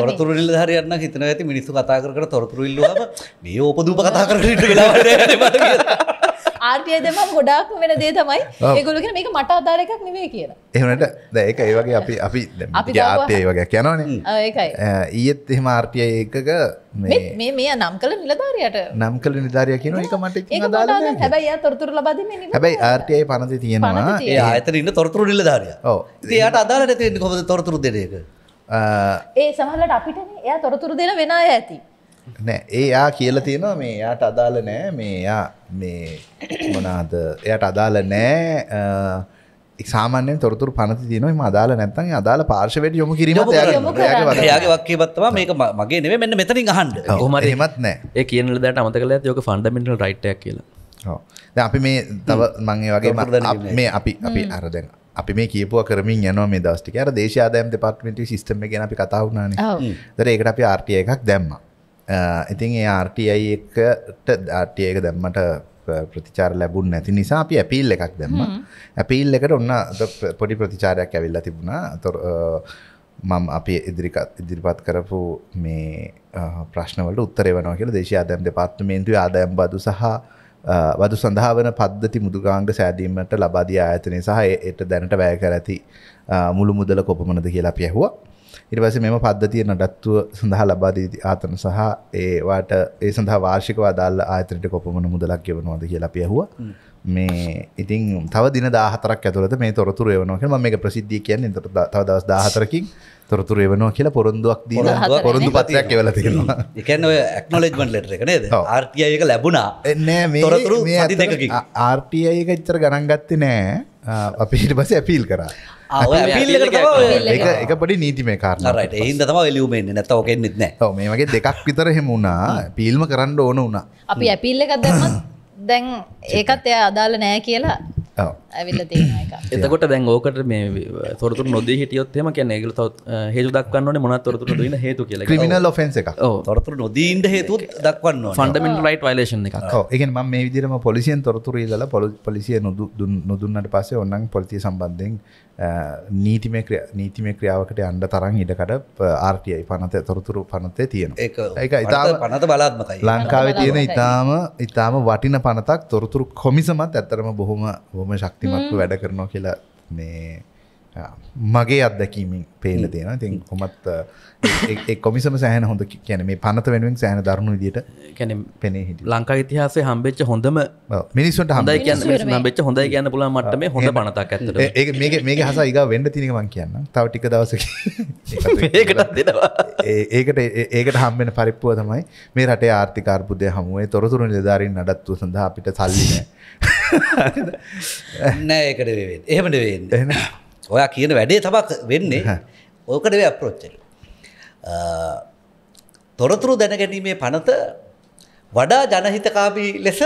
තොරතුර නිලධාරයන්න හිතන ඇති මිනිස්සු කතා කර තොරතුරු ඉල්ල මේ ඕපදූප කතා කර ආර්ය දම ගොඩක් වෙන දේ තමයි ඒගොලගෙන මේක මට අදාර එකක් නෙවේ කියලා එහනට දැක ඒවගේ අපි අපි ජාතය වගේ යනවනේ ඊයත් එහම ආර්ටය එකක මේ මේ නම් කළ නිලධාරයට නම් කළ නිධාරය කියන එක මට හැබයි තොරතුර ලබද හැබයි ආර්ටයයි පනති තියෙනවා ඒ අතනන්න තොරතුරු නිලධාරය ඒයට අදාරට තියෙන කොද තොරතුරු දෙරේක ඒ සමහලට අපිට එය තොරතුරු දෙන වෙන ඇති නෑ ඒයා කියල තියෙනවා මේ යාට අදාල නෑ මේ යා මේ මොනාද එයට අදාල නෑ සාමාන්‍යෙන් තොරතුර පනති තිනොයි අදාල නැත්තන් අදාල පාර්ශවයට යොම කිරීම යාගේ වක්කේ පත්තවා මේක මගේ නෙව මෙන්න මෙතරින් අහන්ඩ හොම හෙමත් නෑ ඒ කියනල දට අමත කල යක ෆන්ඩමෙන්ටල් රයිට්ක් කියලා අපි මේ තව මංගේ වගේ මද මේ අපි අපි අරදෙන අපි මේ කියපුව කරමින් යන මේ දස්ටික අර දේශාදයම් දෙපත්මට සිිස්ටම ගැන අපි කතාවුණන දර ඒකට අපි ආර්ටිය එකක් දැම්මා ඉතින් ඒ RTI එකට RTI එක දැම්මට ප්‍රතිචාර ලැබුණ නැති නිසා අපි ඇපීල් එකක් දැම්ම ඇපීල් එකට ඔන්න පොඩි ප්‍රතිචාරයක් ඇවිල්ලා තිබුණා තොර මම අපි ඉදිරිකත් ඉදිරිපත් කරපු මේ ප්‍රශ්නවලට උත්තරේ වනවා කියලා දේශීය ආදායම් දෙපාර්තමේන්තුවේ ආදායම් බදු සහ වදු සඳහා වන පද්ධති මුදුගාංග සෑදීමට ලබාදී ආයතනය සහ එයට දැනට වැය කර ඇති මුළු මුදල කොපමනද කියලා අපි ඇහුවා ඉරිවස මෙම පද්ධතිය නඩත්තුව සඳහා ලබාදී ආතන සහ ඒවාට ඒ සඳහා වාර්ෂික වදාල් ආතරට කොපමන මුදලක් ගෙවනවාද කියලා පියහුව මේ ඉතින් තව දින දාහතරක් ඇතුලට මේ තොරතුර එවනවාහ මේ ප්‍රසිද්ධිය කියන්නේ තොර තව දවස් දාහතරකින් තොරතුර එවනවා කියලා පොරොන්දුවක් දී පොරොන්දු පත්යක් එවල තියෙනවා එකන [LAUGHS] ඔය ඇක්නොලෙජ්මට ලෙට එක නේද ආර්ටය එක ලැබුණා එන්නෑ මේ තොරතුරු ආර්ටය එක චතර ගණන්ගත්ති නෑ අපි හිට පස ඇපිල් කරා එක පඩි නීතිමේ කාරන රට හිද තම ලියුමෙන් නැත ෝකෙන්න්නෙත් නෑ මේ වගේ දෙකක් විතර හෙම වුණා පිල්ම කරන්න ඕන වුණා අපි ඇපිල්ල එකක් දැම දැන් ඒකත් එය අදාල නෑ කියලා [CLEARS THROAT] එතකොට දැන් ඕකට මේ තොරතු නොදේ හිටියොත්ම කියන ඒගල තවත් හේතු දක්වන්න මොන තොරතුර දන්න හේතු කියල ක්‍රමිනල් ොෆෙන්ස එක තොරතුර නොදීන්ට හේතු දක්වන්න ෆන්ඩමෙන්ට ලයිට වලේෂන් එක එකෙන් ම මේ විදිරම පොලිසියන් තොරතුර ඉදල පොල පොලිසිය නොදුන්නට පසේ ඔන්නන් පොලිතිය සම්බන්ධයෙන් නීතිමය ක්‍රිය නීතිමය ක්‍රියාවකට අන්ඩ තරම් ඉඩකට ආර්ටයයි පනත තොරතුරු පනතේ තියෙන එක ඉතා පනත බලාත්මකයි ලංකාවේ තියෙන ඉතාම ඉතාම වටින පනතක් තොරතුරු කොමිසමත් ඇත්තරම බොහොම බොම ශක්තිමත්ව වැඩ කරනවා කියලා මේ මගේ අත්දැකීමින් පේල තියෙන තින් කොමත් කොමිසම සෑන හොඳ කියන මේ පනත වෙනුවෙන් සෑන දරුණු දිට කැන පෙනේ හිට ලංකා ඉතිහාස හම්බෙච්ච හොඳම මිනිස්සුට හඳයි කියන්න හම්බෙච්ච හොඳයි කියන්න පුල මටම හොඳ පනතක් ඇත ඒ මේ මේ හස ඉග වඩ තිනකමන් කියන්න තව ටික දවස [LAUGHS] ඒකට ඒකට හම්බෙන පරිප්පුව තමයි මේ රටේ ආර්ථිකාර්බුදය හමුවේ තොරතුරු නිධාරින් නඩත්තුව සඳහා අපිට සල්ලින [LAUGHS] නෑ ඒකට වේ එහෙමට වෙන්න ඔයා කියන වැඩේ තබක් වෙන්නේ ඕකටවේ අප්‍රෝච්චල තොරතුරු දැනගැනීමේ පනත වඩා ජනහිතකාබී ලෙස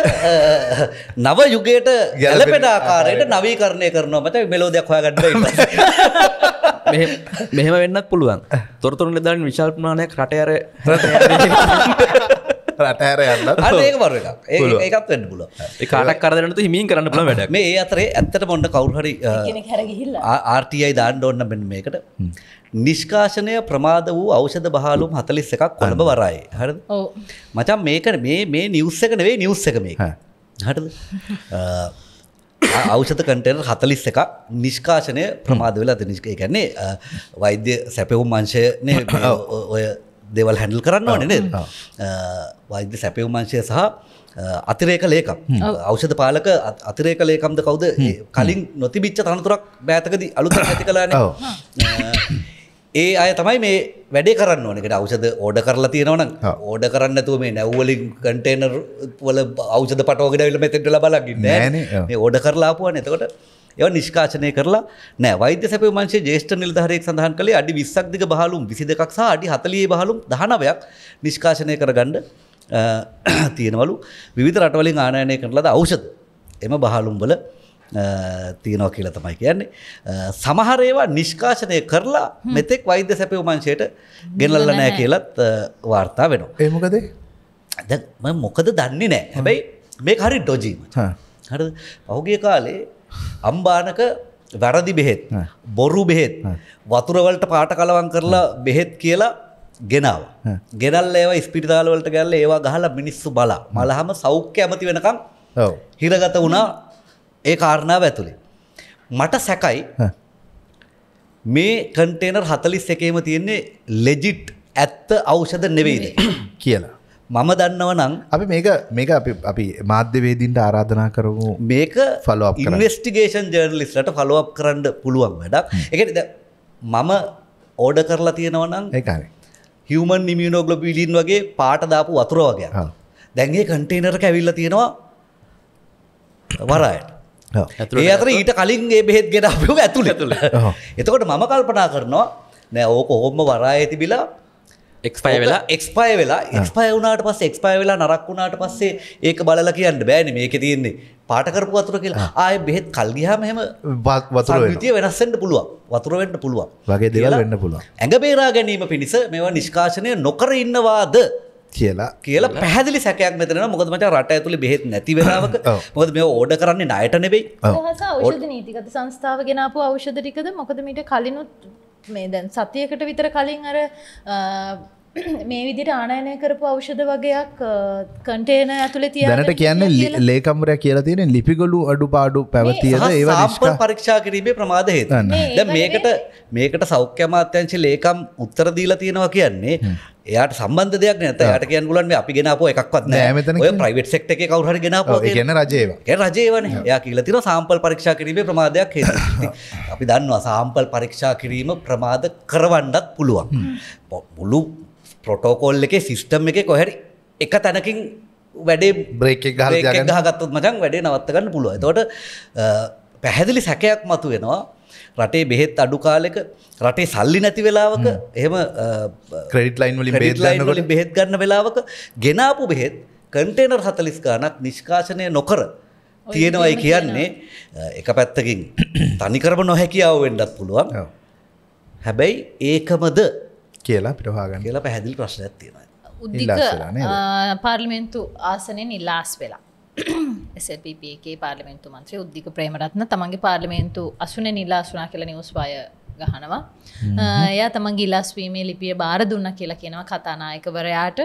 නව යුගයට ගැලපෙන ආකාරයට නවීකරණය කරනවා මත මෙලෝ දෙයක්වා ගන්න මෙහෙම වෙන්නත් පුළුවන් තොරතුරු නිදාන විශල්පනානයක් රටයර [LAUGHS] රටහර යන්න ඒක බර එකක් ඒකත් වෙන්න පුල කාටක් කරදරනතු හිමින් කරන්න පුල වැඩ මේ අතරේ ඇත්තට මොන්න කවුහරි ආර්ටයි දාන්න ඔන්න මෙ මේකට නිෂ්කාශනය ප්‍රමාද වූ අවෂද බහලුම් හතලිස් එකක් කොළඹ වරයි හර මචන් මේකට මේ මේ නිවස්ස එක නෙවේ නිවස්ස එක මේ හට අවෂත කටන හතලිස් එකක් නිෂ්කාශනය ප්‍රමාද වෙලා නිෂ්කය කැන්නේ වෛද්‍ය සැපවුම් මංශය ඔය දෙවල් හැඩල් කරන්න ඕනන වෛද්‍ය සැපවමංශය සහ අතිරේක ලේකම් අෞෂධ පාලක අතිරේක ලේකම්ද කවුද කලින් නොතිබිච්ච තනතුරක් බෑතකද අලුත ඇති කලාන ඒ අය තමයි මේ වැඩේ කරන්න ඕනකට අවෂද ඕඩ කරලා තියෙනවන ඕඩ කරන්නතුව මේ නැව්වලින් කටේනර් වල අවෂද පටෝගෙනවිල මෙතෙට ලබලගන්න ඕඩ කරලාපුුවන් එතකොට එව නිෂ්කාශනය කරලා නෑ වෛද්‍ය සැප වංශයේ ජේෂ්ඨ නිලධාරයෙක් සඳහන් කළේ අඩි 20ක් දිග බහලුම් 22ක් සහ අඩි 40 බහලුම් 19ක් නිෂ්කාශනය කරගන්න තියෙනවලු විවිධ රටවලින් ආනයනය කරන ලද ඖෂධ එම බහලුම් වල තියෙනවා කියලා තමයි කියන්නේ. සමහර ඒවා නිෂ්කාශනය කරලා මෙතෙක් වෛද්‍ය සැපේ උමංශයට ගෙනල්ල නෑ කියලත් වාර්තා වෙනවා. ඒ මොකද? දැන් මම මොකද දන්නේ නෑ. හැබැයි මේක හරි ඩොජි මචං. හරිද? පහුගිය කාලේ අම්බානක වැරදි බෙහෙත් බොරු බෙහෙත් වතුරවලට පාට කලවන් කරලා බෙහෙත් කියලා ගෙනාව ගෙනල් ඒවා ස්පිරිතාලවලට ගැල්ල ඒවා ගහලා මිනිස්සු බලා මලහම සෞඛ්‍ය ඇමති වෙනකම් හිරගත වුණා ඒ කාරණාව ඇතුළේ. මට සැකයි මේ කන්ටේනර් හතලිස් එකේම තියෙන්නේ ලෙජිට් ඇත්ත අවෂද නෙවෙයිද [COUGHS] කියලා. මම දන්නව නම් අපි මේක මේක අපි අපි මාධ්‍යවේදීන්ට ආරාධනා කරමු මේක ෆලෝ ඉන්වස්ටිගේෂන් ජර්ලිස්ලට ෆලෝප් කරන්න පුළුවන් වැඩක් එකට මම ඕඩ කරලා තියෙනවනම් ඒකාර හමන් නිමියනෝගලොබිලින් වගේ පාට දාපු වතුර වගේ දැන්ගේ කන්ටේනර ඇවිල්ල තියෙනවා වරයට ඒ අතර ඊට කලින්ගේ බෙහෙත් ගෙන අප ඇතුළ ඇතුළ එතකොට මම කල්පනා කරනවා නෑ ඕක හොම වරා ඇතිබිලා එක්පය වෙලා එක්පය වෙලා එක්පය වුණට පස් එක්පය වෙලා නරක් වුණට පස්සේ ඒක බලල කියන්න බෑන මේක තියෙන්නේ පාටකරපු වතුර කියලා ආය බෙහෙත් කල්ගිහම හෙම වතුර විතිය වෙනස්සෙන්ට පුළුව වතුර වෙන්න පුළුව වගේ දෙවල් වෙන්න පුළුව ඇඟ බේරා ගැනීම පිණිස මෙවා නිෂ්කාශනය නොකර ඉන්නවාද කියලා කියලා පැහදිලි සැකයක් මෙතන මොකද මචා රට ඇතුළි බෙහෙත් නැති වෙලාවක මොකද මේ ඕඩ කරන්නේ ණයට නෙවෙයි ඖෂධ නීතිගත සංස්ථාව ගෙනාපු ඖෂධ ටිකද මොකද මීට කලිනුත් මේ දැන් සතියකට විතර කලින් අර [CLEARS THROAT] මේ විදිට ආනයනය කරපු අවෂධ වගේයක් කටේන ඇතුළ තියනට කියන්නේ ලේකම්ර කියල තියෙන ලිපිගොලු අඩු පාඩු පැවතියද ඒ පරක්ෂා කිරීමේ ප්‍රමාද හේතන්න මේකට මේකට සෞඛ්‍යමාත්‍යංචි ලේකම් උත්තර දීලා තියෙනවා කියන්නේ එයාට සම්බන්ධ දෙයක් නැත යට කියන් ගුලන් අපි ගෙනපෝ එකක්වත් නෑමතන ප්‍රයිවට් සෙක්ට එක කවුහර ගෙනපෝ කියන රජේව රජේවන එයා කියල තින සාම්පල් පරීක්ෂා කිරීමේ ප්‍රමාදයක් හේ අපි දන්නවා සාම්පල් පරීක්ෂා කිරීම ප්‍රමාද කරවන්නත් පුළුවන් මුළු පොටෝකොල් එක සිිස්ටම් එක කොහැරි එක තැනකින් වැඩේ බ්‍රේක් ගහගත්තුත් මචන් වැඩේ නවත්තගන්න පුළුව තොට පැහැදිලි සැකයක් මතු වෙනවා රටේ බෙහෙත් අඩු කාලෙක රටේ සල්ලි නැති වෙලාවක එහෙම ක්‍රඩිට ලයින් වලින් බේලයින්ලින් බෙහෙත් ගන්න වෙලාවක ගෙනාපු බෙහෙත් කන්ටේනර් හතලිස් ගානක් නිෂ්කාශනය නොකර තියෙනවයි කියන්නේ එක පැත්තකින් තනිකරම නොහැකියාව වෙන්ඩත් පුළුවන් හැබැයි ඒකමද කියලා පිටහාගන්න කියලා පැහැදිල් ප්‍රශ්නයක් තියෙන උද්දික පාර්ලිමෙන්තු ආසනයෙන් ඉල්ලාස් වෙලා එසපපේ [CLEARS THROAT] පාර්ලිමෙන්තු මන්ත්‍රය උද්දික ප්‍රේමරත්න තමන්ගේ පාර්ලිමෙන්තු අසුන නිල්ලාසුනා කියල නිවස්වාය ගහනවා එයා තමන් ගිලාස්වීමේ ලිපිය බාර දුන්න කියලා කියෙනවා කතානායකවරයාට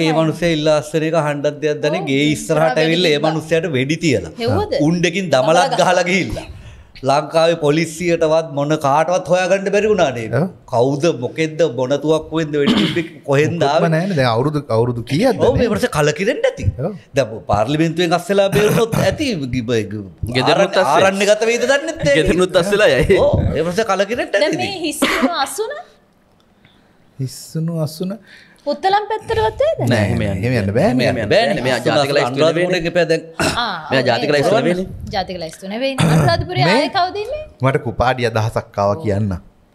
ඒ මනුසේ ඉල්ලාස්සරක හන්ඩක් දෙයක් දැන ගේ ඉස්රහට ඇවිල්ල ඒ මනුස්සයට වැඩි තියලා උන්ඩකින් දමලක් ගහලගඉල්ලා ලංකාවේ පොලිසියටවත් මොන කාටවත් හොයාගන්නට බැරිුණානේ කවුද මොකෙද බොනතුවක් වෙන්ද [COUGHS] කොහෙන්දාව නෑන අවුරුදු අවුරුදු කිය මේට කලකිරෙන්ට ඇති ද පාර්ලිමින්තුවෙන් අස්සලා බේරොත් [COUGHS] ඇති ගෙදරත් ආරන්න ගත වේද දන්න ගෙදනුත් අස්සලා යයි එමස කලකිරට ඇ හිස්සුන අස්සුන පුත්තලම් පැත්තරවත්තේ යන්න බෑ බෑ ජාතික පැද ජාතික ජාතික ලස්තුන මට කුපාඩිය අදහසක්කාව කියන්න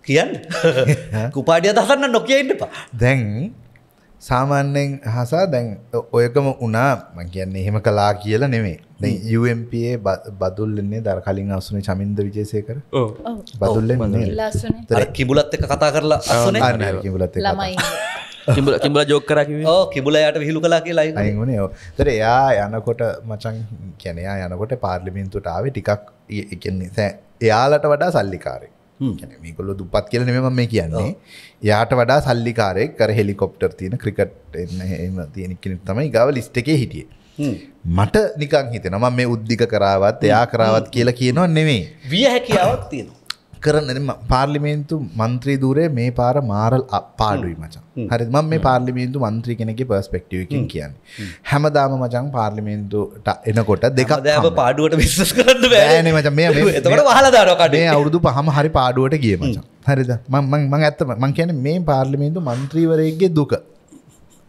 කියන්න [LAUGHS] කුපාඩිය දහන්න නොකෙන්ටපා දැන් සාමාන්‍යෙන් හසා දැන් ඔයකම වනා මං කියන්නේ එහෙම කලා කියලා නෙමේ UMPA බදුල්ලන්නේ දර කලින් අසුනේ චමින්ද විජේසය කර බදුල්ල කිබුලත් එක කතා කරලා කිබුලත් කිබල ජෝකර කිබුලයට විහිලු කලා කියලා අයිගුණේ තර එයා යනකොට මචන් කැනයා යනකොට පාර්ලිමින්තුට ආවේ ටිකක් එකන්නේ සෑ එයාලට වඩා සල්ලිකාරය මේකොල්ල දුපත් කියලනෙම මේ කියන්නේ යාට වඩා සල්ලිකාරයෙක් කර හෙලිකොප්ටර් තියෙන ක්‍රිකට් එන්න තියෙනෙක්කෙනෙක් තමයි ගව ලිස්ට එකේ හිටිය මට නිකං හිතෙන ම මේ උද්දික කරාවත් එයා කරාවත් කියලා කියනවා නෙමේ විය හැකියාවක් තියෙන කරන්න පාර්ලිමේන්තු මන්ත්‍රී දූරේ මේ පාර මාරල් පාඩුයි මචන් හරි ම මේ පාර්ලිමේන්තු මන්ත්‍රී කෙනෙ පස්පෙක්ටවකින් කියන්න හැමදාම මචන් පාර්ලිමේන්තුට එනකොට දෙක දෑම පාඩුවට විශස් කරන්න ෑන මච මේ එතකට හලදාරකඩේ අවුරුදු පහම හරි පාඩුවට ගිය මචන් හරිද මං ඇත්තම මං කියන මේ පාර්ලිමේන්තු මන්ත්‍රීවරයගේ දුක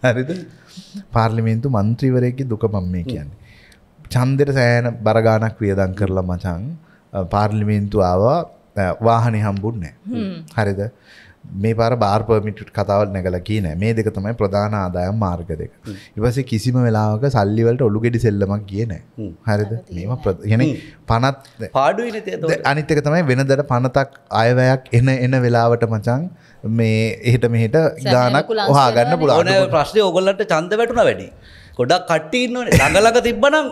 හරිද පාර්ලිමේන්තු මන්ත්‍රීවරයගේ දුක මම් මේ කියන්නේ චන්දෙට සෑන බරගානක් වියදං කරලා මචන් පාර්ලිමේන්තු ආවා වාහනය හම්බුන්නෑ හරිද මේ පාර බාර් පර්මිට් කතාවල් නැගලා කියන මේ දෙක තමයි ප්‍රධාන ආදායම් මාර්ග දෙක. ඊට පස්සේ කිසිම වෙලාවක සල්ලි වලට ඔලු ගෙඩි සෙල්ලමක් ගියේ නැහැ. හරිද? මේවා يعني පනත් පාඩුයි නේ තේතෝ. අනිත් එක තමයි වෙනදට පනතක් අයවැයක් එන එන වෙලාවට මචං මේ එහෙට මෙහෙට ගාණක් හොයා ගන්න පුළුවන්. ඔන ප්‍රශ්නේ ඕගොල්ලන්ට ඡන්ද වැටුණා වැඩි. ගොඩක් කට්ටි ඉන්නෝනේ. ළඟ ළඟ තිබ්බනම්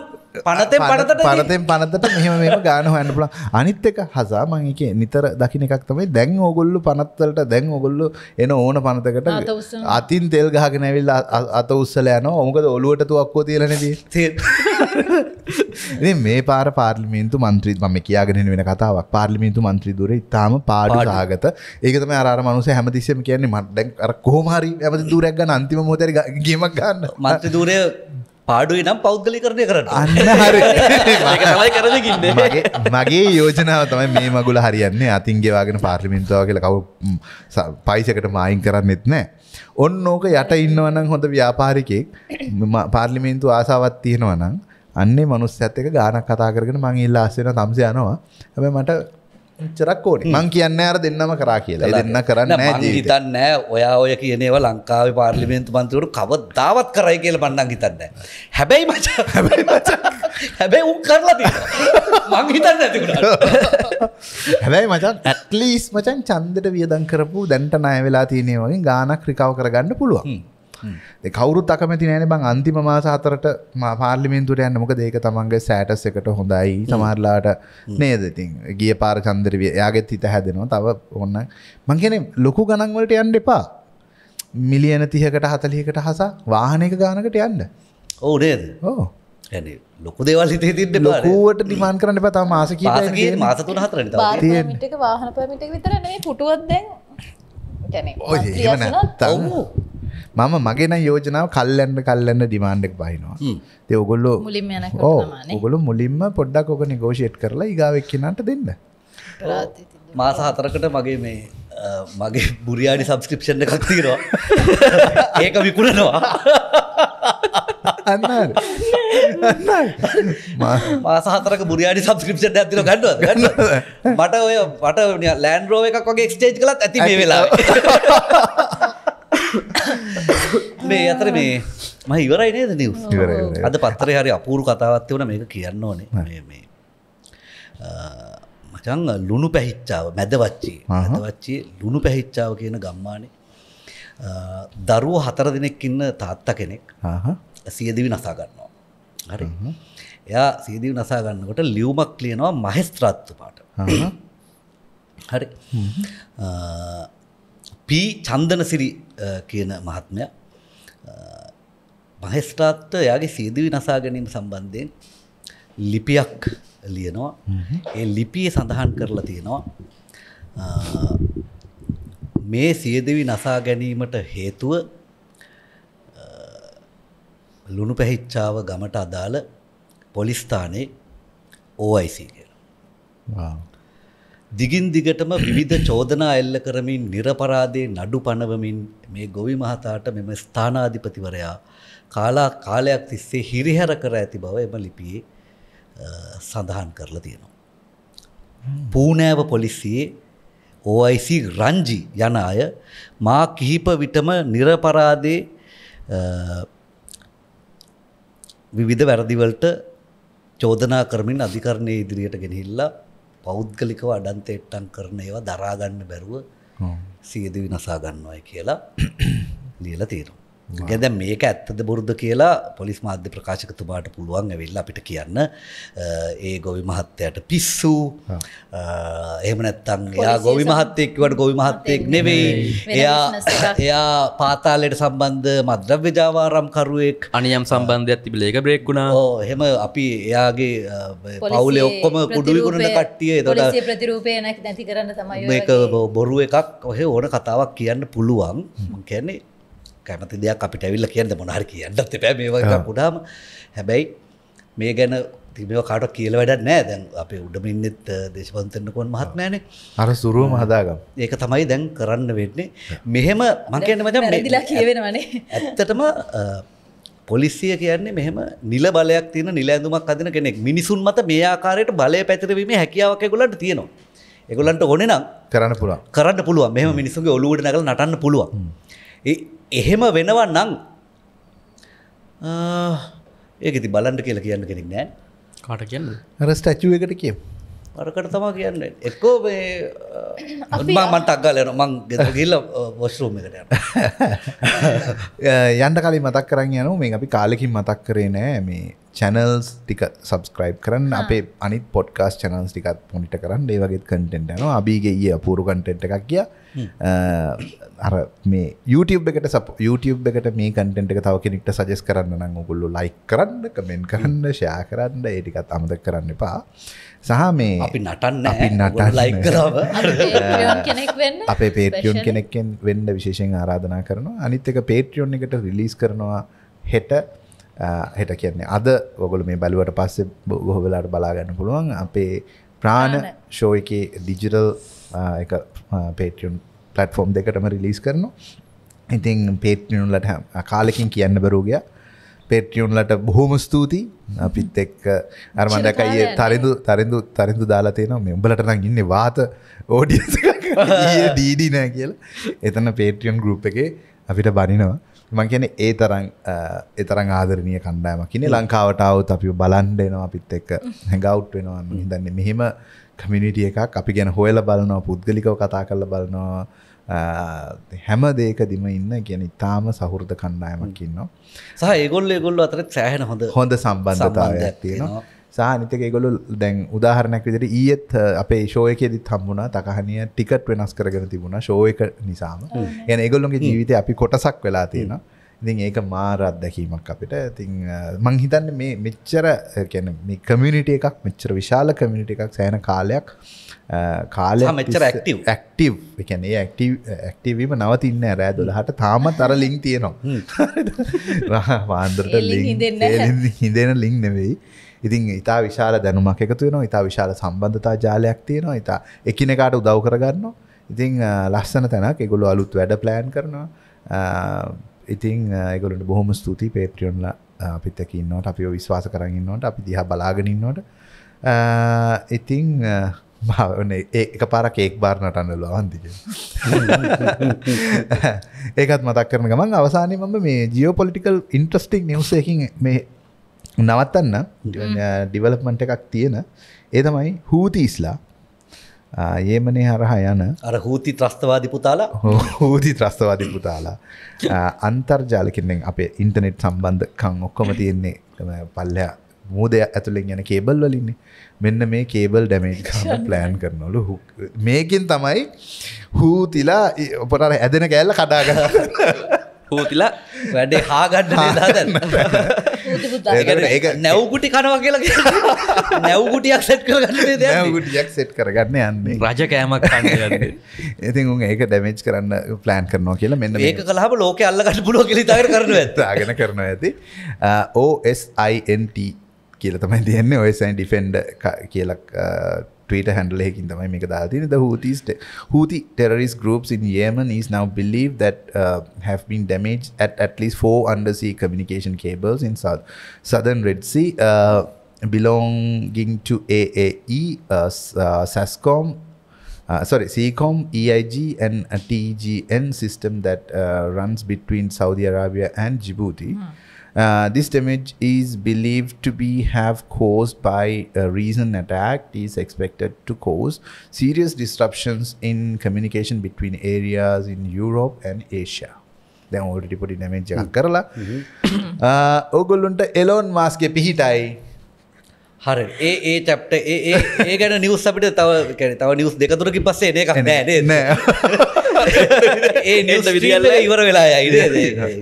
පනතෙන් පනතට පනතෙන් පනතට මෙහම මෙම ගාන හන්න පුල අනිත් එක හසා මං එක නිතර දකින එකක් තමයි දැන් ඕගොල්ලු පනත්වලට දැන් ඔගොල්ලු එන ඕන පනතකට අතින් තෙල් ගහගෙන ඇවිල් අත උස්සල යන ඕමකද ඔලුවට තුවක්කෝ තියලනද මේ පාර පාර්ලිමින්තු මන්ත්‍රීත් මම කියගෙන වෙන කතාවක් පාර්ලිමින්තු මන්ත්‍රී දුර ඉතාම පාඩු සාගත ඒකතම අර මනුස හැමතිස්සම කියන්නේ මට්ඩක් අර කෝමහරි ඇමති දුරක් ගන්න අන්තිම මෝතර ගේමක් ගන්න මන්ත්‍ර දුරය පාඩුවේ නම් පෞද්ගලිකරණය කරන අන්නහරයි කරකින්න මගේ යෝජනාව තමයි මේ මගුල හරියන්නේ අතින්ගේවාගෙන පාර්ලිමින්තාව කියල කවු පයිසකට මයින් කරන්න එත්නෑ ඔන්න ඕක යට ඉන්නවනම් හොඳ ව්‍යාපාරිකෙක් පාර්ලිමින්තු ආසාවත් තියෙනවනම් අන්නේ මනුස් ඇත්තක ගානක් කතා කරගෙන මං ඉල්ලාස්සෙන තම්ස යනවා හැබ මට චරක් ඕන මං කියන්න අර දෙන්නම කරා කියලා දෙන්න කරන්න හිතන්න ඔයා ඔය කියනව ලංකාව පාර්ලිමේන්තු පන්තිවට කව දාවත් කරයි කියල බන්නන් හිතන්න හැබැයි මච හැබැයි [LAUGHS] මච හැබැයි උන් කරලාද මං හිතන්න ඇතිකට [LAUGHS] හැබැයි මචන් ඇත්ලිස් මචන් චන්දට වියදන් කරපු දැන්ට නය වෙලා තියනේ වගේ ගානක් ක්‍රිකාව කරගන්න පුළුවන් කවරුත් අකමැති නෑන බං අන්තිම මාසාතරට පාර්ලිමෙන්න්තුර යන්න මොක දේක තමන්ගේ සෑටස් එකට හොඳයි සමරලාට නේදතින් ගිය පාර චන්දරවිය යාගෙත් හිත හැදෙනවා තව ඔන්න මංගෙන ලොකු ගණන්වලට යන්න එපා මිලියන තිහකට හතලියකට හසා වාහනක ගානකට යන්න ඕ නේද ඕ ලොකු දේවල් හිතේ තින්න ලොකුවට ඩිමාන් කරන්න පතා මාස මාසතුන හතර වාහන පමිට විතරන පුටුවත්දැන් ඔ මම මගෙන යෝජනාව කල්ලන්න කල්ලන්න ඩිමාන්්ඩක් බහිනවා තය ඔගොල්ලෝ ඔගොලු මුලින්ම පොඩ්ඩක් ඔක නිගෝෂයට් කරලා ඉගාවක්කනට දෙන්න මාස හතරකට මගේ මේ මගේ බුරියාඩි සබස්ක්‍රපෂන් එකක් තිරවා [LAUGHS] ඒක විකුණනවා මාසාහතරක බුරියාඩි සබස්ක්‍රපෂන් ඇතින ගඩුව ගන්න මට ඔය මට ලෑන්ඩරෝ එකක් වගේ එක්ස්ටේජ් කලත් ඇති මේ වෙලා [LAUGHS] [COUGHS] මේ අතර මේ ම ඉවරයි නේද නිවස් අද පත්තර හරි අපූරු කතාවත්ය වන මේක කියන්න ඕනේ මේ මචං ලුණු පැහිච්චාව මැදවච්චේ මදවච්චේ ලුණු පැහිච්චාව කියන ගම්මානේ දරුව හතර දෙනෙක් ඉන්න තාත්ත කෙනෙක් සියදිවි නසා ගන්නවා හරි එයා සීදිවි නසා ගන්නකොට ලියවමක් ලියනවා මහෙස්ත්‍රත්තු පාට හරි පී චන්දනසිරි කියන මහත්මය මහෙස්ටාත්ත යාගේ සීදවි නසාගැනීම සම්බන්ධයෙන් ලිපියක් ලියනවා ඒ ලිපිය සඳහන් කරලා තියෙනවා මේ සියදවි නසා ගැනීමට හේතුව ලුණු පැහිච්චාව ගමට අදාළ පොලිස්ථානේ ඕයිසි කියලා දිගින් දිගටම විවිධ චෝදනා එල්ල කරමින් නිරපරාදේ නඩු පනවමින් මේ ගොවි මහතාට මෙම ස්ථානාධිපතිවරයා කාලා කාලයක් තිස්සේ හිරිහැර කර ඇති බව එම ලිපියේ සඳහන් කරලා තියෙනවා. පූනෑව පොලිසියේ OIC රංජි යන අය මා කිහිප විටම නිරපරාදේ විවිධ වැරදිවලට චෝදනා කරමින් අධිකරණය ඉදිරියට ගෙනහිල්ලා පෞද්ගලිකව අඩන්තෙට්ටන් කරන ඒවා දරාගන්න බැරුව සියදවි නසාගන්නවයි කියලා ලියල තීරු. ගැද මේක ඇත්තද බොරුද්ද කියලා පොලිස් මාධ්‍ය ප්‍රකාශකතුමාට පුළුවන් ඇවෙල්ල අපිට කියන්න ඒ ගොවි මහත්තයට පිස්සු එහෙම නැත්තන් එයා ගොවි මහත්තයෙක්වට ගොවි මහත්තයෙක් නෙවෙයි එයා එයා පාතාලයට සම්බන්ධ මද්‍රව්‍ය ජාවාරම්කරුවෙක් අනියම් සම්බන්ධයක් තිබ ලේක බ්‍රෙක් වුණා හෙම අපි එයාගේ පවුල ඔක්කොම කුඩුවිගුණට කට්ටිය තොට ප්‍රතිරූපය නැති කරන්න තමයි මේක බොරුව එකක් ඔහෙ ඕන කතාවක් කියන්න පුළුවන් කියන්නේ කැමති දෙයක් අපිට ඇවිල්ල කියන්න මොනහර කියන්නත් එපෑ මේ වගේ කුඩාම හැබැයි මේ ගැන තිබව කාට කියල වැඩ නෑ දැන් අප උඩම ඉන්නෙත් දේශපන්තන්න කොන් මහත්මෑන අර සුරුවම හදාගම් ඒක තමයි දැන් කරන්න වෙන්නේ මෙහෙම මංකන්න මචම් ලා කියවෙනවනේ ඇත්තටම පොලිසිය කියන්නේ මෙහම නිල බලයක් තින නිලඇඳුමක් අදින කෙනෙක් මිනිසුන් මත මේ ආකාරයට බලය පැතිරවීම හැකියාවක් ගොලට තියෙනවා එගොලන්ට ගොනෙනම් කරන්න පුළුව කරන්න පුළුව මෙම මිනිසුගේ ඔලුවට නැගල නටන්න පුළුවන් එහෙම වෙනව නං ඒක ඉති බලන්ට කියලා කියන්න කෙනෙක් නෑ කාට කියන්න රස්ටච්චුව එකට කියම් අරකට තමා කියන්න එක්කෝ මේ මන්ට [COUGHS] අක්ගලන මං ගෙදගල්ල බොස්රූම එකට [LAUGHS] යන්න කලින් මතක් කරන්න යනු මේ අපි කාලෙකින් මතක් කරේ නෑ මේ චැනල්ස් ටික සබස්ක්‍රයිබ් කරන්න අපේ අනි පොඩ්කාස් චනල්ස් ටිකත් පොනිට කරන්න ඒවගේ කටෙන්ට යන අබිගේ ඒ අපූරු කටෙන්ට් එකක් කිය අර මේ YouTube එකට සප YouTube එකට මේ කටෙන්ට් එක තව කෙනෙක්ට සජස් කරන්න නම් ඔගොල්ලු ලයි කරන්න කමෙන්් කරන්න ෂයා කරන්න ඒටිකත් අමද කරන්න එපා සහ මේ අපි නටන්න අපි නට ලයිකරව [LAUGHS] අපේ පේටියොන් කෙනෙක්ෙන් වෙන්ඩ විශේෂෙන් ආරාධනා කරනවා අනිත් එක පේටියොන් එකට රිලිස් කරනවා හෙට හෙට කියන්නේ අද ඔගොල මේ බැලුවට පස්සේ බොහෝ වෙලාට බලාගන්න පුළුවන් අපේ ප්‍රාණ ෂෝ එක ඩිජිටල් එක පේටියම් පලටෆෝම් දෙකටම රිලිස් කරනවා ඉතින් පේටනුලට කාලෙකින් කියන්න බරෝගයක් පෙට්ියුන්ලට බොහොම ස්තුතියි අපිත් එක් අරමඩකයියේ තරිදු තරිදු තරිදු දාලාතයන මෙම්බලට නම් ඉන්න වාත ඕඩියඩීඩි නෑ කියල එතන පේටියන් ගරුප් එකේ අපිට බනිනවා මං කියන ඒ තරං එතරං ආදරණය කණ්ඩායම කියන ලංකාවටාවත් අපි බලන්ඩනවා අපිත් එක්ක හැඟවට් වෙනවන්න හිදන්නේ මෙහෙම කමිනිිටිය එකක් අපි ගැන හොයල බලනවා පුද්ගලිකව කතා කරල බලනවා හැම දේකදිම ඉන්න කියන ඉතාම සහෘද කණ්ඩායමක් ඉන්නවා. සහ ඒගොල්ලෝ ඒගොල්ලෝ අතර සෑහෙන හොඳ හොඳ සම්බන්ධතාවයක් තියෙනවා. සහ අනිත් එක ඒගොල්ලෝ දැන් උදාහරණයක් විදිහට ඊයේත් අපේ ෂෝ එකේදීත් හම්බුණා තකහනිය ටිකට් වෙනස් කරගෙන තිබුණා ෂෝ එක නිසාම. يعني ඒගොල්ලෝගේ ජීවිතේ අපි කොටසක් වෙලා තියෙනවා. ඉතින් ඒක මාර අත්දැකීමක් අපිට. ඉතින් මං හිතන්නේ මේ මෙච්චර කියන්නේ මේ කමියුනිටි එකක් මෙච්චර විශාල කමියුනිටි එකක් සෑහෙන කාලයක් කාල ඇක්ටව් එකනේ ඇක්ටවීම නවතින්න රෑ දොළහට තාම තර ලිින් තියෙනවා වාන්දරට හිදෙන ලිින් නෙවෙයි ඉතින් ඉතා විශාල දැනුමක් එකතු වෙන ඉතා විශාල සම්බන්ධතා ජාලයක් තියෙනවා ඉතා එකනකාට උදව් කරගන්න ඉතිං ලස්සන තැනක් එකගොලු අලුත් වැඩ ප්ලෑන් කරනවා ඉතිං එකගොලට බොහොම ස්තුතියි පේට්‍රියොන්ල අපිත්තකින්නට අපි විශ්වාස කරගන්නට අපි දිහ බලාගෙනන්නට ඉතිං භාවන එක පාර කේක් බාර නටන්න ලවන්තික ඒකත් මතක් කරන ගමන් අවසානය මම මේ ජියෝ පොලිටිකල් ඉන්ට්‍රස්ටික් නිවසකින් මේ නවත්තන්න ඩිවලප්මන්ට එකක් තියෙන ඒ තමයි හූති ඉස්ලා ඒමනේ හරහා යන අර හූති ත්‍රස්තවාදි පුතාලා හූති ත්‍රස්තවාදි පුතාලා අන්තර්ජාලකින්නෙන් අපේ ඉන්ටනෙට් සම්බන්ධකං ඔක්කොම තියෙන්නේ පල්ලයා මූද ඇතුළෙන් යන කේබල් වලින්නේ මෙන්න මේ කේබල් ඩැමේජ් කරන්න ප්ලෑන් කරනවලු මේකින් තමයි හූතිලා ඔපට ඇදෙන කෑල්ල කඩාග හූතිලා වැඩේ හාගන්න නැව්ගුටි කනවා කියලා නැව්ගුටියක් සෙට් කරගන්න නැව්ගුටියක් සෙට් කරගන්න යන්නේ රජ කෑමක් ඉතින් උන් ඒක ඩැමේජ් කරන්න ප්ලෑන් කරනවා කියලා මෙන්න ඒක කලාම ලෝක අල්ලගට පුලුව කෙලි තර කරන ඇත්තාගෙන කරනවා ඇති ඕSINT කියල තමයි තියන්නේ ඔයසයින් ඩිෆෙන්ඩ කියලක් ට හැඩලෙකින් තමයි මේක දාතින ද හූතිස්ට Houthi terrorist groups in Yemen is now believed that uh, have been damaged at at least four undersea communication cables in south southern Red Sea uh, belonging to AAE, uh, uh, SASCOM sorry, CECOM, EIG, and a TEGN system that runs between Saudi Arabia and Djibouti. Hmm. Uh, this damage is believed to be have caused by a recent attack it is expected to cause serious disruptions in communication between areas in Europe and Asia. දැන් ඔට පොඩි නැමෙන්ච එකක් කරලා ඕගොල්ලුන්ට එලෝන් මාස්ක පිහිටයි හර ඒ ඒ චැප්ට ඒ ඒ ගැන නිවස් අපිට තව කැන තව නිවස් දෙකතුරකි පස්සේ ඒක නෑ නෑ ඒ විදිියල්ල ඉවර වෙලා ඇයිද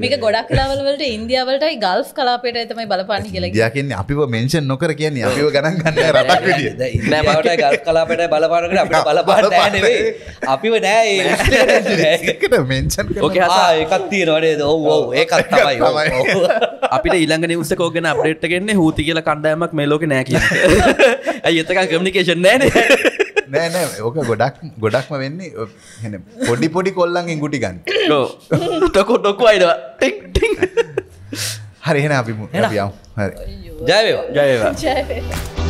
මේක ගොඩක් කලාවලට ඉන්දියාවලටයි ගල්ස් කලාපේට ඇතමයි බලපන්න කියල ගයකින්න අපිව මෙන්ෂන් නොකර කියන්නේ අපිව ගණන් ගන්න රටක් මට ගල් කලාපට බලපානකට අපට බලපාන අපිව නෑ මෙන්ෂන් එකත් තියෙනවනේ ඔවෝ ඒකත් තමයි අපිට ඉළඟ නිවසකෝගෙන අපේට්ගෙන්නේ හූති කියල කණ්ඩෑමක් මේ ලෝක නෑක [LAUGHS] ඇයි එතකා කමිකේෂන් නෑනේ නෑනෑ ඕක ගොඩක් ගොඩක්ම වෙන්නේ පොඩි පොඩි කොල්ලන්ගෙන් ගුටි ගන්න තකො ඩොක්ු අයිඩ හරි එහෙන අපිම ජයවා ජයවා ජයවා